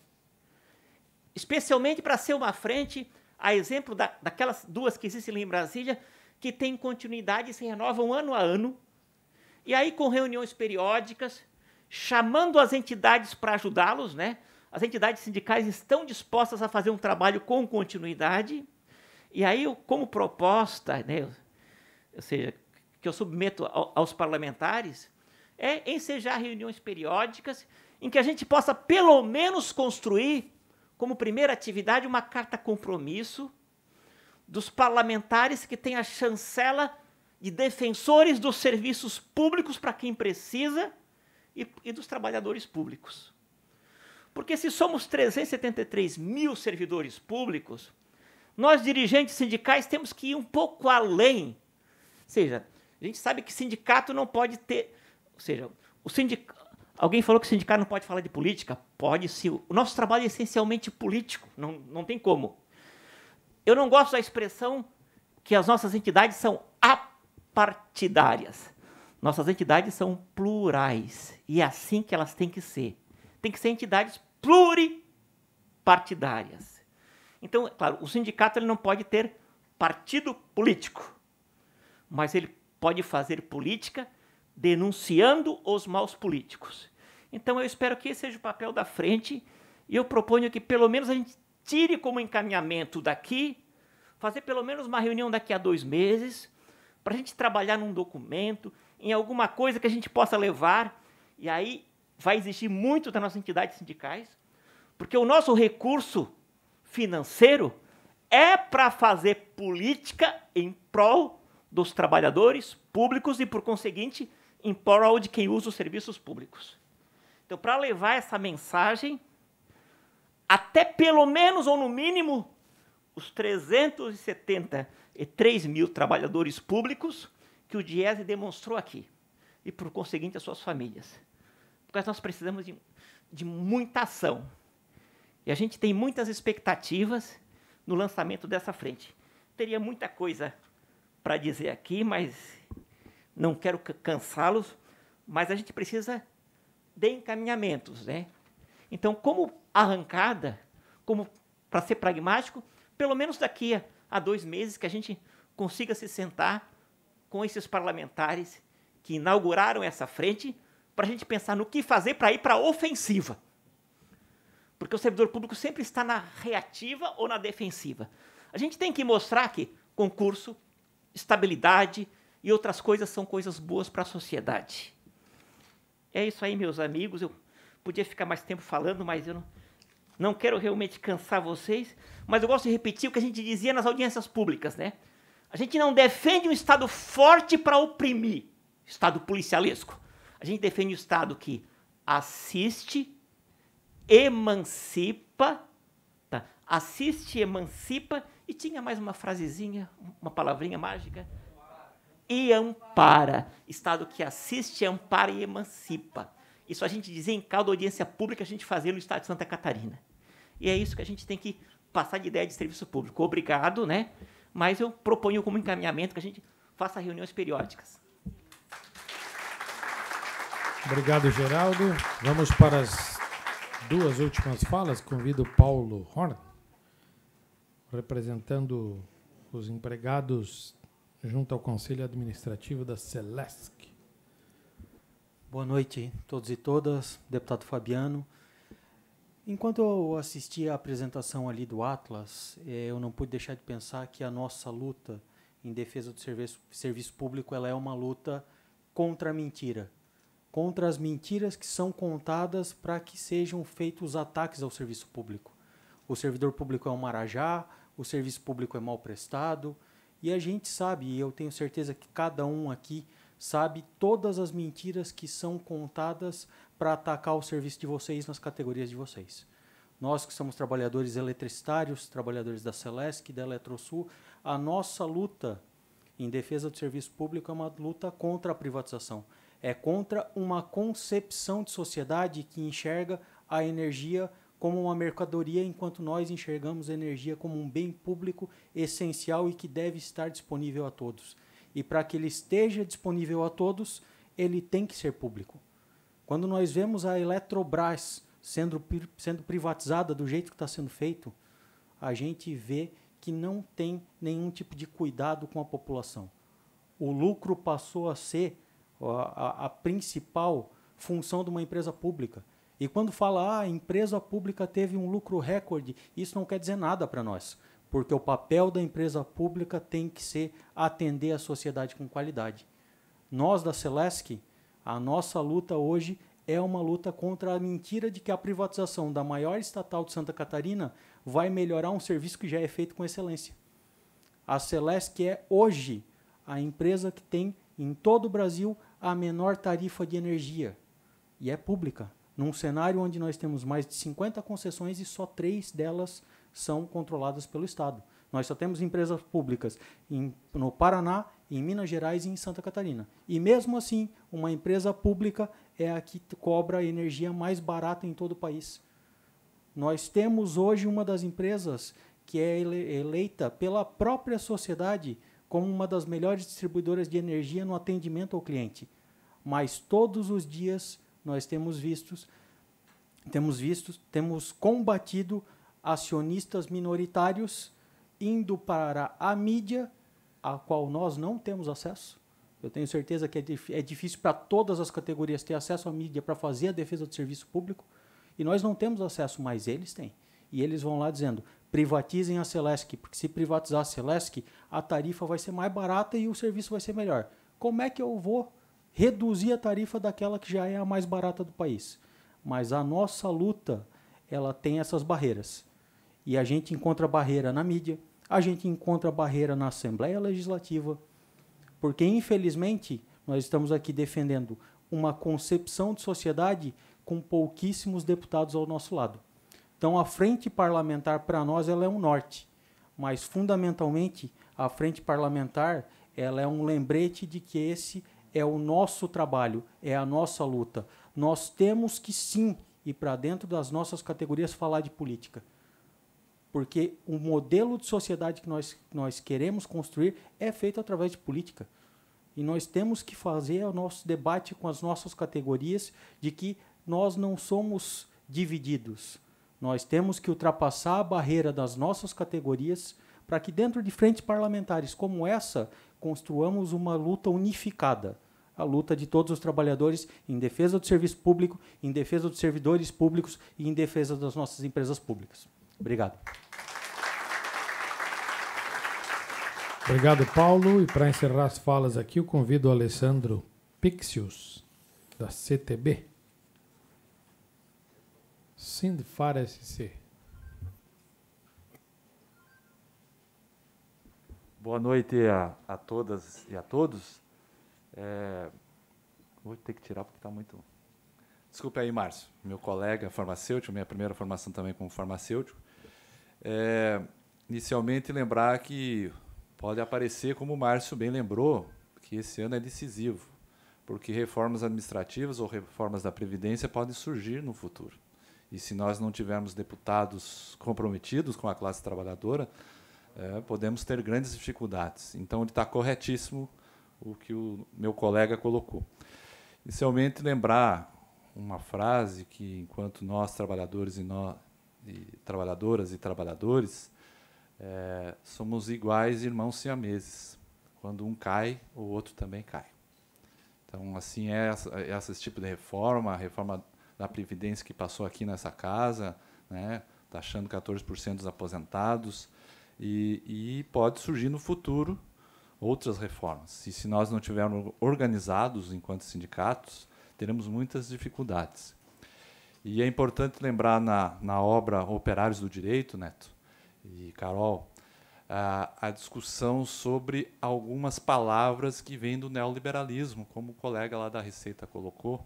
Especialmente para ser uma frente, a exemplo da, daquelas duas que existem ali em Brasília, que têm continuidade e se renovam ano a ano, e aí com reuniões periódicas, chamando as entidades para ajudá-los, né? As entidades sindicais estão dispostas a fazer um trabalho com continuidade. E aí, como proposta, né, ou seja, que eu submeto aos parlamentares, é ensejar reuniões periódicas em que a gente possa, pelo menos, construir, como primeira atividade, uma carta-compromisso dos parlamentares que têm a chancela de defensores dos serviços públicos para quem precisa e, e, dos trabalhadores públicos. Porque se somos 373 mil servidores públicos, nós, dirigentes sindicais, temos que ir um pouco além seja, a gente sabe que sindicato não pode ter. Ou seja, o sindic... alguém falou que o sindicato não pode falar de política? Pode sim. O nosso trabalho é essencialmente político, não, não tem como. Eu não gosto da expressão que as nossas entidades são apartidárias. Nossas entidades são plurais. E é assim que elas têm que ser. Tem que ser entidades pluripartidárias. Então, é claro, o sindicato ele não pode ter partido político mas ele pode fazer política denunciando os maus políticos. Então eu espero que esse seja o papel da frente e eu proponho que pelo menos a gente tire como encaminhamento daqui, fazer pelo menos uma reunião daqui a dois meses, para a gente trabalhar num documento, em alguma coisa que a gente possa levar, e aí vai exigir muito das nossas entidades sindicais, porque o nosso recurso financeiro é para fazer política em prol dos trabalhadores públicos e, por conseguinte, em prol de quem usa os serviços públicos. Então, para levar essa mensagem até pelo menos ou no mínimo os 373 mil trabalhadores públicos que o Diese demonstrou aqui e, por conseguinte, as suas famílias. Porque nós precisamos de, de muita ação. E a gente tem muitas expectativas no lançamento dessa frente. Teria muita coisa para dizer aqui, mas não quero cansá-los, mas a gente precisa de encaminhamentos, né? Então, como arrancada, como para ser pragmático, pelo menos daqui a, a dois meses que a gente consiga se sentar com esses parlamentares que inauguraram essa frente para a gente pensar no que fazer para ir para a ofensiva. Porque o servidor público sempre está na reativa ou na defensiva. A gente tem que mostrar que concurso estabilidade e outras coisas são coisas boas para a sociedade. É isso aí, meus amigos. Eu podia ficar mais tempo falando, mas eu não, não quero realmente cansar vocês. Mas eu gosto de repetir o que a gente dizia nas audiências públicas, né? A gente não defende um Estado forte para oprimir, Estado policialesco. A gente defende um Estado que assiste, emancipa, tá? assiste, emancipa e tinha mais uma frasezinha, uma palavrinha mágica. E ampara. Estado que assiste, ampara e emancipa. Isso a gente dizia em cada audiência pública, a gente fazia no Estado de Santa Catarina. E é isso que a gente tem que passar de ideia de serviço público. Obrigado, né? Mas eu proponho como encaminhamento que a gente faça reuniões periódicas. Obrigado, Geraldo. Vamos para as duas últimas falas. Convido o Paulo Horn representando os empregados junto ao Conselho Administrativo da Celesc. Boa noite a todos e todas, deputado Fabiano. Enquanto eu assisti à apresentação ali do Atlas, eh, eu não pude deixar de pensar que a nossa luta em defesa do serviço, serviço público ela é uma luta contra a mentira, contra as mentiras que são contadas para que sejam feitos ataques ao serviço público. O servidor público é um marajá, o serviço público é mal prestado. E a gente sabe, e eu tenho certeza que cada um aqui sabe todas as mentiras que são contadas para atacar o serviço de vocês nas categorias de vocês. Nós que somos trabalhadores eletricitários, trabalhadores da Celesc, da Eletrosul, a nossa luta em defesa do serviço público é uma luta contra a privatização. É contra uma concepção de sociedade que enxerga a energia como uma mercadoria, enquanto nós enxergamos a energia como um bem público essencial e que deve estar disponível a todos. E para que ele esteja disponível a todos, ele tem que ser público. Quando nós vemos a Eletrobras sendo, sendo privatizada do jeito que está sendo feito, a gente vê que não tem nenhum tipo de cuidado com a população. O lucro passou a ser a, a, a principal função de uma empresa pública e quando fala, ah, a empresa pública teve um lucro recorde, isso não quer dizer nada para nós, porque o papel da empresa pública tem que ser atender a sociedade com qualidade. Nós da Celesc, a nossa luta hoje é uma luta contra a mentira de que a privatização da maior estatal de Santa Catarina vai melhorar um serviço que já é feito com excelência. A Celesc é hoje a empresa que tem em todo o Brasil a menor tarifa de energia e é pública. Num cenário onde nós temos mais de 50 concessões e só três delas são controladas pelo Estado. Nós só temos empresas públicas em, no Paraná, em Minas Gerais e em Santa Catarina. E mesmo assim, uma empresa pública é a que cobra a energia mais barata em todo o país. Nós temos hoje uma das empresas que é eleita pela própria sociedade como uma das melhores distribuidoras de energia no atendimento ao cliente. Mas todos os dias nós temos visto, temos visto, temos combatido acionistas minoritários indo para a mídia a qual nós não temos acesso. Eu tenho certeza que é, dif é difícil para todas as categorias ter acesso à mídia para fazer a defesa do serviço público e nós não temos acesso, mas eles têm. E eles vão lá dizendo: privatizem a Celesc, porque se privatizar a Celesc, a tarifa vai ser mais barata e o serviço vai ser melhor. Como é que eu vou reduzir a tarifa daquela que já é a mais barata do país. Mas a nossa luta, ela tem essas barreiras. E a gente encontra barreira na mídia, a gente encontra barreira na Assembleia Legislativa, porque infelizmente nós estamos aqui defendendo uma concepção de sociedade com pouquíssimos deputados ao nosso lado. Então a frente parlamentar para nós ela é um norte, mas fundamentalmente a frente parlamentar ela é um lembrete de que esse é o nosso trabalho, é a nossa luta. Nós temos que sim ir para dentro das nossas categorias falar de política. Porque o modelo de sociedade que nós, nós queremos construir é feito através de política. E nós temos que fazer o nosso debate com as nossas categorias de que nós não somos divididos. Nós temos que ultrapassar a barreira das nossas categorias para que, dentro de frentes parlamentares como essa, construamos uma luta unificada a luta de todos os trabalhadores em defesa do serviço público, em defesa dos servidores públicos e em defesa das nossas empresas públicas. Obrigado. Obrigado, Paulo. E para encerrar as falas aqui, eu convido o Alessandro Pixius, da CTB. Sindfar SC. Boa noite a, a todas e a todos. É... Vou ter que tirar porque está muito. Desculpe aí, Márcio, meu colega farmacêutico, minha primeira formação também como farmacêutico. É... Inicialmente, lembrar que pode aparecer, como o Márcio bem lembrou, que esse ano é decisivo, porque reformas administrativas ou reformas da Previdência podem surgir no futuro. E se nós não tivermos deputados comprometidos com a classe trabalhadora, é, podemos ter grandes dificuldades. Então, ele está corretíssimo o que o meu colega colocou. Inicialmente, lembrar uma frase que, enquanto nós, trabalhadores e, nós, e trabalhadoras e trabalhadores, é, somos iguais irmãos siameses. Quando um cai, o outro também cai. Então, assim, é, é esse tipo de reforma, a reforma da Previdência que passou aqui nessa casa, né, taxando tá 14% dos aposentados, e, e pode surgir no futuro outras reformas. E se nós não tivermos organizados enquanto sindicatos, teremos muitas dificuldades. E é importante lembrar na, na obra Operários do Direito, Neto e Carol, a, a discussão sobre algumas palavras que vêm do neoliberalismo, como o colega lá da Receita colocou,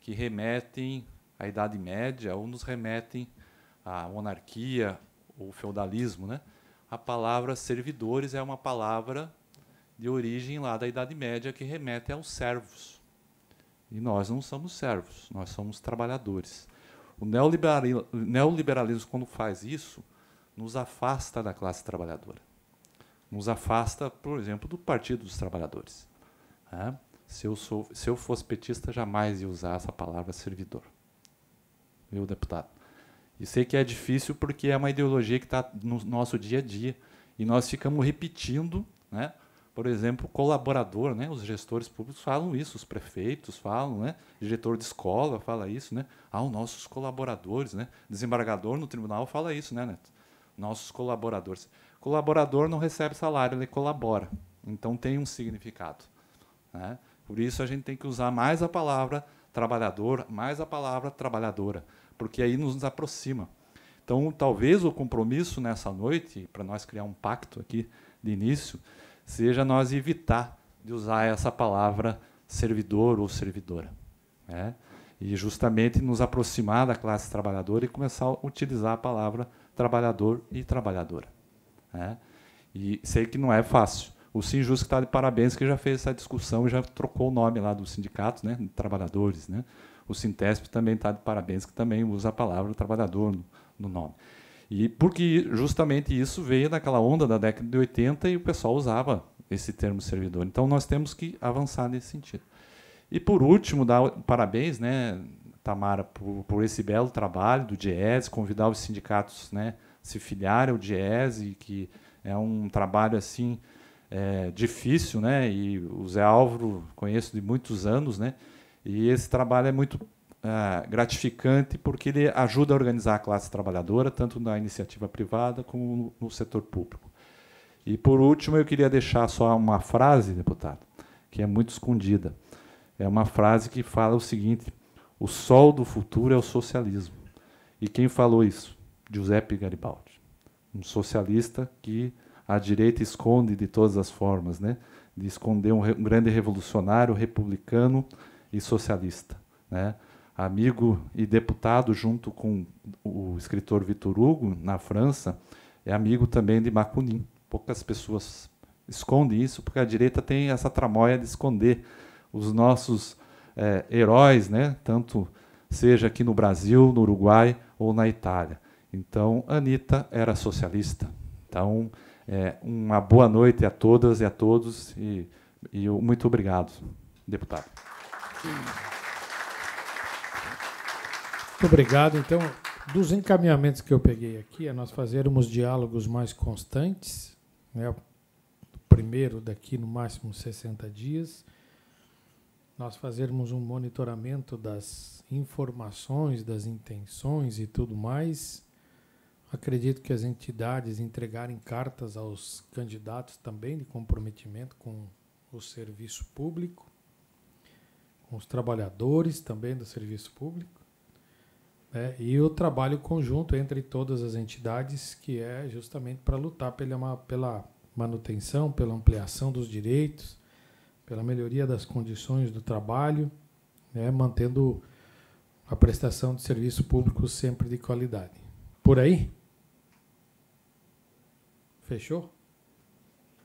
que remetem à Idade Média ou nos remetem à monarquia ou feudalismo. Né? A palavra servidores é uma palavra de origem lá da Idade Média que remete aos servos. E nós não somos servos, nós somos trabalhadores. O neoliberalismo, quando faz isso, nos afasta da classe trabalhadora. Nos afasta, por exemplo, do Partido dos Trabalhadores. Né? Se, eu sou, se eu fosse petista, jamais ia usar essa palavra servidor. Viu, deputado? E sei que é difícil porque é uma ideologia que está no nosso dia a dia. E nós ficamos repetindo né, por exemplo, colaborador, né? Os gestores públicos falam isso, os prefeitos falam, né? Diretor de escola fala isso, né? Ah, os nossos colaboradores, né? Desembargador no tribunal fala isso, né, Neto? Nossos colaboradores. Colaborador não recebe salário, ele colabora. Então tem um significado, né? Por isso a gente tem que usar mais a palavra trabalhador, mais a palavra trabalhadora, porque aí nos aproxima. Então, talvez o compromisso nessa noite, para nós criar um pacto aqui de início, seja nós evitar de usar essa palavra servidor ou servidora. Né? E justamente nos aproximar da classe trabalhadora e começar a utilizar a palavra trabalhador e trabalhadora. Né? E sei que não é fácil. O Sinjus está de parabéns que já fez essa discussão e já trocou o nome lá do sindicato, né, trabalhadores, né? O Sintesp também está de parabéns que também usa a palavra trabalhador no, no nome. E porque justamente isso veio daquela onda da década de 80 e o pessoal usava esse termo servidor. Então nós temos que avançar nesse sentido. E por último, dar parabéns, né, Tamara, por, por esse belo trabalho do DIES, convidar os sindicatos, né, se filiar ao DIES e que é um trabalho assim é, difícil, né? E o Zé Álvaro conheço de muitos anos, né? E esse trabalho é muito ah, gratificante porque ele ajuda a organizar a classe trabalhadora, tanto na iniciativa privada como no setor público. E, por último, eu queria deixar só uma frase, deputado, que é muito escondida. É uma frase que fala o seguinte: o sol do futuro é o socialismo. E quem falou isso? Giuseppe Garibaldi, um socialista que a direita esconde de todas as formas, né? De esconder um, re um grande revolucionário, republicano e socialista, né? amigo e deputado junto com o escritor Vitor Hugo, na França, é amigo também de Bakunin. Poucas pessoas escondem isso, porque a direita tem essa tramóia de esconder os nossos é, heróis, né? tanto seja aqui no Brasil, no Uruguai ou na Itália. Então, Anitta era socialista. Então, é, uma boa noite a todas e a todos, e, e muito obrigado, deputado. Muito obrigado. Então, dos encaminhamentos que eu peguei aqui, é nós fazermos diálogos mais constantes, né? o primeiro daqui no máximo 60 dias, nós fazermos um monitoramento das informações, das intenções e tudo mais. Acredito que as entidades entregarem cartas aos candidatos também de comprometimento com o serviço público, com os trabalhadores também do serviço público né? E o trabalho conjunto entre todas as entidades, que é justamente para lutar pela, pela manutenção, pela ampliação dos direitos, pela melhoria das condições do trabalho, né? mantendo a prestação de serviço público sempre de qualidade. Por aí? Fechou?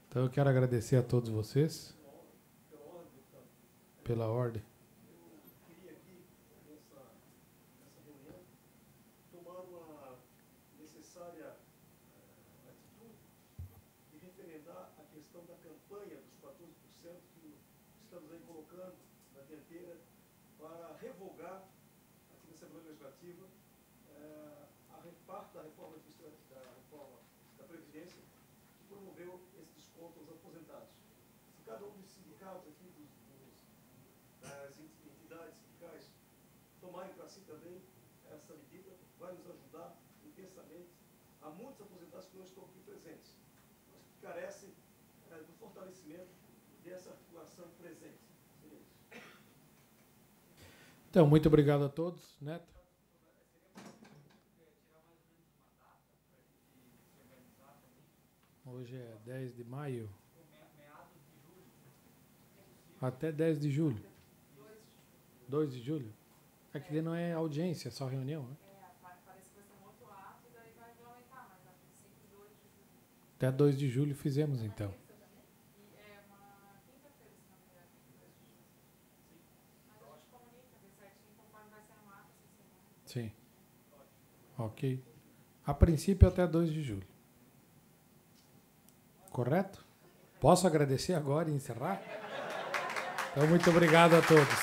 Então eu quero agradecer a todos vocês pela ordem. Então, muito obrigado a todos. Neto? Hoje é 10 de maio. Até 10 de julho. 2 de julho? Aqui é não é audiência, é só reunião, né? Até 2 de julho fizemos, então. Sim. Ok. A princípio até 2 de julho. Correto? Posso agradecer agora e encerrar? Então, muito obrigado a todos.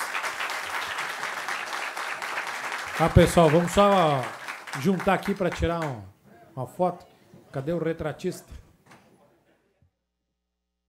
Tá, pessoal, vamos só juntar aqui para tirar um, uma foto. Cadê o retratista?